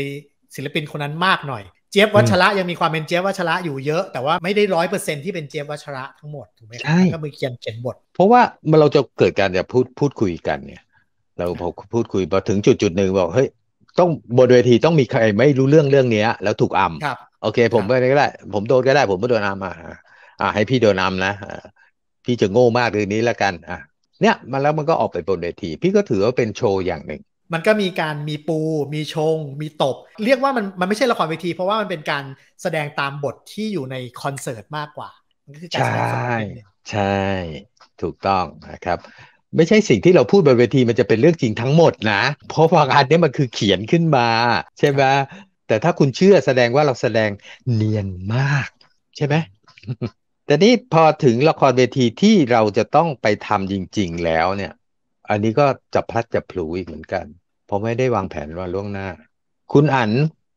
ศิลปินคนนั้นมากหน่อย เจฟวัชระ ยังมีความเป็นเจฟวัชระอยู่เยอะแต่ว่าไม่ได้ร้อยเปอร์เซ็นที่เป็นเจฟวัชระทั้งหมดถูกไหมใช่ก็มือเขียนเขียนบทเพราะว่าเมื่อเราจะเกิดการจะพูดพูดคุยกันเนี่ย เราพอพูดคุยพอถึงจุดจุดหนึ่งบอกเฮ้ยต้องบนเวทีต้องมีใครไม่รู้เรื่องเรื่องนี้แล้วถูกอัมโอเคผมก็ได้ก็ได้ผมโดนก็ได้ ผมไม่โดนนำมอ่าอ่าให้พี่โดนนานะพี่จะโง่มากเรื่องนี้แล้วกัน อ่าเนี่ยมันแล้วมันก็ออกไปบนเวที พี่ก็ถือว่าเป็นโชว์อย่างหนึ่ง มันก็มีการมีปู มีชง มีตบ เรียกว่ามันมันไม่ใช่ละครเวที เพราะว่ามันเป็นการแสดงตามบทที่อยู่ในคอนเสิร์ตมากกว่าใช่ ใช่ถูกต้องนะครับ ไม่ใช่สิ่งที่เราพูดบนเวทีมันจะเป็นเรื่องจริงทั้งหมดนะเพราะฟังอันนี้มันคือเขียนขึ้นมา ใช่ไหมแต่ถ้าคุณเชื่อแสดงว่าเราแสดงเนียนมาก ใช่ไหม แต่นี่พอถึงละครเวทีที่เราจะต้องไปทำจริง ๆ แล้วเนี่ย อันนี้ก็จะพลัดจะพลูอีกเหมือนกัน เพราะไม่ได้วางแผนว่าล่วงหน้า คุณอัน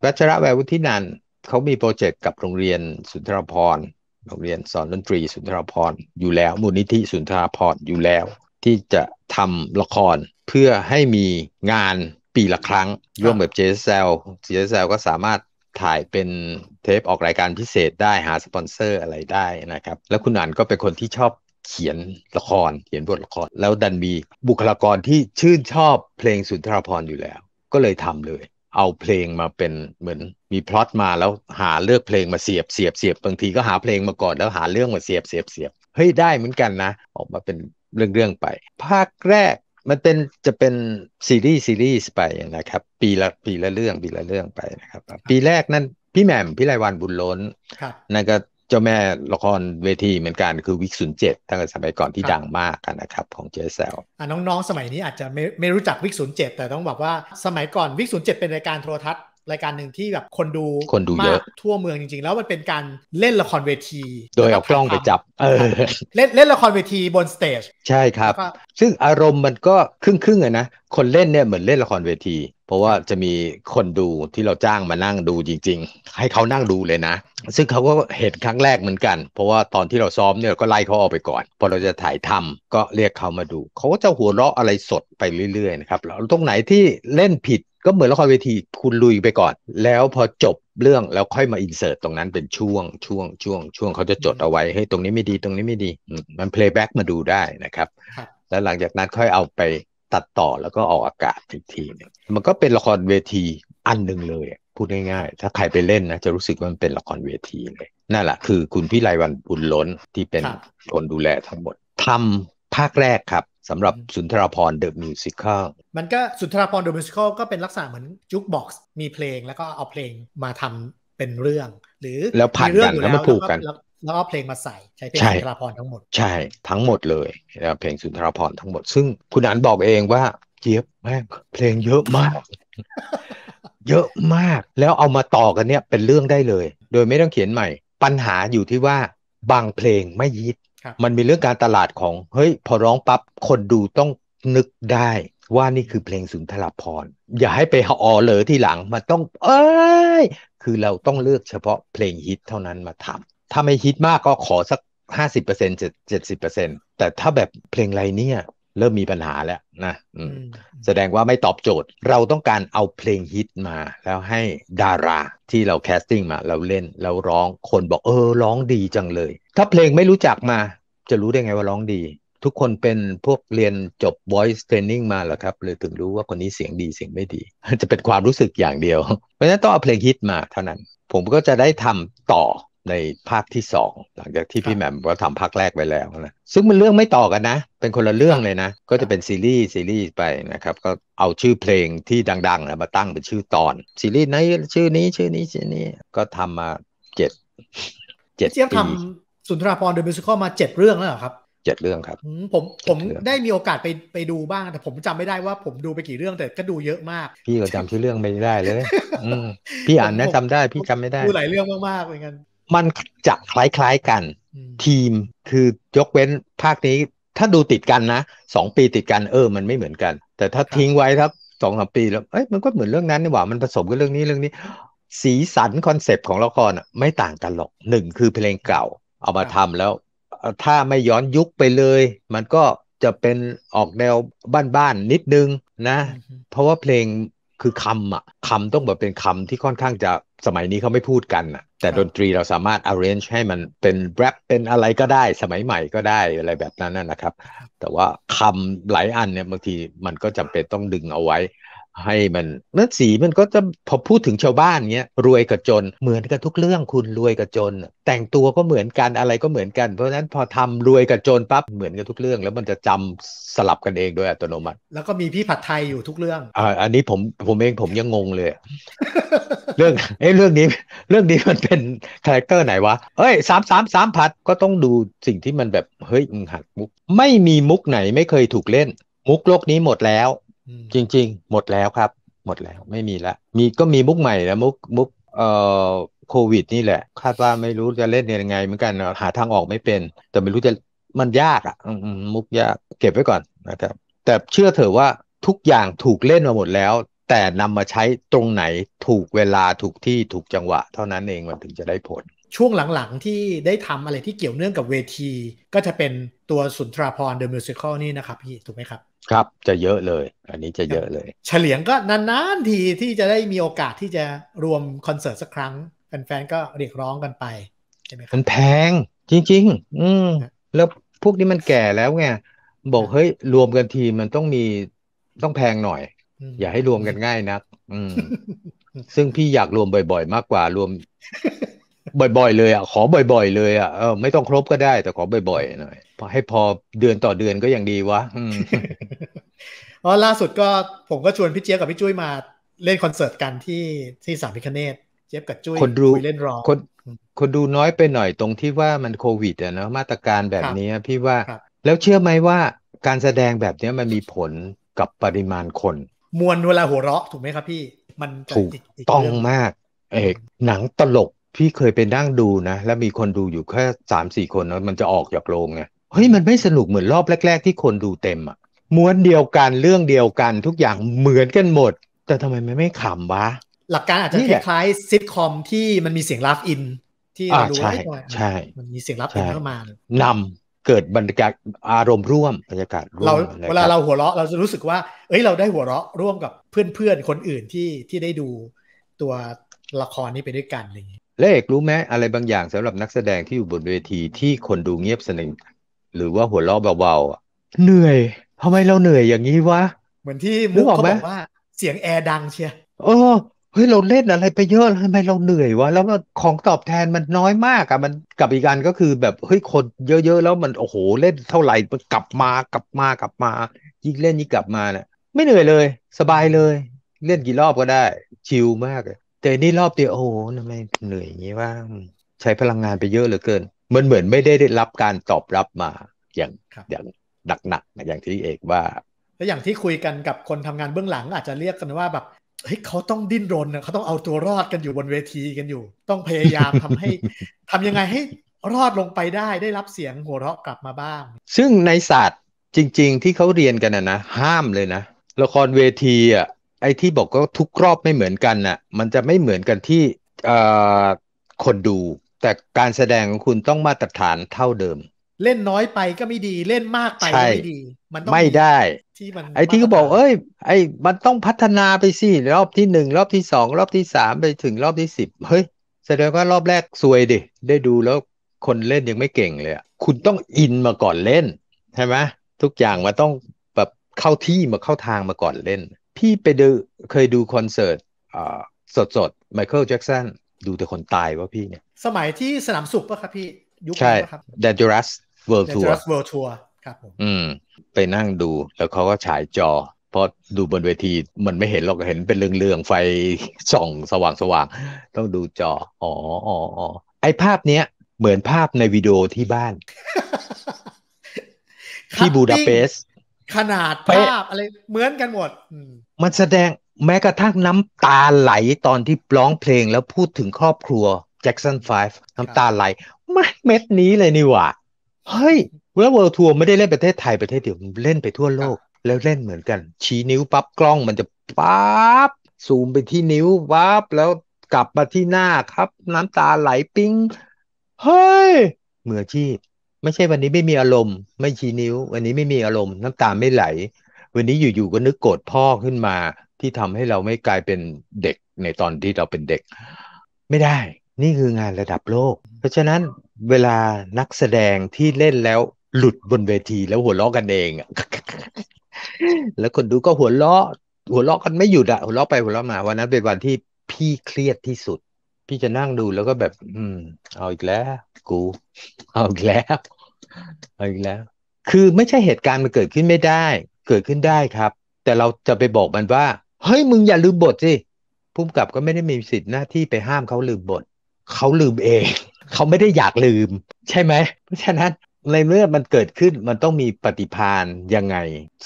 รัชระแวววุฒินันเขามีโปรเจกต์กับโรงเรียนสุนทรภรโรงเรียนสอนดนตรีสุนทรภรอยู่แล้ว มูลนิธิสุนทรภรอยู่แล้ว ที่จะทำละครเพื่อให้มีงานปีละครั้งร่วมแบบ JSL JSL ก็สามารถถ่ายเป็นเทปออกรายการพิเศษได้หาสปอนเซอร์อะไรได้นะครับแล้วคุณอ่านก็เป็นคนที่ชอบเขียนละครเขียนบทละคร แล้วดันมีบุคลากรที่ชื่นชอบเพลงสุนทรภรอยู่แล้ว ก็เลยทำเลย เอาเพลงมาเป็นเหมือนมีพล็อตมาแล้วหาเลือกเพลงมาเสียบเสียบเสียบบางทีก็หาเพลงมาก่อนแล้วหาเรื่องมาเสียบเสียบเสียบเฮ้ยได้เหมือนกันนะ ออกมาเป็นเรื่องๆไป ภาคแรกมันเป็นจะเป็นซีรีส์ซีรีส์ไปนะครับปีละปีละเรื่องปีละเรื่องไปนะครับ ปีแรกนั้นพี่แหม่ม พี่ไรวันบุญล้นนั่นก็เจ้าแม่ละครเวทีเหมือนกันคือวิกศูนย์เจ็ดตั้งแต่สมัยก่อนที่ดังมากกันนะครับของเจสแซลน้องๆสมัยนี้อาจจะไม่ไม่รู้จักวิกศูนย์เจ็ดแต่ต้องบอกว่าสมัยก่อนวิกศูนย์เจ็ดเป็นรายการโทรทัศน์รายการหนึ่งที่แบบคนดูคนดูเยอะทั่วเมืองจริงๆ แล้วมันเป็นการเล่นละครเวทีโดยเอากล้องไปจับเออเล่นเล่นละครเวทีบนสเตจใช่ครับ ซึ่งอารมณ์มันก็ครึ่งๆึ่งอะนะ คนเล่นเนี่ยเหมือนเล่นละครเวที เพราะว่าจะมีคนดูที่เราจ้างมานั่งดูจริงๆ ให้เขานั่งดูเลยนะ ซึ่งเขาก็เห็นครั้งแรกเหมือนกัน เพราะว่าตอนที่เราซ้อมเนี่ยก็ไล่เขาออกไปก่อน พอเราจะถ่ายทำ ก็เรียกเขามาดูเขาก็จะหัวเราะอะไรสดไปเรื่อยๆนะครับแล้วตรงไหนที่เล่นผิดก็เหมือนละครเวทีคุณลุยไปก่อน แล้วพอจบเรื่องแล้วค่อยมาอินเสิร์ตตรงนั้นเป็นช่วงช่วงช่วงช่วงเขาจะจดเอาไว้ให้ตรงนี้ไม่ดีตรงนี้ไม่ดีมันเพลย์แบ็กมาดูได้นะครับแล้วหลังจากนั้นค่อยเอาไปตัดต่อแล้วก็ออกอากาศอีกทีนึงมันก็เป็นละครเวทีอันหนึ่งเลยพูดง่ายๆ ถ้าใครไปเล่นนะจะรู้สึกว่ามันเป็นละครเวทีเลยนั่นแหละคือคุณพี่ไรวันบุญล้นที่เป็นคนดูแลทั้งหมดทำภาคแรกครับสำหรับสุนทรภรเดอะมิวสิคัลมันก็สุนทรภรเดอะมิวสิคัลก็เป็นลักษณะเหมือนจุกบ็อกซ์มีเพลงแล้วก็เอาเพลงมาทำเป็นเรื่อง หรือแล้วผ่านกันแล้วมาผูกกันแล้วเอาเพลงมาใส่ใช้เพลงสุนทรภรทั้งหมดใช่ทั้งหมดเลยเพลงสุนทรภรทั้งหมดซึ่งคุณอันบอกเองว่าเจี๊ยบแม่งเพลงเยอะมาก เยอะมาก แล้วเอามาต่อกันเนี่ย เป็นเรื่องได้เลย โดยไม่ต้องเขียนใหม่ ปัญหาอยู่ที่ว่าบางเพลงไม่ยิดมันมีเรื่องการตลาดของ เฮ้ย พอร้องปั๊บคนดูต้องนึกได้ว่านี่คือเพลงสุนทรภรอย่าให้ไปออเลยที่หลังมันต้องเอ้ย คือเราต้องเลือกเฉพาะเพลงฮิตเท่านั้นมาทำถ้าไม่ฮิตมากก็ขอสักห้าสิบเปอร์เซ็นต์เจ็ดสิบเปอร์เซ็นต์แต่ถ้าแบบเพลงไรเนี่ยเริ่มมีปัญหาแล้วนะแสดงว่าไม่ตอบโจทย์ เราต้องการเอาเพลงฮิตมา แล้วให้ดาราที่เราแคสติ้งมา เราเล่นแล้วร้อง คนบอกเออร้องดีจังเลย ถ้าเพลงไม่รู้จักมา จะรู้ได้ไงว่าร้องดี ทุกคนเป็นพวกเรียนจบ voice training มาเหรอครับ เลยถึงรู้ว่าคนนี้เสียงดีเสียงไม่ดี จะเป็นความรู้สึกอย่างเดียว เพราะฉะนั้นต้องเอาเพลงฮิตมาเท่านั้น ผมก็จะได้ทำต่อในภาคที่สองหลังจากที่พี่แหม่มก็ทำภาคแรกไปแล้วนะซึ่งมันเรื่องไม่ต่อกันนะเป็นคนละเรื่องเลยนะ ก็จะเป็นซีรีส์ซีรีส์ไปนะครับก็เอาชื่อเพลงที่ดังๆนะมาตั้งเป็นชื่อตอนซีรีส์ไหนชื่อนี้ชื่อนี้ชื่อนี้ ก็ทำมาเจ็ดเจ็ดปีทำสุนทราพรเดอะมิวสิคอลมาเจ็ดเรื่องแล้วเหรอครับเจ็ดเรื่องครับผมผมได้มีโอกาสไปไปดูบ้างแต่ผมจำไม่ได้ว่า ผมดูไปกี่เรื่องแต่ก็ดูเยอะมาก พี่ก็จำชื่อเรื่องไม่ได้เลยพี่อ่านนะจำได้พี่จำไม่ได้ดูหลายเรื่องมากๆเหมือนกันมันจะคล้ายๆกันทีมคือยกเว้นภาคนี้ถ้าดูติดกันนะสองปีติดกันเออมันไม่เหมือนกัน แต่ถ้าทิ้งไว้ครับสองสามปีแล้วเอ้ยมันก็เหมือนเรื่องนั้นนี่หว่ามันผสมกับเรื่องนี้เรื่องนี้สีสันคอนเซปต์ของละครไม่ต่างกันหรอกหนึ่งคือเพลงเก่าเอามาทำแล้ว ถ้าไม่ย้อนยุคไปเลย มันก็จะเป็นออกแนวบ้านๆนิดนึงนะ เพราะว่าเพลงคือคำอ่ะคำต้องแบบเป็นคำที่ค่อนข้างจะสมัยนี้เขาไม่พูดกันะแต่ดนตรีเราสามารถ arrange ให้มันเป็นแรปเป็นอะไรก็ได้สมัยใหม่ก็ได้อะไรแบบนั้นนะครับ แต่ว่าคำหลายอันเนี่ยบางทีมันก็จำเป็นต้องดึงเอาไว้ให้มันนั่นสีมันก็จะพอพูดถึงชาวบ้านเงี้ยรวยกับจนเหมือนกันทุกเรื่องคุณรวยกับจน แต่งตัวก็เหมือนกันอะไรก็เหมือนกันเพราะฉะนั้นพอทำรวยกับจนปั๊บเหมือนกันทุกเรื่อง แล้วมันจะจำสลับกันเองโดยอัตโนมัติ แล้วก็มีพี่ผัดไทยอยู่ทุกเรื่องอ่าอันนี้ผมผมเองผมยังงงเลยเรื่องเอ้เรื่องนี้ เรื่องนี้มันเป็นคาแรคเตอร์ไหนวะเอ้ยสามสามสามผัดก็ต้องดูสิ่งที่มันแบบ เฮ้ยมึงหักมุก ไม่มีมุกไหนไม่เคยถูกเล่น มุกโลกนี้หมดแล้วจริงๆ หมดแล้วครับ หมดแล้ว ไม่มีละ มีก็มีมุกใหม่แล้วมุกมุกเอ่อโควิดนี่แหละ คาดว่าไม่รู้จะเล่นยังไงเหมือนกันหาทางออกไม่เป็น แต่ไม่รู้จะมันยากอ่ะมุกยากเก็บไว้ก่อนนะครับแต่เชื่อเถอะว่าทุกอย่างถูกเล่นมาหมดแล้ว แต่นำมาใช้ตรงไหนถูกเวลาถูกที่ถูกจังหวะ เท่านั้นเองมันถึงจะได้ผล ช่วงหลังๆที่ได้ทำอะไรที่เกี่ยวเนื่องกับเวที ก็จะเป็นตัวสุนทราพรเดอะมิวสิควลนี่นะครับพี่ถูกไหมครับครับจะเยอะเลย อันนี้จะเยอะเลย เฉลียงก็นานๆทีที่จะได้มีโอกาสที่จะรวมคอนเสิร์ตสักครั้งแฟนๆก็เรียกร้องกันไปใช่ไหมครับมันแพง จริง ๆ อืม แล้วพวกนี้มันแก่แล้วไงบอกเฮ้ยรวมกันทีมันต้องมีต้องแพงหน่อย อย่าให้รวมกันง่ายนัก อืมซึ่งพี่อยากรวมบ่อย ๆ มากกว่ารวมบ่อยๆเลยอ่ะขอบ่อยๆเลยอ่ะเออไม่ต้องครบก็ได้ แต่ขอบ่อยๆหน่อยพอให้พอเดือนต่อเดือนก็ยังดีวะอ๋อล่าสุดก็ผมก็ชวนพี่เจี๊ยบกับพี่จุ้ยมา เล่นคอนเสิร์ตกันที่ที่สามพิคเนตเจี๊ยบกับจุ้ยคนดูเล่นรองคนคนดูน้อยไปหน่อยตรงที่ว่ามันโควิดอ่ะเนาะมาตรการแบบนี้พี่ว่า แล้วเชื่อไหมว่าการแสดงแบบนี้มันมีผลกับปริมาณคน มวลเวลาหัวเราะ ถูกไหมครับพี่มันถูกต้องมากเอกหนังตลกพี่เคยไปนั่งดูนะ แล้วมีคนดูอยู่แค่สามสี่คนนะมันจะออกจากโรงไงเฮ้ย มันไม่สนุกเหมือนรอบแรกๆที่คนดูเต็มอะม้วนเดียวกันเรื่องเดียวกันทุกอย่างเหมือนกันหมด แต่ทำไมไม่ไม่ขำวะ หลักการอาจจะคล้ายๆ ซิทคอมที่มันมีเสียงลับอินที่เราดูใช่ใช่ มันมีเสียงลับอินเข้ามานำเกิดบรรยากาศอารมณ์ร่วมบรรยากาศร่วมเราเวลาเราหัวเราะเราจะรู้สึกว่าเอ้ยเราได้หัวเราะร่วมกับเพื่อนๆ คนอื่นที่ที่ได้ดูตัวละครนี้ไปด้วยกันอะไรอย่างนี้และเอกรู้ไหมอะไรบางอย่างสำหรับนักแสดงที่อยู่บนเวทีที่คนดูเงียบสนิทหรือว่าหัวเราะเบาๆเหนื่อยทำไมเราเหนื่อยอย่างนี้วะเหมือนที่มุกเขาบอกว่า เสียงแอร์ดังเชียเออเฮ้ยเราเล่นอะไรไปเยอะทำไมเราเหนื่อยวะแล้วของตอบแทนมันน้อยมากอะมันกับอีกกันก็คือ แบบเฮ้ยคนเยอะๆแล้วมันโอ้โหเล่นเท่าไหร่มันกลับมากลับมากลับมา ยิ่งเล่นยิ่งกลับมาเนี่ยไม่เหนื่อยเลย สบายเลย เล่นกี่รอบก็ได้ชิลมากเลยแต่นี่รอบเดียวโอ้โหทำไมเหนื่อยอย่างนี้ว่าใช้พลังงานไปเยอะเหลือเกินมันเหมือนไม่ได้ได้รับการตอบรับมาอย่างอย่างหนักๆอย่างที่เอกว่าแล้วอย่างที่คุยกันกับคนทำงานเบื้องหลังอาจจะเรียกกันว่าแบบ เฮ้ยเขาต้องดิ้นรนเขาต้องเอาตัวรอดกันอยู่บนเวทีกันอยู่ ต้องพยายามทำให้ทำยังไงให้รอดลงไปได้ได้รับเสียงหัวเราะกลับมาบ้าง ซึ่งในศาสตร์จริง ๆ ที่เขาเรียนกันนะนะห้ามเลยนะละครเวทีอ่ะไอ้ที่บอกก็ทุกรอบไม่เหมือนกันน่ะ มันจะไม่เหมือนกันที่คนดู แต่การแสดงของคุณต้องมาตรฐานเท่าเดิม เล่นน้อยไปก็ไม่ดี เล่นมากไปก็ไม่ดี มันไม่ได้ ที่มันไอ้ที่เขาบอกเอ้ย ไอ้ มันต้องพัฒนาไปสิ รอบที่หนึ่งรอบที่สอง รอบที่สามไปถึงรอบที่สิบเฮ้ย แสดงว่ารอบแรกซวยดิ ได้ดูแล้วคนเล่นยังไม่เก่งเลย คุณต้องอินมาก่อนเล่น ใช่ไหมทุกอย่างมันต้องแบบเข้าที่มาเข้าทางมาก่อนเล่นพี่ไปดูเคยดูคอนเสิร์ตสดสดไมเคิลแจ็กสันดูแต่คนตายวะพี่เนี่ย สมัยที่สนามสุขป่ะครับพี่ ยุคใช่ครับ Dangerous World Tour Dangerous World Tour ครับผมอืม ไปนั่งดู แล้วเขาก็ฉายจอพราะดูบนเวที มันไม่เห็นหรอกเห็นเป็นเรืองๆไฟส่องสว่างสว่างต้องดูจออ๋ออ๋ออ๋อไอภาพเนี้ยเหมือนภาพในวิดีโอที่บ้าน ที่บูดาเปสต์ขนาดภาพ อะไรเหมือนกันหมดมันแสดงแม้กระทั่งน้ำตาไหลตอนที่ร้องเพลงแล้วพูดถึงครอบครัวแจ็ k สันไฟฟ์น้ำตาไหล ไม่เม็ดนี้เลยนี่หว่า เฮ้ยแล้วเวิลด์ทัวร์ไม่ได้เล่นประเทศไทยประเทศเดียวเล่นไปทั่วโลก แล้วเล่นเหมือนกัน ชี้นิ้วปั๊บกล้องมันจะปั๊บซูมไปที่นิ้วปั๊บแล้วกลับมาที่หน้าครับ น้ำตาไหลปิ้งเฮ้ยมืออาชีพไม่ใช่วันนี้ไม่มีอารมณ์ ไม่ชี้นิ้ว วันนี้ไม่มีอารมณ์ น้ำตาไม่ไหลวันนี้อยู่ๆก็นึกโกรธพ่อขึ้นมา ที่ทำให้เราไม่กลายเป็นเด็กในตอนที่เราเป็นเด็ก ไม่ได้ นี่คืองานระดับโลก เพราะฉะนั้นเวลานักแสดงที่เล่นแล้วหลุดบนเวทีแล้วหัวเราะกันเองแล้วคนดูก็หัวเราะ หัวเราะกันไม่หยุดอะหัวเราะไปหัวเราะมาวันนั้นเป็นวันที่พี่เครียดที่สุด พี่จะนั่งดูแล้วก็แบบ อืม เอาอีกแล้วกู เอาอีกแล้วเอาอีกแล้ว คือไม่ใช่เหตุการณ์มันเกิดขึ้นไม่ได้เกิดขึ้นได้ครับ แต่เราจะไปบอกมันว่าเฮ้ย มึงอย่าลืมบทสิผู้กำกับก็ไม่ได้มีสิทธิ์หน้าที่ไปห้ามเขาลืมบทเขาลืมเองเขาไม่ได้อยากลืม ใช่ไหมเพราะฉะนั้น ในเมื่อมันเกิดขึ้นมันต้องมีปฏิพานยังไง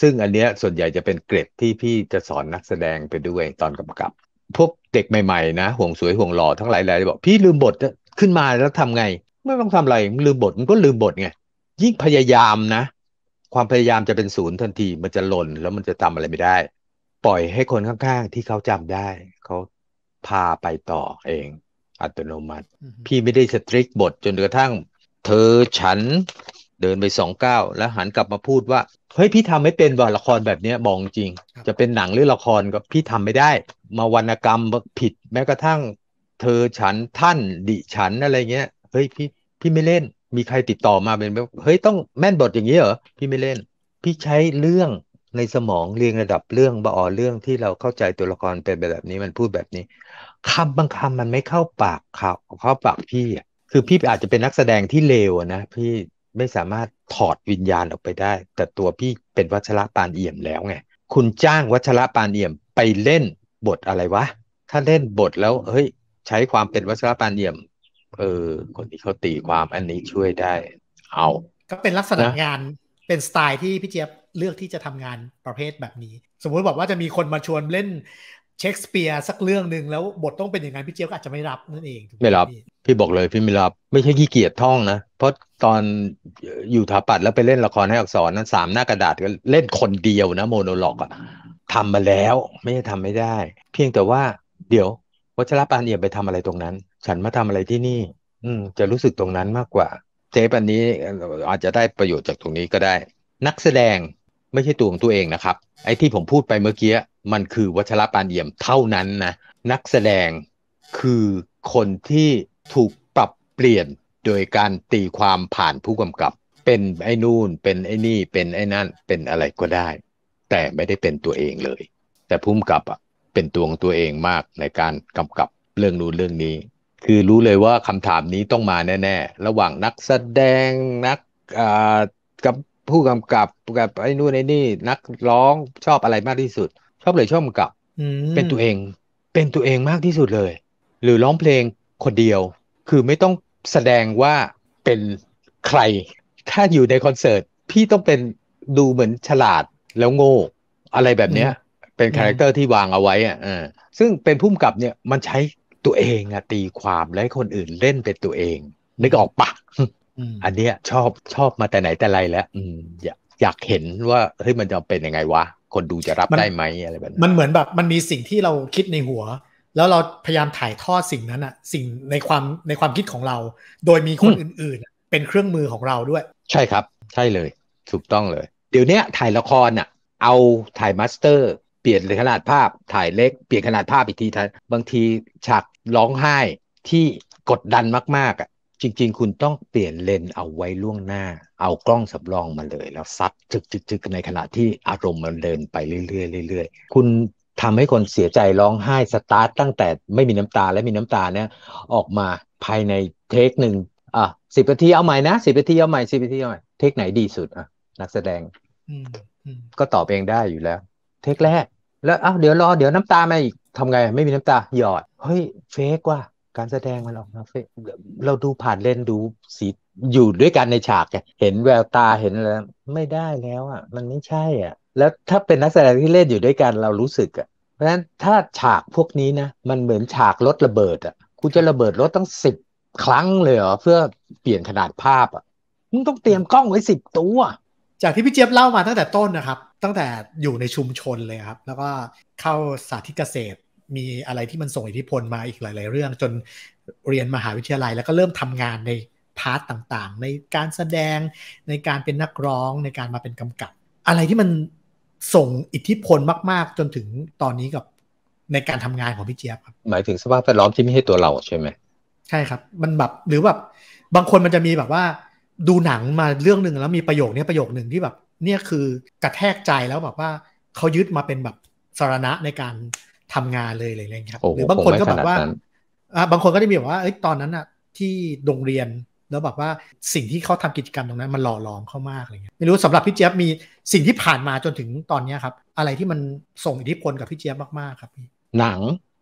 ซึ่งอันเนี้ยส่วนใหญ่จะเป็นเกร็ดที่พี่จะสอนนักแสดงไปด้วยตอนกำกับพวกเด็กใหม่ๆนะห่วงสวยห่วงหล่อทั้งหลายหเลยบอกพี่ลืมบทขึ้นมาแล้วทำไงไม่ต้องทำอะไรลืมบทมันก็ลืมบทไงยิ่งพยายามนะความพยายามจะเป็นศูนย์ทันทีมันจะหล่นแล้วมันจะทำอะไรไม่ได้ ปล่อยให้คนข้างๆ ที่เขาจำได้เขาพาไปต่อเอง อัตโนมัติ พี่ไม่ได้สตริกบทจนกระทั่งเธอฉันเดินไปสองเก้าแล้วหันกลับมาพูดว่าเฮ้ยพี่ทำไม่เป็นว่ละครแบบเนี้ยองจริง จะเป็นหนังหรือละครก็พี่ทำไม่ได้มาวรรณกรรมผิดแม้กระทั่ง เธอฉันท่านดิฉันอะไรเงี้ยเฮ้ยพี่พี่ไม่เล่นมีใครติดต่อมาเป็นแบบเฮ้ยต้องแม่นบทอย่างนี้เหรอพี่ไม่เล่นพี่ใช้เรื่องในสมองเรียงระดับเรื่องบออเรื่องที่เราเข้าใจตัวละครเป็นแบบนี้มันพูดแบบนี้ คำบางคำมันไม่เข้าปากเขาเข้าปากพี่อ่ะคือพี่อาจจะเป็นนักแสดงที่เลวนะพี่ไม่สามารถถอดวิญญาณออกไปได้ แต่ตัวพี่เป็นวัชระปานเอี่ยมแล้วไงคุณจ้างวัชระปานเอี่ยมไปเล่นบทอะไรวะถ้าเล่นบทแล้วเฮ้ย ใช้ความเป็นวัชระปานเอี่ยมเออคนที่เขาตีความอันนี้ช่วยได้ เอา ก็เป็นลักษณะงานเป็นสไตล์ที่พี่เจี๊ยบเลือกที่จะทำงานประเภทแบบนี้ สมมุติบอกว่าจะมีคนมาชวนเล่นเชคสเปียร์สักเรื่องหนึ่งแล้วบทต้องเป็นอย่างนั้นพี่เจี๊ยบอาจจะไม่รับนั่นเองไม่รับพี่บอกเลยพี่ไม่รับไม่ใช่ขี้เกียจท่องนะ เพราะตอนอยู่ถาปัดแล้วไปเล่นละครให้อักษรนั้นสามหน้ากระดาษก็เล่นคนเดียวนะ โมโนโลกอะทำมาแล้วไม่ได้ทำไม่ได้ เพียงแต่ว่าเดี๋ยววัชรปานเอี่ยมไปทำอะไรตรงนั้นฉันมาทำอะไรที่นี่ อืม จะรู้สึกตรงนั้นมากกว่าเทปอันนี้อาจจะได้ประโยชน์จากตรงนี้ก็ได้ นักแสดงไม่ใช่ตัวของตัวเองนะครับ ไอ้ที่ผมพูดไปเมื่อกี้มันคือวัชระปานเอี่ยมเท่านั้นนะนักแสดงคือคนที่ถูกปรับเปลี่ยนโดยการตีความผ่านผู้กำกับ เป็นไอ้นู่น เป็นไอ้นี่ เป็นไอ้นั่น เป็นอะไรก็ได้ แต่ไม่ได้เป็นตัวเองเลย แต่ผู้กำกับอ่ะเป็นตัวของตัวเองมาก ในการกำกับเรื่องนู้นเรื่องนี้คือรู้เลยว่าคำถามนี้ต้องมาแน่ๆระหว่างนักแสดงนักกับผู้กำกับกับไอ้นู่นไอ้นี่ นักร้องชอบอะไรมากที่สุด ชอบเลยชอบกับเป็นตัวเองเป็นตัวเองมากที่สุดเลย หรือร้องเพลงคนเดียว คือไม่ต้องแสดงว่าเป็นใคร ถ้าอยู่ในคอนเสิร์ตพี่ต้องเป็นดูเหมือนฉลาดแล้วโง่ อะไรแบบเนี้ยเป็นคาแรคเตอร์ที่วางเอาไว้อ่ะซึ่งเป็นผู้กำกับเนี่ยมันใช้ตัวเองอะตีความและคนอื่นเล่นเป็นตัวเอง นึก ออกปะอันเนี้ย ชอบชอบมาแต่ไหนแต่ไรแล้ว อืมอยากอยากเห็นว่าเฮ้ยมัน จะ เป็นยังไงวะคนดูจะรับได้ไหมอะไรแบบนั้นมันเหมือนแบบมันมีสิ่งที่เราคิดในหัว แล้วเราพยายามถ่ายทอดสิ่งนั้นอะสิ่งในความในความคิดของเรา โดยมีคนอื่น ๆ เป็นเครื่องมือของเราด้วย ใช่ครับ ใช่เลย ถูกต้องเลย เดี๋ยวนี้ถ่ายละครอะเอาถ่ายมาสเตอร์ เปลี่ยนขนาดภาพถ่ายเล็กเปลี่ยนขนาดภาพอีกทีทันบางทีฉากร้องไห้ที่กดดันมาก ๆ อ่ะ จริง ๆ คุณต้องเปลี่ยนเลนเอาไว้ล่วงหน้า เอากล้องสำรองมาเลย แล้วซัดจึกๆในขณะที่อารมณ์มันเดินไปเรื่อยๆเรื่อยๆคุณทำให้คนเสียใจร้องไห้สตาร์ทตั้งแต่ไม่มีน้ำตาและมีน้ำตาเนี่ย ออกมาภายในเทคหนึ่งอ่ะสิบนาทีเอาใหม่นะสิบนาทีเอาใหม่สิบนาทีเอาใหม่เทคไหนดีสุด อ่ะ นักแสดงก็ตอบเองได้อยู่แล้ว เทคแรกแล้วอ้าวเดี๋ยวรอเดี๋ยวน้ำตามาอีกทำไงไม่มีน้ำตา หยอดเฮ้ยเฟกว่าการแสดงมันออกมาเฟกเราดูผ่านเล่นดูสีอยู่ด้วยกันในฉาก เห็น แววตาเห็นอะไรไม่ได้แล้วอ่ะมันไม่ใช่อ่ะแล้วถ้าเป็นนักแสดงที่เล่นอยู่ด้วยกันเรารู้สึกอ่ะ เพราะฉะนั้นถ้าฉากพวกนี้นะมันเหมือนฉากรถระเบิดอ่ะคุณจะระเบิดรถตั้งสิบครั้งเลยเหรอเพื่อเปลี่ยนขนาดภาพอ่ะมึงต้องเตรียมกล้องไว้สิบตัว จากที่พี่เจี๊ยบเล่ามาตั้งแต่ต้นนะครับตั้งแต่อยู่ในชุมชนเลยครับแล้วก็เข้าสาธิตเกษตรมีอะไรที่มันส่งอิทธิพลมาอีกหลาย ๆ เรื่อง จนเรียนมหาวิทยาลัย แล้วก็เริ่มทำงานในพาร์ทต่างๆ ในการแสดงในการเป็นนักร้องในการมาเป็นกำกับอะไรที่มันส่งอิทธิพลมาก ๆ จนถึงตอนนี้กับในการทำงานของพี่เจี๊ยบครับหมายถึงสภาพแวดล้อมที่ไม่ให้ตัวเราใช่ไหมใช่ครับมันแบบหรือแบบบางคนมันจะมีแบบว่า ดูหนังมาเรื่องหนึ่ง แล้วมีประโยคนี้ประโยคหนึ่งที่แบบเนี่ยคือกระแทกใจแล้วแบบว่าเขายึดมาเป็นแบบสารณะในการทำงานเลยอะไรเงี้ยครับหรือบางคนก็แบบว่า บางคนก็ได้มีแบบว่าอตอนนั้นอะที่โรงเรียนแล้วแบบว่า สิ่งที่เขาทำกิจกรรมตรงนั้น มันหล่อหลอมเขามากอะไรเงี้ย ไม่รู้สำหรับพี่เจี๊ยบมีสิ่งที่ผ่านมาจนถึงตอนนี้ครับ อะไรที่มันส่งอิทธิพลกับพี่เจี๊ยบมากๆครับพี่ หนัง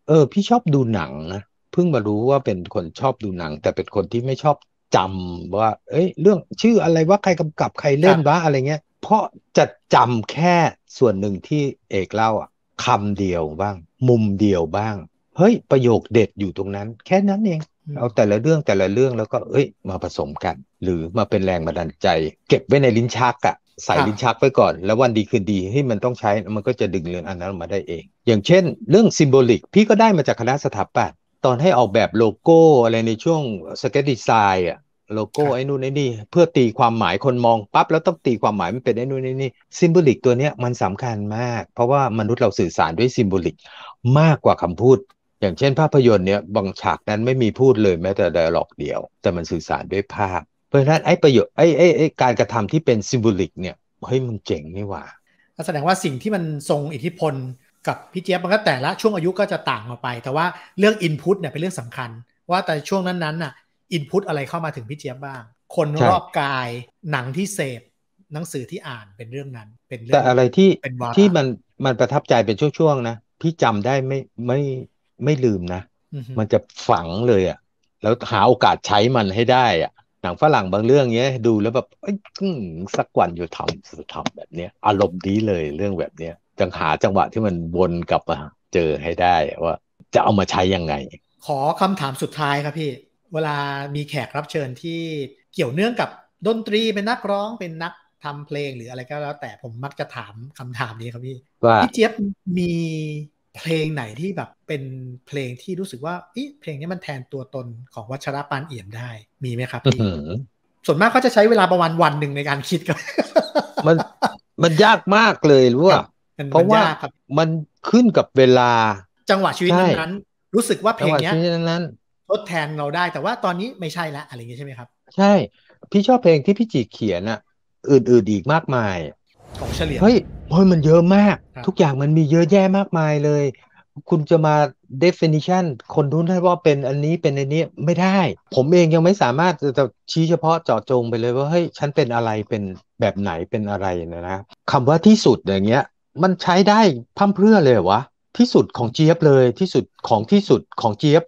เออ พี่ชอบดูหนังนะ เพิ่งมารู้ว่าเป็นคนชอบดูหนัง แต่เป็นคนที่ไม่ชอบจำว่า เอ้ย เรื่องชื่ออะไรว่าใครกำกับใครเล่นวะอะไรเงี้ย เพราะจะจำแค่ส่วนหนึ่งที่เอกเล่าอ่ะคำเดียวบ้างมุมเดียวบ้างเฮ้ยประโยคเด็ดอยู่ตรงนั้นแค่นั้นเองเอาแต่ละเรื่องแต่ละเรื่องแล้วก็เอ้ย มาผสมกัน หรือมาเป็นแรงบันดาลใจ เก็บไว้ในลิ้นชักอะใส่ลิ้นชักไว้ก่อน แล้ววันดีคืนดีให้มันต้องใช้มันก็จะดึงเรื่องอันนั้นมาได้เอง อย่างเช่น เรื่องซิมโบลิกพี่ก็ได้มาจากคณะสถาปัตย์ตอนให้ออกแบบโลโก้อะไรในช่วงสเก็ตดีไซน์อะโลโก้ไอ้นู่นไอ้นี่เพื่อตีความหมายคนมองปั๊บแล้วต้องตีความหมายมันเป็นไอ้นู่นไอ้นี่ซิมโบลิกตัวเนี้ยมันสำคัญมากเพราะว่ามนุษย์เราสื่อสารด้วยซิมโบลิกมากกว่าคำพูด อย่างเช่นภาพยนตร์เนี่ยบางฉากนั้นไม่มีพูดเลยแม้แต่ไดอะล็อกเดียว แต่มันสื่อสารด้วยภาพ เพราะฉะนั้นไอ้ประโยชน์ไอ้ไอ้ไอ้การกระทำที่เป็นซิมบลิกเนี่ยเฮ้ยมันเจ๋งนี่หว่า แสดงว่าสิ่งที่มันทรงอิทธิพลกับพี่เจี๊ยบมันก็แต่ละช่วงอายุก็จะต่างออกไป แต่ว่าเรื่องอินพุตเนี่ยเป็นเรื่องสำคัญว่าแต่ช่วงนั้นๆน่ะอินพุตอะไรเข้ามาถึงพี่เจี๊ยบบ้าง คนรอบกาย หนังที่เสพหนังสือที่อ่านเป็นเรื่องนั้นเป็นเรื่องแต่อะไรที่ที่มันมันประทับใจเป็นช่วงๆนะพี่จำได้ไม่ไม่ไม่ลืมนะ มันจะฝังเลยอะ่ะแล้วหาโอกาสใช้มันให้ได้อะ่ะหนังฝรั่งบางเรื่องเนี้ยดูแล้วแบบสักวันอยู่ทำสุดทำแบบเนี้ยอารมณ์ดีเลยเรื่องแบบเนี้ยจังหาจังหวะที่มันวนกลับมาเจอให้ได้ว่าจะเอามาใช้ยังไง ขอคำถามสุดท้ายครับพี่ เวลามีแขกรับเชิญที่เกี่ยวเนื่องกับดนตรีเป็นนักร้องเป็นนักทำเพลงหรืออะไรก็แล้วแต่ผมมักจะถามคำถามนี้ครับพี่ ว่าพี่เจี๊ยบมีเพลงไหนที่แบบเป็นเพลงที่รู้สึกว่าอเพลงนี้มันแทนตัวตนของวัชระปานเอี่ยมได้มีไหมครับพี่ส่วนมากเขาจะใช้เวลาประมาณวันหนึ่งในการคิดกันมันมันยากมากเลยรู้ป่าเพราะว่ามันขึ้นกับเวลา จังหวะชีวิตนั้น รู้สึกว่าเพลงนี้นั้นทดแทนเราได้แต่ว่าตอนนี้ไม่ใช่แล้วอะไรอย่างนี้ใช่ไหมครับใช่ พี่ชอบเพลงที่พี่จีเขียนอะอื่นๆอีกมากมายของเฉลี่ยเฮ้ยมันเยอะมาก ทุกอย่างมันมีเยอะแยะมากมายเลย คุณจะมา definition คนทุนให้ว่าเป็นอันนี้เป็นอันนี้ไม่ได้ ผมเองยังไม่สามารถจะชี้เฉพาะเจาะจงไปเลยว่าเฮ้ยฉันเป็นอะไรเป็นแบบไหนเป็นอะไรนะนะคำว่าที่สุดอย่างเงี้ย มันใช้ได้พั่มเพื่อเลยวะ ที่สุดของเจี๊ยบเลย ที่สุดของที่สุดของเจี๊ยบ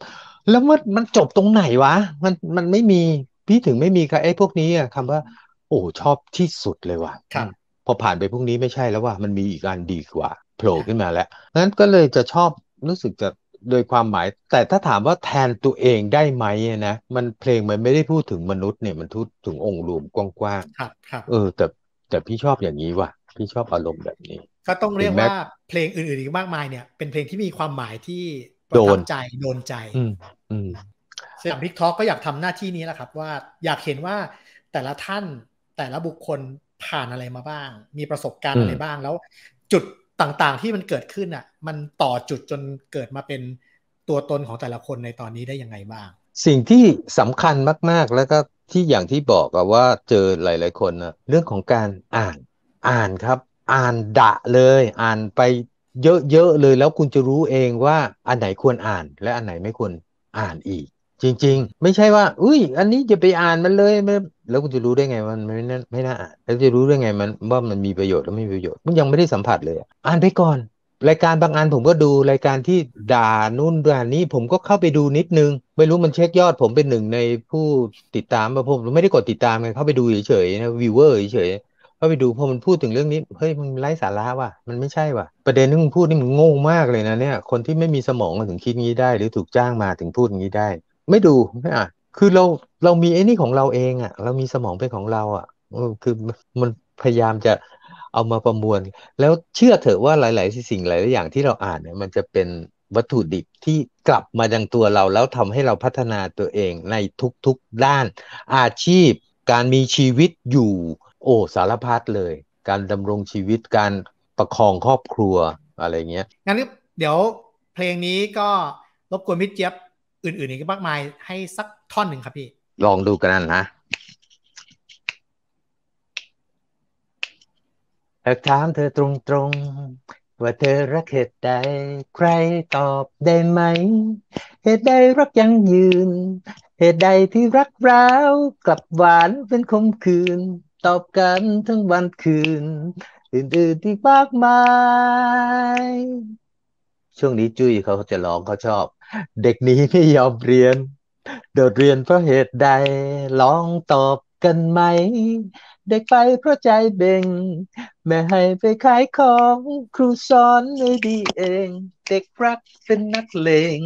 แล้วมันมันจบตรงไหนวะ มันมันไม่มีพี่ถึงไม่มีกับไอ้พวกนี้อะคำว่าโอ้ชอบที่สุดเลยว่ะครับพอผ่านไปพรุ่งนี้ไม่ใช่แล้วว่ามันมีอีกอันดีกว่าโผล่ขึ้นมาแล้วงั้นก็เลยจะชอบรู้สึกจะโดยความหมาย แต่ถ้าถามว่าแทนตัวเองได้ไหมนะ มันเพลงมันไม่ได้พูดถึงมนุษย์เนี่ยมันพูดถึงองค์รวมกว้างๆเออ แต่แต่พี่ชอบอย่างนี้ว่ะพี่ชอบอารมณ์แบบนี้ ก็ต้องเรียกว่า เพลงอื่นๆอีกมากมายเนี่ยเป็นเพลงที่มีความหมายที่โดนใจโดนใจอืมอืมสยามพิกท็อกก็อยากทำหน้าที่นี้แหละครับ ว่าอยากเห็นว่าแต่ละท่านแต่ละบุคคลผ่านอะไรมาบ้าง มีประสบการณ์อะไรบ้างแล้ว จุดต่างๆที่มันเกิดขึ้นอ่ะมันต่อจุดจนเกิดมาเป็นตัวตนของแต่ละคนในตอนนี้ได้ยังไงบ้าง สิ่งที่สำคัญมาก ๆแล้วก็ที่อย่างที่บอกอะว่าเจอหลายๆคนนะเรื่องของการอ่านอ่านครับ อ่านดะเลย อ่านไปเยอะๆเลยแล้วคุณจะรู้เองว่าอันไหนควรอ่าน และอันไหนไม่ควรอ่านอีกจริงๆไม่ใช่ว่า อุ้ย อันนี้จะไปอ่านมันเลยแล้วคุณจะรู้ได้ไงมันไม่น่าไม่น่าอ่าน แล้วจะรู้ได้ไงมันว่ามันมีประโยชน์แลือไม่มีประโยชน์มันยังไม่ได้สัมผัสเลยอ่านไปก่อน รายการบางอันผมก็ดูรายการที่ด่านู่นด่านี้ผมก็เข้าไปดูนิดนึง ไม่รู้มันเช็คยอดผมเป็นหนึ่งในผู้ติดตามมาผมไม่ได้กดติดตามไงเข้าไปดูเฉยๆนะวิวเวอร์เฉยเข้าไปดูพอมันพูดถึงเรื่องนี้เฮ้ยมันไร้สาระว่ะมันไม่ใช่ว่ะประเด็นที่มึงพูดนี่มึงโง่มากเลยนะเนี่ย คนที่ไม่มีสมองถึงคิดงี้ได้ หรือถูกจ้างมาถึงพูดงี้ได้ไม่ดูไม่อ่านคือเราเรามีไอ้นี่ของเราเองอะ่ะเรามีสมองเป็นของเราอะ่ะ คือมันพยายามจะเอามาประมวล แล้วเชื่อเถอะว่าหลาย ๆ สิ่งหลาย ๆ อย่างที่เราอ่านเนี่ยมันจะเป็นวัตถุดิบที่กลับมายังตัวเราแล้วทำให้เราพัฒนาตัวเองในทุก ๆ ด้านอาชีพการมีชีวิตอยู่โอ้สารพัดเลย การดำรงชีวิตการประคองครอบครัวอะไรเงี้ยงั้นเดี๋ยวเพลงนี้ก็ รบกวนพี่เจี๊ยบอื่นๆอีกมากมายให้สักท่อนหนึ่งครับพี่ลองดูกันนะหากถามเธอตรงๆว่าเธอรักเหตุใด ใครตอบได้ไหมเหตุใดรักยังยืน เหตุใดที่รักร้าวกลับหวานเป็นคมคืน ตอบกันทั้งวันคืน อื่นๆที่มากมายช่วงนี้จุ้ยเขาจะร้องเขาชอบ เด็กนี้ไม่ยอมเรียนโดดเรียนเพราะเหตุใดลองตอบกันไหม เด็กไปเพราะใจเบ่ง แม่ให้ไปขายของ ครูสอนไม่ดีเอง เด็กรักเป็นนักเลง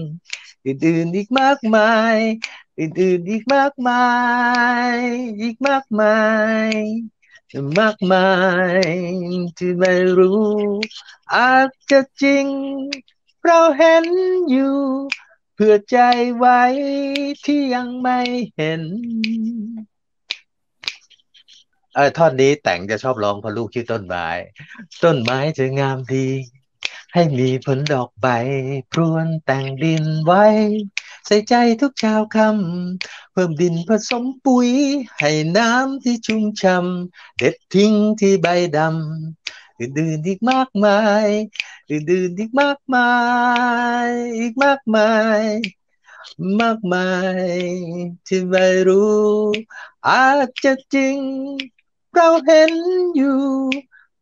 อื่นๆอีกมากมายอื่นๆอีกมากมาย อีกมากมายมากมายที่ไม่รู้อาจจะจริงเราเห็นอยู่ เพื่อใจไว้ที่ยังไม่เห็นเออท่อนนี้แต่งจะชอบร้องเพราะลูกชื่อต้นไม้ต้นไม้จะงามดีให้มีผลดอกใบพรวนแต่งดินไว้ ใส่ใจทุกชาวคำเพิ่มดินผสมปุ๋ย ให้น้ำที่ชุ่มช่ำเด็ดทิ้งที่ใบดำอื่นๆอีกมากมายอื่นๆอีกมากมาย อีกมากมาย มากมายที่ไม่รู้ อาจจะจริง เราเห็นอยู่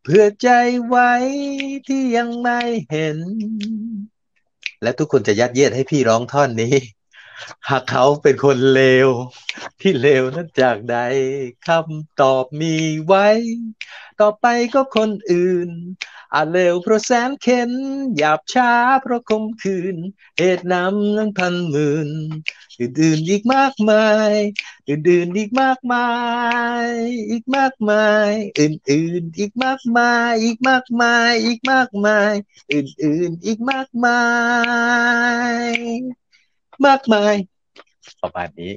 เพื่อใจไว้ที่ยังไม่เห็น และทุกคนจะยัดเยียดให้พี่ร้องท่อนนี้ หากเขาเป็นคนเลวที่เลวนั้นจากใดคำตอบมีไว้ต่อไปก็คนอื่นอาจเร็วเพราะแสนเข็นหยาบช้าเพราะคมคืนเหตุนำนั้นพันหมื่นอื่นื่นอีกมากมายอื่นื่นอีกมากมาย อีกมากมาย อื่นๆอีกมากมาย อีกมากมายอีกมากมาย อื่นๆอีกมากมาย มากมายประมาณนี้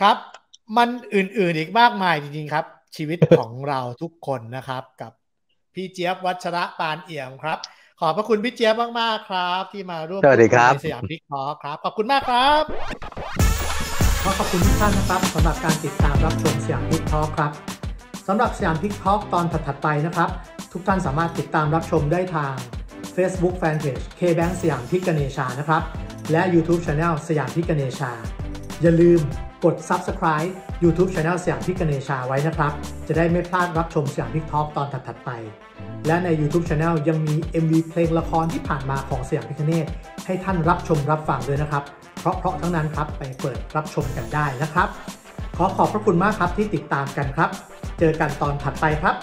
ครับมันอื่นๆอีกมากมายจริงๆครับ ชีวิตของเราทุกคนนะครับกับพี่เจี๊ยบวัชระปานเอี่ยมครับขอบพระคุณพี่เจี๊ยบมากๆครับ ที่มาร่วมสวสดสยามพิคอครับขอบคุณมากครับขอขอบคุณทุกท่านนะครับสำหรับการติดตามรับชมสยามพิคอครับสำหรับสยามพิคออตอนถัดๆไปนะครับ ทุกท่านสามารถติดตามรับชมได้ทาง Facebook Fanpage KBank สยามพิกเนชานะครับ และ YouTube Channel สยามพิกเนชา อย่าลืมกด Subscribe YouTube Channel สยามพิกเนชาไว้นะครับ จะได้ไม่พลาดรับชมสยามพิกทอกตอนถัดๆไป และใน YouTube Channel ยังมี MV เพลงละครที่ผ่านมาของสยามพิกเนตให้ท่านรับชมรับฟังด้วยนะครับ เพราะเพราะทั้งนั้นครับไปเปิดรับชมกันได้นะครับ ขอขอบพระคุณมากครับที่ติดตามกันครับ เจอกันตอนถัดไปครับ